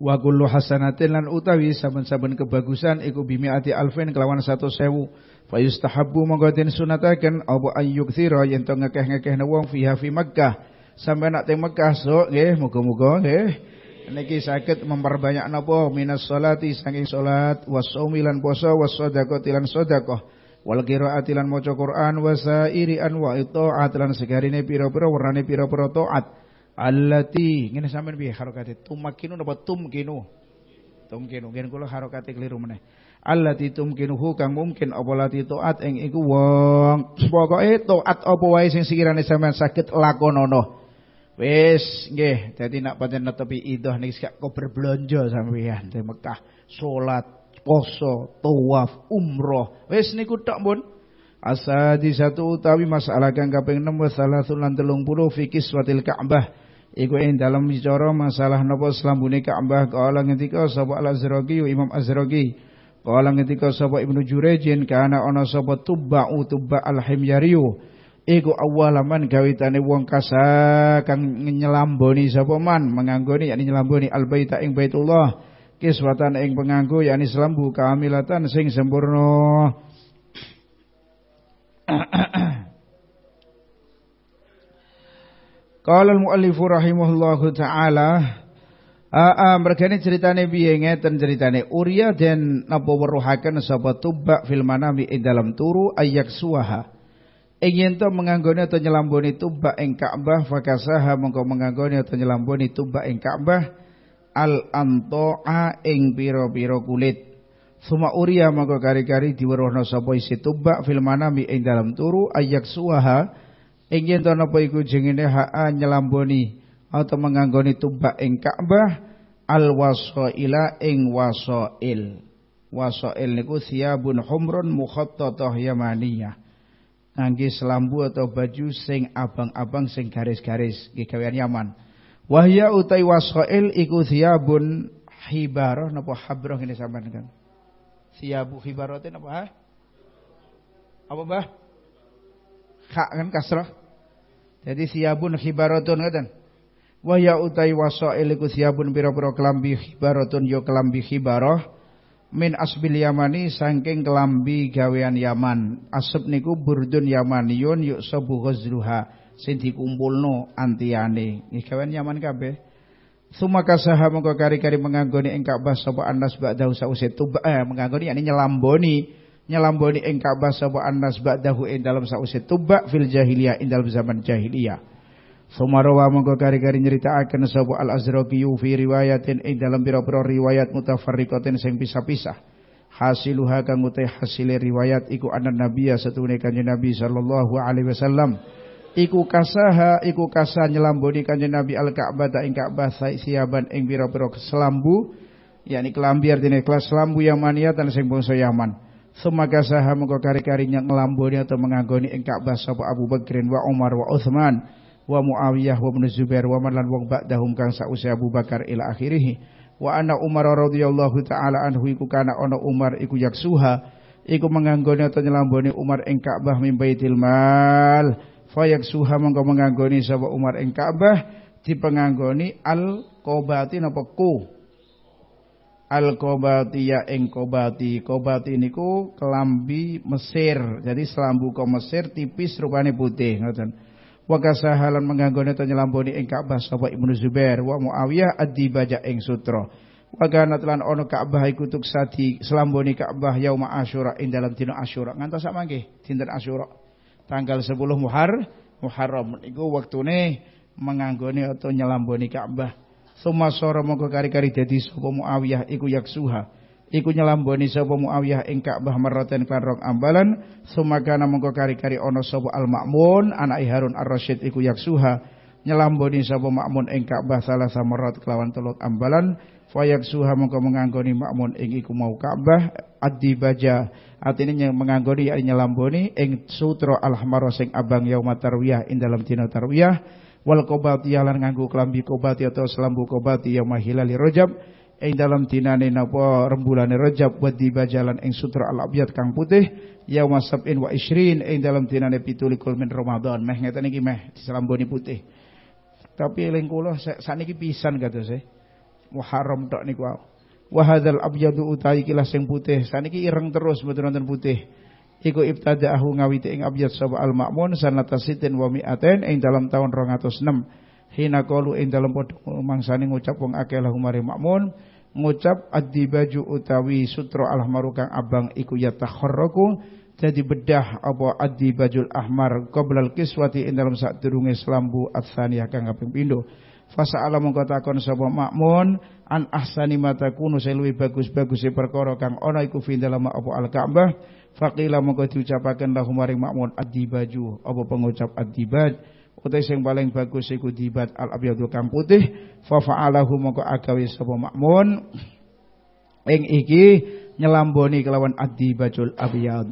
Wa kullu hasanatin lan utawi saben-saben kebagusan iku bimiati alfin kelawan satu sewu. Fa yustahabbu monggo den sunataken apa ayyukthira yen to ngekeh wong fiha fi Makkah sampai nak teng Mekah sok nggih, muga-muga nggih. Niki sakit memperbanyak napa minas salati saking salat wasaumi lan puasa wasadaqati lan sedekah wal qiraati lan maca Quran wasairi anwa taat lan segarine pira-pira wernane pira-pira taat allati ngene sampean piye harokate tumakinu napa tumkinu tumkinu ngene kula harokate keliru meneh allati tumkinu kang mungkin apa lati taat ing iku wong pokoke taat apa wae sing sikirane sampean saged lakonono Wis nggih, dadi nak pancen netepi idah niki sak berbelanja sampeyan di Mekah, salat, poso, tawaf, umroh. Wis niku tok pun. Asadi satu utawi masalah kang kaping 6 wasalatu lan 30 fikis swatil Ka'bah. Iku ing dalam bicara masalah napa selambune Ka'bah kala ngendika sapa Al-Azraqi ya Imam Azraqi. Kala ngendika sapa Ibnu Jurejin kana ana sapa tubba'u tubba al-Himyariyu iku awalaman gawitane wong kasa kang nyelamboni sapa man menganggoni yakni nyelamboni albaita ing baitullah kiswatan ing penganggo yakni selambu kamilatan sing sempurna <coughs> Qala al-muallifu rahimahullahu taala Aa mergane ceritane piye ngeten ceritane Uria den napa weruhaken sapa tubak fil manami ing dalam turu ayak suwaha ingin to menganggoni atau nyelamboni tubak ing Ka'bah fakasaha mengko menganggoni atau nyelamboni tubak ing Ka'bah al antoa ing piro-piro kulit Suma uria mengko kari-kari diweruhna sapa isi filmanami fil manami ing dalam turu ayak suaha ingin to napa iku jengene haa nyelamboni atau menganggoni tubak ing Ka'bah al wasaila ing wasail wasail niku siabun humrun mukhattatah yamaniyah ngangge selambu atau baju sing abang-abang sing garis-garis nggih gawean Yaman. Wahya utai wasail iku thiyabun hibar napa habro ini sampean kan. Thiyabu hibaratin apa ha? Apa bah? Kak kan kasrah. Jadi thiyabun hibaratun ngaten. Wahya utai wasail iku thiyabun pira-pira kelambi hibaratun yo ya kelambi hibarah min asbil yamani saking kelambi gawean Yaman. Asep niku burdun yamaniyun yuk sabu ghazruha sing dikumpulno antiyane. Iki gawean Yaman kabeh. Suma kasaha mongko kari-kari menganggoni ing Ka'bah sapa Anas ba'dahu sause tuba eh, menganggoni yakni nyelamboni nyelamboni ing Ka'bah sapa Anas ba'dahu ing dalam sause tuba fil jahiliyah ing dalam zaman jahiliyah. Suma rawa mongko kari-kari akan sabu Al-Azraqi fi riwayatin ing dalam pira-pira riwayat mutafarriqatin sing pisah-pisah. Hasiluha kang utai hasil riwayat iku anan Nabi satu Kanjeng Nabi sallallahu alaihi wasallam. Iku kasaha iku kasa nyelamboni Kanjeng Nabi Al-Ka'bah ta ing Ka'bah siaban ing pira-pira keselambu yakni kelambi artinya kelas lambu Yamania dan sing bangsa Yaman. Semaka saha kari-karinya ngelamboni atau mengagoni ing Ka'bah sapa Abu Bakrin wa Umar wa Uthman wa Muawiyah wa Ibnu Zubair wa man lan wong ba'dahum kang sausé Abu Bakar ila akhirih wa anna Umar radhiyallahu taala anhu iku kana ana Umar iku yaksuha iku menganggone atau nyelambone Umar ing Ka'bah min Baitil Mal fa yaksuha mongko menganggone sapa Umar ing Ka'bah dipenganggoni al qobati napa ku al qobati ya ing qobati qobati niku kelambi Mesir jadi selambu ke Mesir tipis rupane putih ngoten wa kasahalan mengganggu neta nyelamboni ing Ka'bah sapa Ibnu Zubair wa Muawiyah ad-dibaja ing sutra wa kana telan ono Ka'bah iku tuk sati selamboni Ka'bah yauma Asyura ing dalam dina Asyura ngantos sak mangke dinten Asyura tanggal 10 Muhar Muharram iku wektune menganggone atau nyelamboni Ka'bah summa sora mongko kari-kari dadi sapa Muawiyah iku yaksuha iku nyelamboni sapa Muawiyah ing Ka'bah marraten klarong ambalan sumakana mengko kari-kari ana sapa Al-Ma'mun anak Harun Ar-Rasyid iku yaksuha nyelamboni sapa Ma'mun ing Ka'bah salah samarat kelawan teluk ambalan suha mengko menganggoni Ma'mun ing iku mau Ka'bah adibaja artinya yang menganggoni ya nyelamboni ing sutra al-hamara sing abang yauma tarwiyah ing dalam dina tarwiyah wal qobati lan nganggo klambi qobati atau selambu qobati yauma hilali rajab ing dalam dinane napa rembulane Rajab wa dibajalan ing sutra al-abyad kang putih yauma sab'in wa isrin ing dalam dinane 17 min Ramadan meh ngeten iki meh diselamboni putih tapi eling kula sakniki pisan kados e Muharram tok niku wa hadzal abyadu utai kilas sing putih saniki ireng terus mboten wonten putih iku ibtada'ahu ngawiti ing abyad sapa al-ma'mun sanata sitin wa mi'atain ing dalam tahun 206 hina kalu ing dalam mang sani ngucap wong akeh lahumare ma'mun ngucap adi dibaju utawi sutro alhamdulillah kang abang iku yatakharraku jadi bedah apa adi bajul ahmar qoblal kiswati ing dalam sadurunge slambu atsaniyah kang kaping fasa fasa'ala mongko takon sapa makmun an ahsani matakunu seluwi bagus-bagus perkara kang ana iku fi dalam apa al-ka'bah faqila mongko diucapaken lahum maring makmun ad abo apa pengucap adi dibaj utai sing paling bagus iku dibat al abyadu kang putih fa fa'alahu moko agawe sapa makmun ing iki nyelamboni kelawan Adi abyad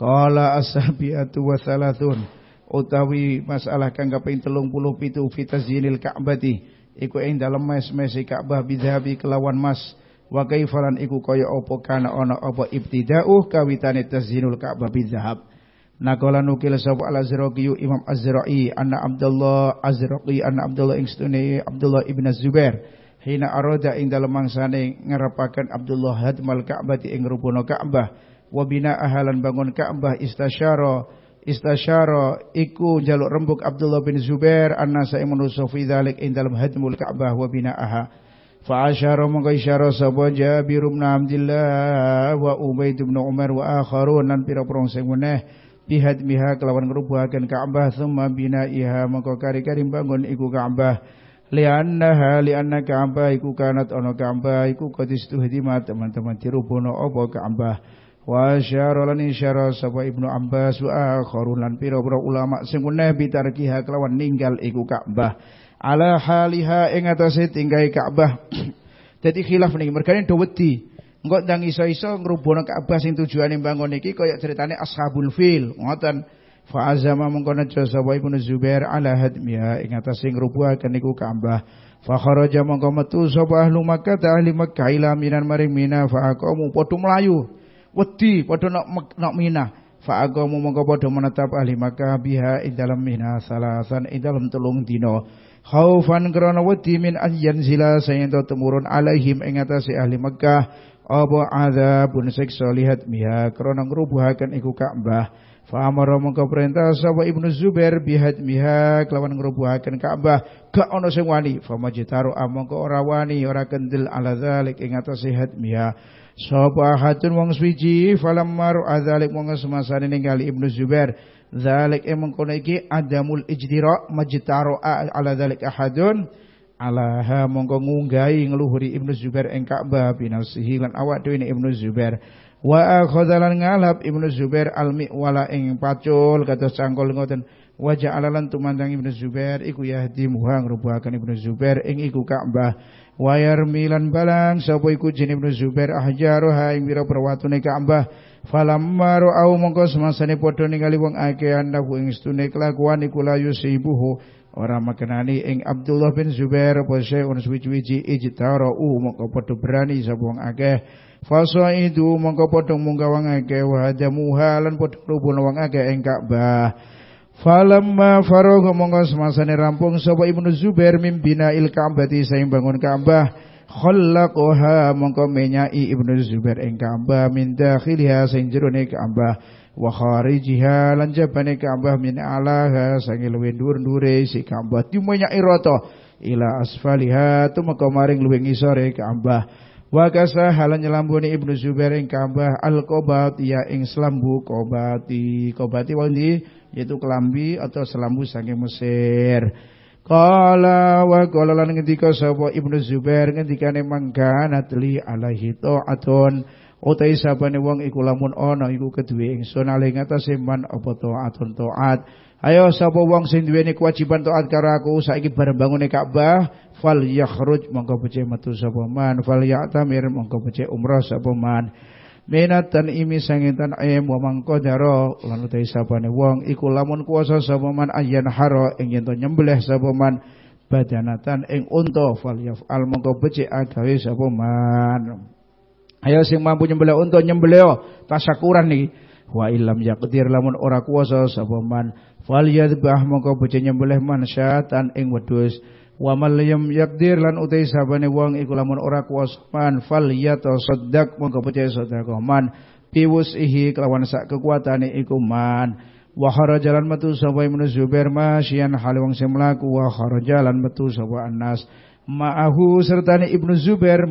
qala ashabiatu wa salatun utawi masalah kang kaping 37 fitazinil ka'bati iku ing dalem mes-mesi Ka'bah bidhabi kelawan mas wa kaifalan iku kaya apa kana ana apa ibtida'u kawitane tazinul Ka'bah bidhab Nakola nukil sapa al Azraqi Imam Azra'i anna Abdullah Azraqi anna Abdullah ing Abdullah ibn Zubair hina arada ing dalem mangsane ngerapaken Abdullah hadmal Ka'bah ing rubuno Ka'bah wa bina ahalan bangun Ka'bah istasyara istasyara iku jaluk rembuk Abdullah bin Zubair anna sa'i manusa fi dzalik ing dalem hadmul Ka'bah wa bina aha fa asyara mongko isyara sapa Jabir bin Abdullah wa Ubaid bin Umar wa akharun lan pira-pira sing meneh bihadmiha kelawan ngrubuhaken Ka'bah summa binaiha mengko kari-kari bangun iku Ka'bah liannaha lianna Ka'bah iku kanat ono Ka'bah iku kadis tuhdima teman-teman dirubono apa Ka'bah wa syaralan isyara sapa Ibnu Abbas wa akharun lan pira-pira ulama sing meneh bitarkiha kelawan ninggal iku Ka'bah ala haliha ing atase tinggai Ka'bah <clears throat> dadi khilaf niki mereka do wedi Engko ndang iso-iso ngrubono Ka'bah sing yang bangun iki kaya ceritanya Ashabul Fil. Ngoten. Fa azama mengko nejo sapa Ibnu Zubair ala hadmiha ing atas sing ngrubuhaken niku Ka'bah. Fa kharaja metu sapa ahli Makkah ta ahli Makkah ila minan maring Mina fa aqamu padha mlayu. Wedi padha nok nok Mina. Fa aqamu mengko padha menetap ahli Makkah biha ing dalam Mina salasan ing dalam telung dina. Khaufan krana wedi min an yanzila sayento temurun alaihim ing atase ahli Makkah apa adzabun siksa lihat miha krana ngrubuhaken iku Ka'bah fa amara mongko perintah sapa Ibnu Zubair bihat miha kelawan ngrubuhaken Ka'bah gak ana sing wani fa majtaru amangka ora wani ora kendel ala zalik ing atase hat miha sapa hatun wong swiji falamma adzalik mung semasane ningali Ibnu Zubair zalik emang kono iki adamul ijtira majtaru ala zalik ahadun alaha mongko ngunggahi ngluhuri Ibnu Zubair ing Ka'bah binafsihi lan awak dhewe Ibnu Zubair wa khodalan ngalap Ibnu Zubair al miwala ing pacul kados cangkol ngoten wa ja'alalan tumandang Ibnu Zubair iku yahdi muha ngrubuhaken Ibnu Zubair ing iku Ka'bah wa yarmilan balang sapa iku jin Ibnu Zubair ahjaruha ing pira perwatune Ka'bah falamma ra'au mongko semasane padha ningali wong akeh anahu ing stune kelakuan iku la yusibuhu makanan makenani ing Abdullah bin Zubair apa on switch wiji ijtara'u mongko padha berani sapa wong akeh fasaidu mongko padha munggawang wong akeh wa hadamuha lan padha rubun wong akeh ing Ka'bah Falamma faragha mongko semasane rampung sapa Ibnu Zubair bina il Ka'bah saing bangun Ka'bah khallaqaha mongko menyai Ibnu Zubair ing Ka'bah min dakhiliha sing jerone Ka'bah wa kharijiha lan jabane Ka'bah min alaha sange luwe dhuwur-dhuwure si Ka'bah dimenya irata ila asfaliha tumeka maring luwe ngisore Ka'bah wa kasah halan nyelambuni Ibnu Zubair ing Ka'bah al-Qabat ya ing slambu kobati Qabati wali yaitu kelambi atau selambu sangi Mesir Kala wa kala lan ngendika sapa Ibnu Zubair ngendikane mangkana atli alaihi ta'atun Utai sabane wong iku lamun ana iku keduwe ingsun ale ngatasé man apa taatun taat. Ayo sapa wong sing duweni kewajiban taat karo aku saiki bareng bangune Ka'bah fal yakhruj mongko becik metu sapa man fal ya'tamir mongko becik umrah sapa man. Minat dan imi sangitan ayam wa daro Lan utai sabane wong Iku lamun kuasa man ayyan haro Ingin to nyembelih man Badanatan ing unta Fal yaf'al mongko becik agawe saboman Ayo sing mampu nyembelih untuk nyembelih tasakuran nih. Wa ilam yaqdir lamun ora kuasa sapa man bah mongko bocah nyembelih man syatan ing wedhus. Wa man lam yaqdir lan utai sabane wong iku lamun ora kuasa man sedak mongko bocah sedekah man ihi kelawan sak kekuatane iku man. wa jalan metu sapa ibnu zubair masyian hal wong sing mlaku wa metu sapa anas ma'ahu sertane Ibnu Zubair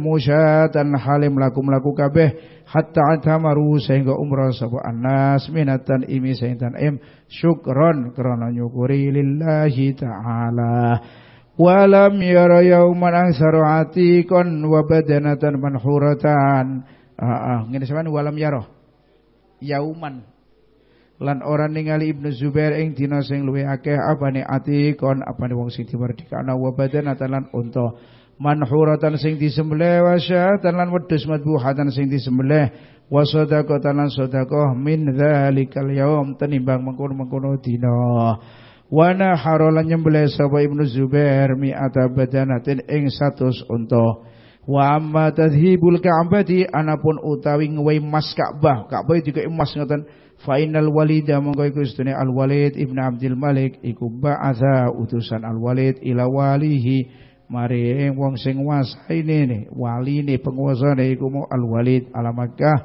dan halim laku melaku kabeh hatta antamaru sehingga umrah sapa anas minatan imi sehingga im syukron kerana nyukuri lillahi ta'ala walam yara yauman angsaru atikon wa badanatan manhuratan ah, ah. ngene sampean walam yara yauman lan ora ningali Ibnu Zubair ing dina sing luwih akeh apane kon apane wong sing dimerdekakno wa badanatan lan unta manhuratan sing disembelih wa syatan lan wedhus madbuhatan sing disembelih wa sadaqatan lan sedekah min dzalikal yaum tenimbang mengkono-mengkono dina wa nahara lan nyembelih sapa Ibnu Zubair mi'ata badanatin ing 100 unta Wa amma tadhibul ka'bati anapun utawi ngewehi mas Ka'bah. Ka'bah juga emas ngoten. Fa innal walida ya mongko iku istune Al Walid Ibnu Abdul Malik iku ba'atha utusan Al Walid ila walihi mari eh, wong sing nguasaine ne waline penguasane iku mau Al Walid ala Makkah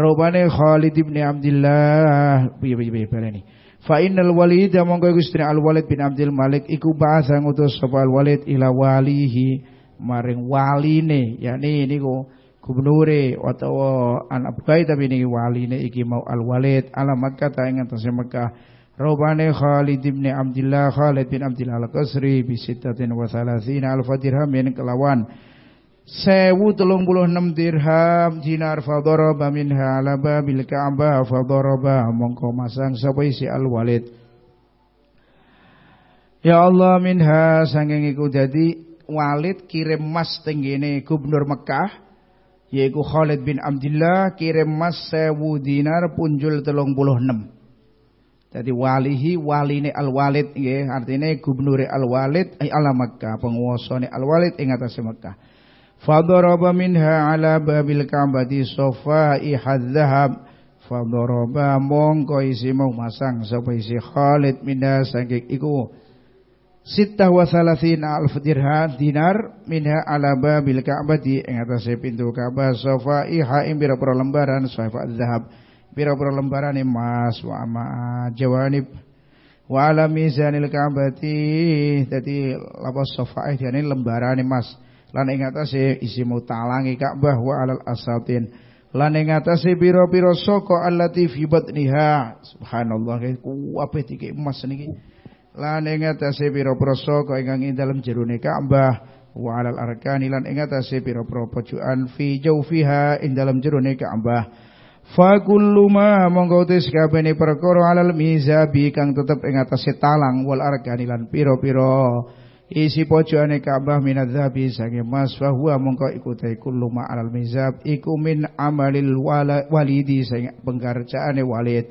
Robane Khalid bin abdillah piye piye piye baleni Fa innal walida ya mongko iku istune Al Walid bin Abdul Malik iku ba'atha ngutus sapa Al Walid ila walihi maring waline yakni niku gubernure atau anak bukai tapi wali waline iki mau al walid alamat kata ing atas Mekah Robane Khalid bin Abdullah Khalid bin Abdullah Al-Qasri bisittatin wasalasina al min kelawan sewu telung puluh enam dirham dinar fadoroba minha alaba bil ka'bah fadoroba mongko masang sapa isi al-walid Ya Allah minha sanging iku jadi Walid kirim mas tenggene gubernur Mekah yaiku Khalid bin Abdullah kirim mas sewu dinar punjul telung puluh enam jadi walihi waline al walid ya artinya gubernur al walid ay eh, ala Makkah al walid Ingat atas Makkah fadaraba minha ala babil ka'bati sofa hadzahab fadaraba mongko isi mau masang sapa isi Khalid minha sangik iku Sittah wa salathina alf dirham dinar minha ala babil ka'bati ing atase pintu Ka'bah sofa ing pira-pira lembaran sofa zahab pira-pira lembaran emas wa ama jawanib wa ala mizanil Ka'bati dadi lapas safaih ini e, lembaran emas lan ing atase isi mutalangi Ka'bah wa alal asatin lan ing atase pira-pira soko allati fi batniha subhanallah kuwi emas niki lan ing atase piro pira saka ingkang ing dalem jerone Ka'bah wa alal arkani lan ing atase pira-pira fi jaufiha ing dalem jerone Ka'bah luma monggo utis kabehne perkara alal mizabi kang tetep ing atase talang wal arkani lan piro pira isi pojokane Ka'bah minadzabi sange mas wa huwa mongko iku kulluma alal mizab iku min amalil walidi sange penggarjaane walid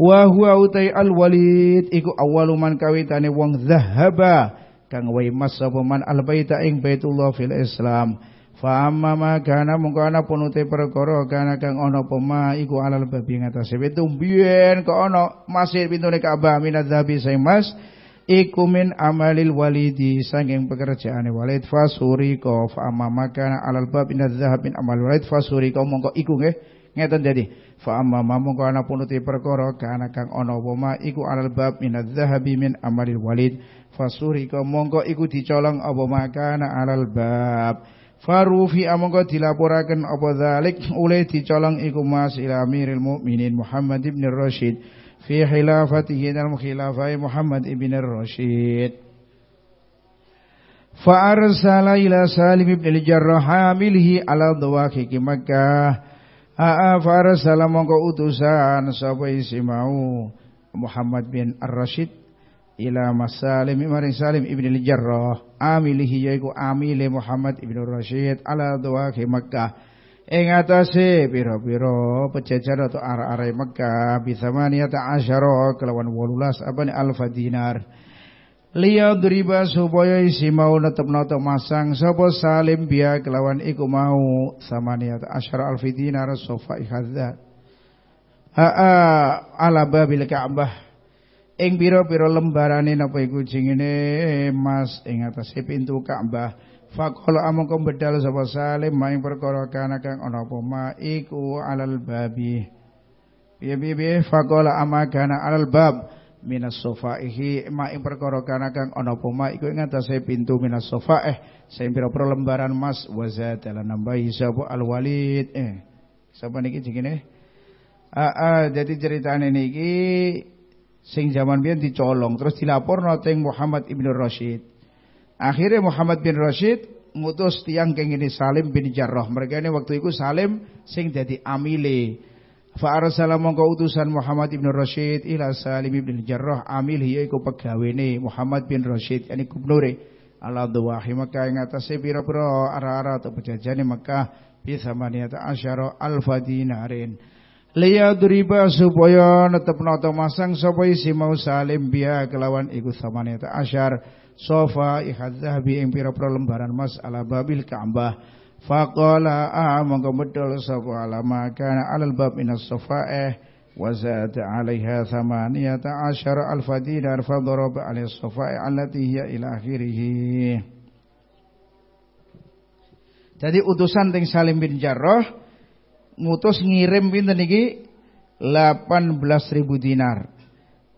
wa huwa utai al walid iku awalu man kawitane wong zahaba kang wae mas sapa man al baita ing baitullah fil islam fa amma ma kana mungko ana punute perkara kana kang ana apa ma iku alal babi ngatasé pitu biyen kok ana masjid pintune Ka'bah minadz zabi sing mas iku min amalil walidi sanging pekerjaane walid fasuri ko fa amma ma kana alal babi minadz amal walid fasuri ko mongko iku nggih Ngeten jadi fa amma mamung kana punuti e perkara kana kang ana apa ma iku alal bab minadz zahabi min amalil walid fasurika mongko iku dicolong apa ma kana alal bab Farufi amangka dilaporaken apa zalik oleh dicolong iku Mas ila Amiril Mukminin Muhammad ibn Rashid fi khilafatihi al khilafai Muhammad ibn Rashid. Fa arsala ila Salim ibn al-Jarrah hamilhi ala dhawakhi Makkah Aa farsala mongko utusan sapa isi mau Muhammad bin ar rashid ila masalim maring Salim ibn al-Jarrah amilihi yaiku amile Muhammad ibn Ar-Rasyid ala dawaki Makkah ing atase pira-pira pejajar atau arah-arah Makkah bisa maniata asyara kelawan 18 apa alfa dinar liyadriba supaya isi mau netep noto masang sapa salim biya kelawan iku mau samaniyat asyara alfidina rasofa ikhadzat ha'a ala babil ka'bah ing pira-pira lembarane napa iku jingine mas ing atase pintu Ka'bah faqala amangka bedal sapa salim main perkara kana kang ana apa ma iku alal babi piye piye faqala amakana alal bab minas sofaihi ma'ing perkara kana kang ana apa ma iku ing atase pintu minas sofaih sing pira lembaran emas wa zadala nambahi sapa al walid eh sapa niki jenenge ah jadi ah, ceritane niki sing zaman biyen dicolong terus dilaporno teng Muhammad bin Rashid akhirnya Muhammad bin Rashid ngutus tiang kengini Salim bin Jarrah mereka ini waktu itu Salim sing jadi amile Fa'arsala mongko utusan Muhammad bin Rashid ila Salim bin Jarrah amil ya iku pegawene Muhammad bin Rashid yani gubernure ala dhawahi maka ing atase pira-pira ara-ara atau pejajane Mekah bisa maniata asyara alfa dinarin liya duriba supaya netepno to masang sapa isi mau salim lawan kelawan iku samaniata asyar sofa ihadzah bi ing pira-pira lembaran mas ala babil Ka'bah Faqala ah mongko medal sapa alama kana alal bab minas safaeh wa alaiha thamaniyata asyara alfa dinar fa daraba ala safaeh ila akhirih. Jadi utusan teng Salim bin Jarrah ngutus ngirim pinten niki 18.000 dinar.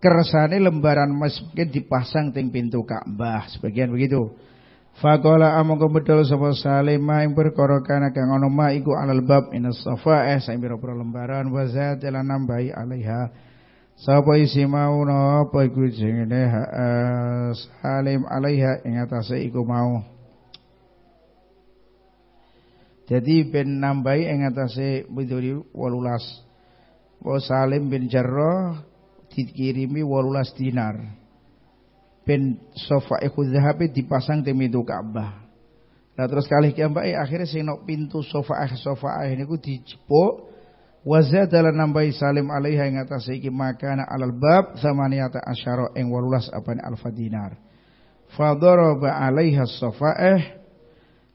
Kersane lembaran miskin dipasang teng pintu Ka'bah, sebagian begitu. Fakola amangka bedol sapa salima ing perkara kana kang ana ma iku alal bab inas sofa, eh saya pira-pira lembaran wa zat lan nambahi alaiha sapa isi mau no, napa iku jenenge eh, salim alaiha ing atase iku mau Jadi ben nambahi ing atase miduri 18. Wa Salim bin Jarrah dikirimi 18 dinar bin sofa'iku zahabi dipasang di pintu Ka'bah. Nah terus kali kiambak eh, akhirnya nok pintu sofa sofa eh ini ku dijepuk. Wazah dalam nambahi salim alaiha yang atas iki makana alal bab sama niata asyara ing walulas apani alfa dinar. Fadoroba alaiha eh.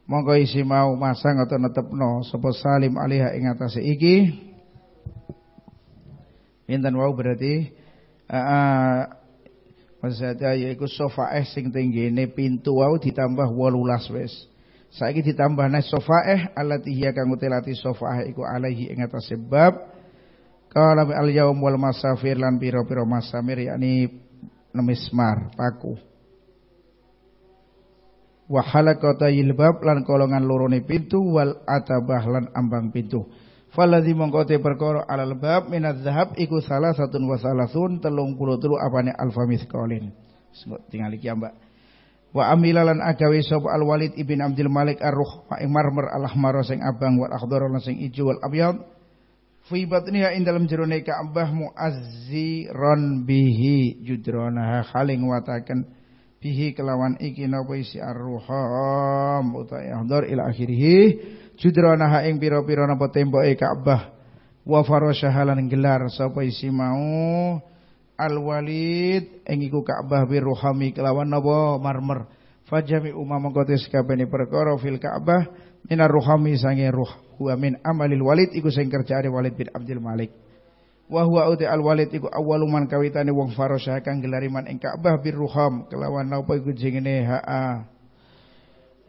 Monggo isi mau masang atau no. sapa salim alaiha ing atas iki. Intan wau berarti uh, Maksudnya ya, sofa eh sing tinggi ini pintu wau ditambah 18 saya Saiki ditambah neh sofaeh allati hiya kang utilati sofaeh iku alaihi ing atas sebab kala al yaum wal masafir lan pira-pira masamir yakni nemismar paku. Wa halaqata yilbab lan kolongan lorone pintu wal atabah lan ambang pintu. Faladhi mongkote perkoro alal bab minat zahab iku salah satun wa salasun telung puluh telu apane alfa miskolin. Tinggal iki ambak. Ya, wa amilalan agawe sop al walid ibn Abdul Malik aru'h ma'ing ma marmer al sing abang wal akhdar lan sing ijo wal abyad. Fi batniha ing dalem jerone Ka'bah muazziron bihi judronah khaling wataken bihi kelawan iki napa isi ar-ruham utawa ya, ahdar ila akhirih judranaha ing pira-pira napa temboke Ka'bah wa farasyahalan gelar sapa isi mau Al-Walid ing iku Ka'bah biruhami kelawan napa marmer fajami umam mengko tes kabehane perkara fil Ka'bah minar ruhami sange ruh huamin min amalil Walid iku sing kerjaane Walid bin Abdul Malik wa huwa uti al walid iku awaluman kawitane wong farosah kang gelariman ing Ka'bah birruham kelawan napa iku jengene ha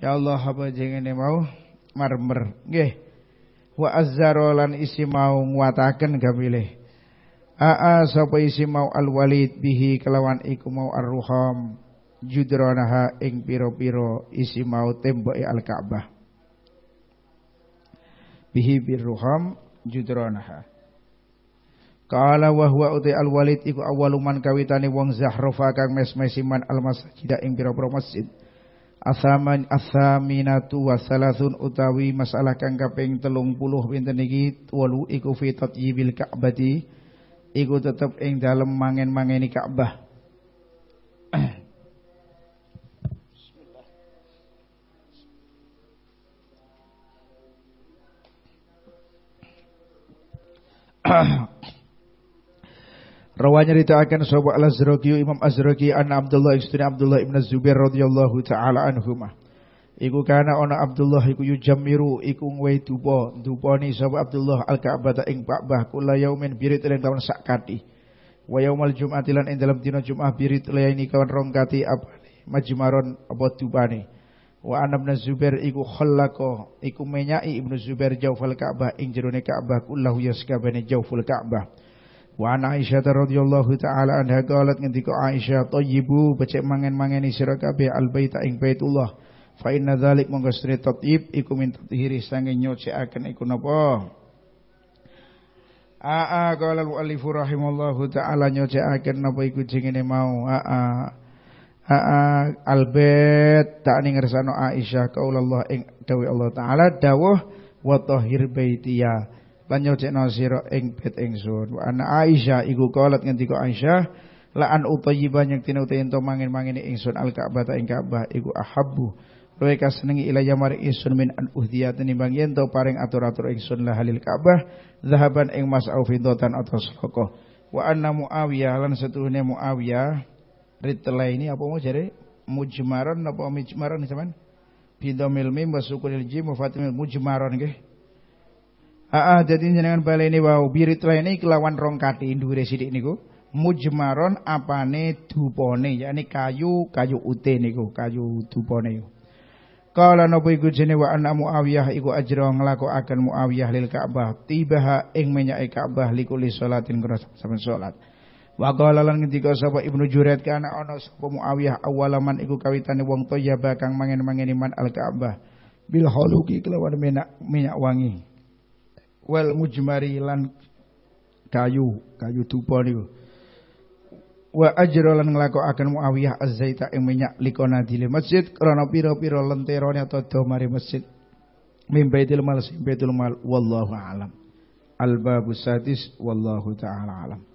Ya Allah apa jengene mau marmer nggih wa azzarolan isi mau nguataken gamilih Aa sapa isi mau al-walid bihi kelawan iku mau arruham judronaha ing piro-piro isi mau temboke al-Ka'bah. Bihi birruham judronaha. Kala wa huwa uti al-walid iku awaluman kawitane wong zahrofa kang mes-mesiman al-masjid ing piro-piro masjid asaman asaminatu wasalasun utawi masalah kang kaping 30 pinten niki walu iku fi tatyibil ka'bati iku tetep ing dalem mangen-mangeni Ka'bah Bismillah <clears throat> Rawa akan sahabat Al-Azraqi Imam Azraqi anna Abdullah istri Abdullah ibn Zubair radhiyallahu taala anhuma. Iku kana Ona Abdullah iku Yujamiru iku ngwe dupa, dupani sahabat Abdullah al-Ka'bah ta ing Ka'bah kula yaumin birit lan taun sakati. Wa yaumal jum'ati lan ing dalam dina Jumat birit laini kawan rongkati apa majmaron apa dupani. Wa ana ibn Zubair iku khallaqo iku menyai Ibnu Zubair jaufal Ka'bah ing jerone Ka'bah kullahu yaskabane jauful Ka'bah. Wan an Aisyah radhiyallahu taala anha qalat ngendika Aisyah thayyibu becik mangen-mangeni sira kabeh al baita ing Baitullah. Fa inna dzalik monggo sedherek tatyib iku min tathiri sange nyucikaken iku napa? Aa qala al-muallif rahimallahu taala nyucikaken napa iku jengene mau. Aa Aa albet tak ning ngersano Aisyah kaulallah ing dawuh Allah taala dawuh wa tahhir baitiya lan nyocekno sira ing bait ingsun wa ana Aisyah iku kalat ngendika Aisyah la an utayyiba nyektine uta ento mangin mangini ingsun al Ka'bah ta ing Ka'bah iku ahabbu Roe kasenengi ilaya maring ingsun min an uhdiyah tinimbang yen to paring atur-atur ingsun la halil Ka'bah zahaban ing mas'au fidotan atau sedekah wa anna Muawiyah lan setuhune Muawiyah ritla ini apa mau jare mujmaran apa mijmaran sampean bidomil mim wa sukunil jim wa fatimil mujmaran nggih Aa jadi jenengan baleni wau ini kelawan rong kati sidik sithik niku mujmaron apane dupone yakni kayu kayu ute niku kayu dupone yo. Kala napa iku jene wa anna Muawiyah iku ajra nglakokaken Muawiyah lil Ka'bah tibaha ing menyake Ka'bah likuli solatin karo saben solat. Wa qala lan ngendika sapa Ibnu jurat kana ana sapa Muawiyah awalaman iku kawitane wong toya bakang mangen mangen iman al-Ka'bah bil haluki kelawan minyak, minyak wangi wal mujmari lan kayu kayu dupa niku wa ajra lan nglakokaken Muawiyah az-Zaita ing minyak likona dile masjid krana pira-pira lenterone atau domare masjid mimbaitil mal simbaitul mal wallahu alam al babu sadis wallahu taala alam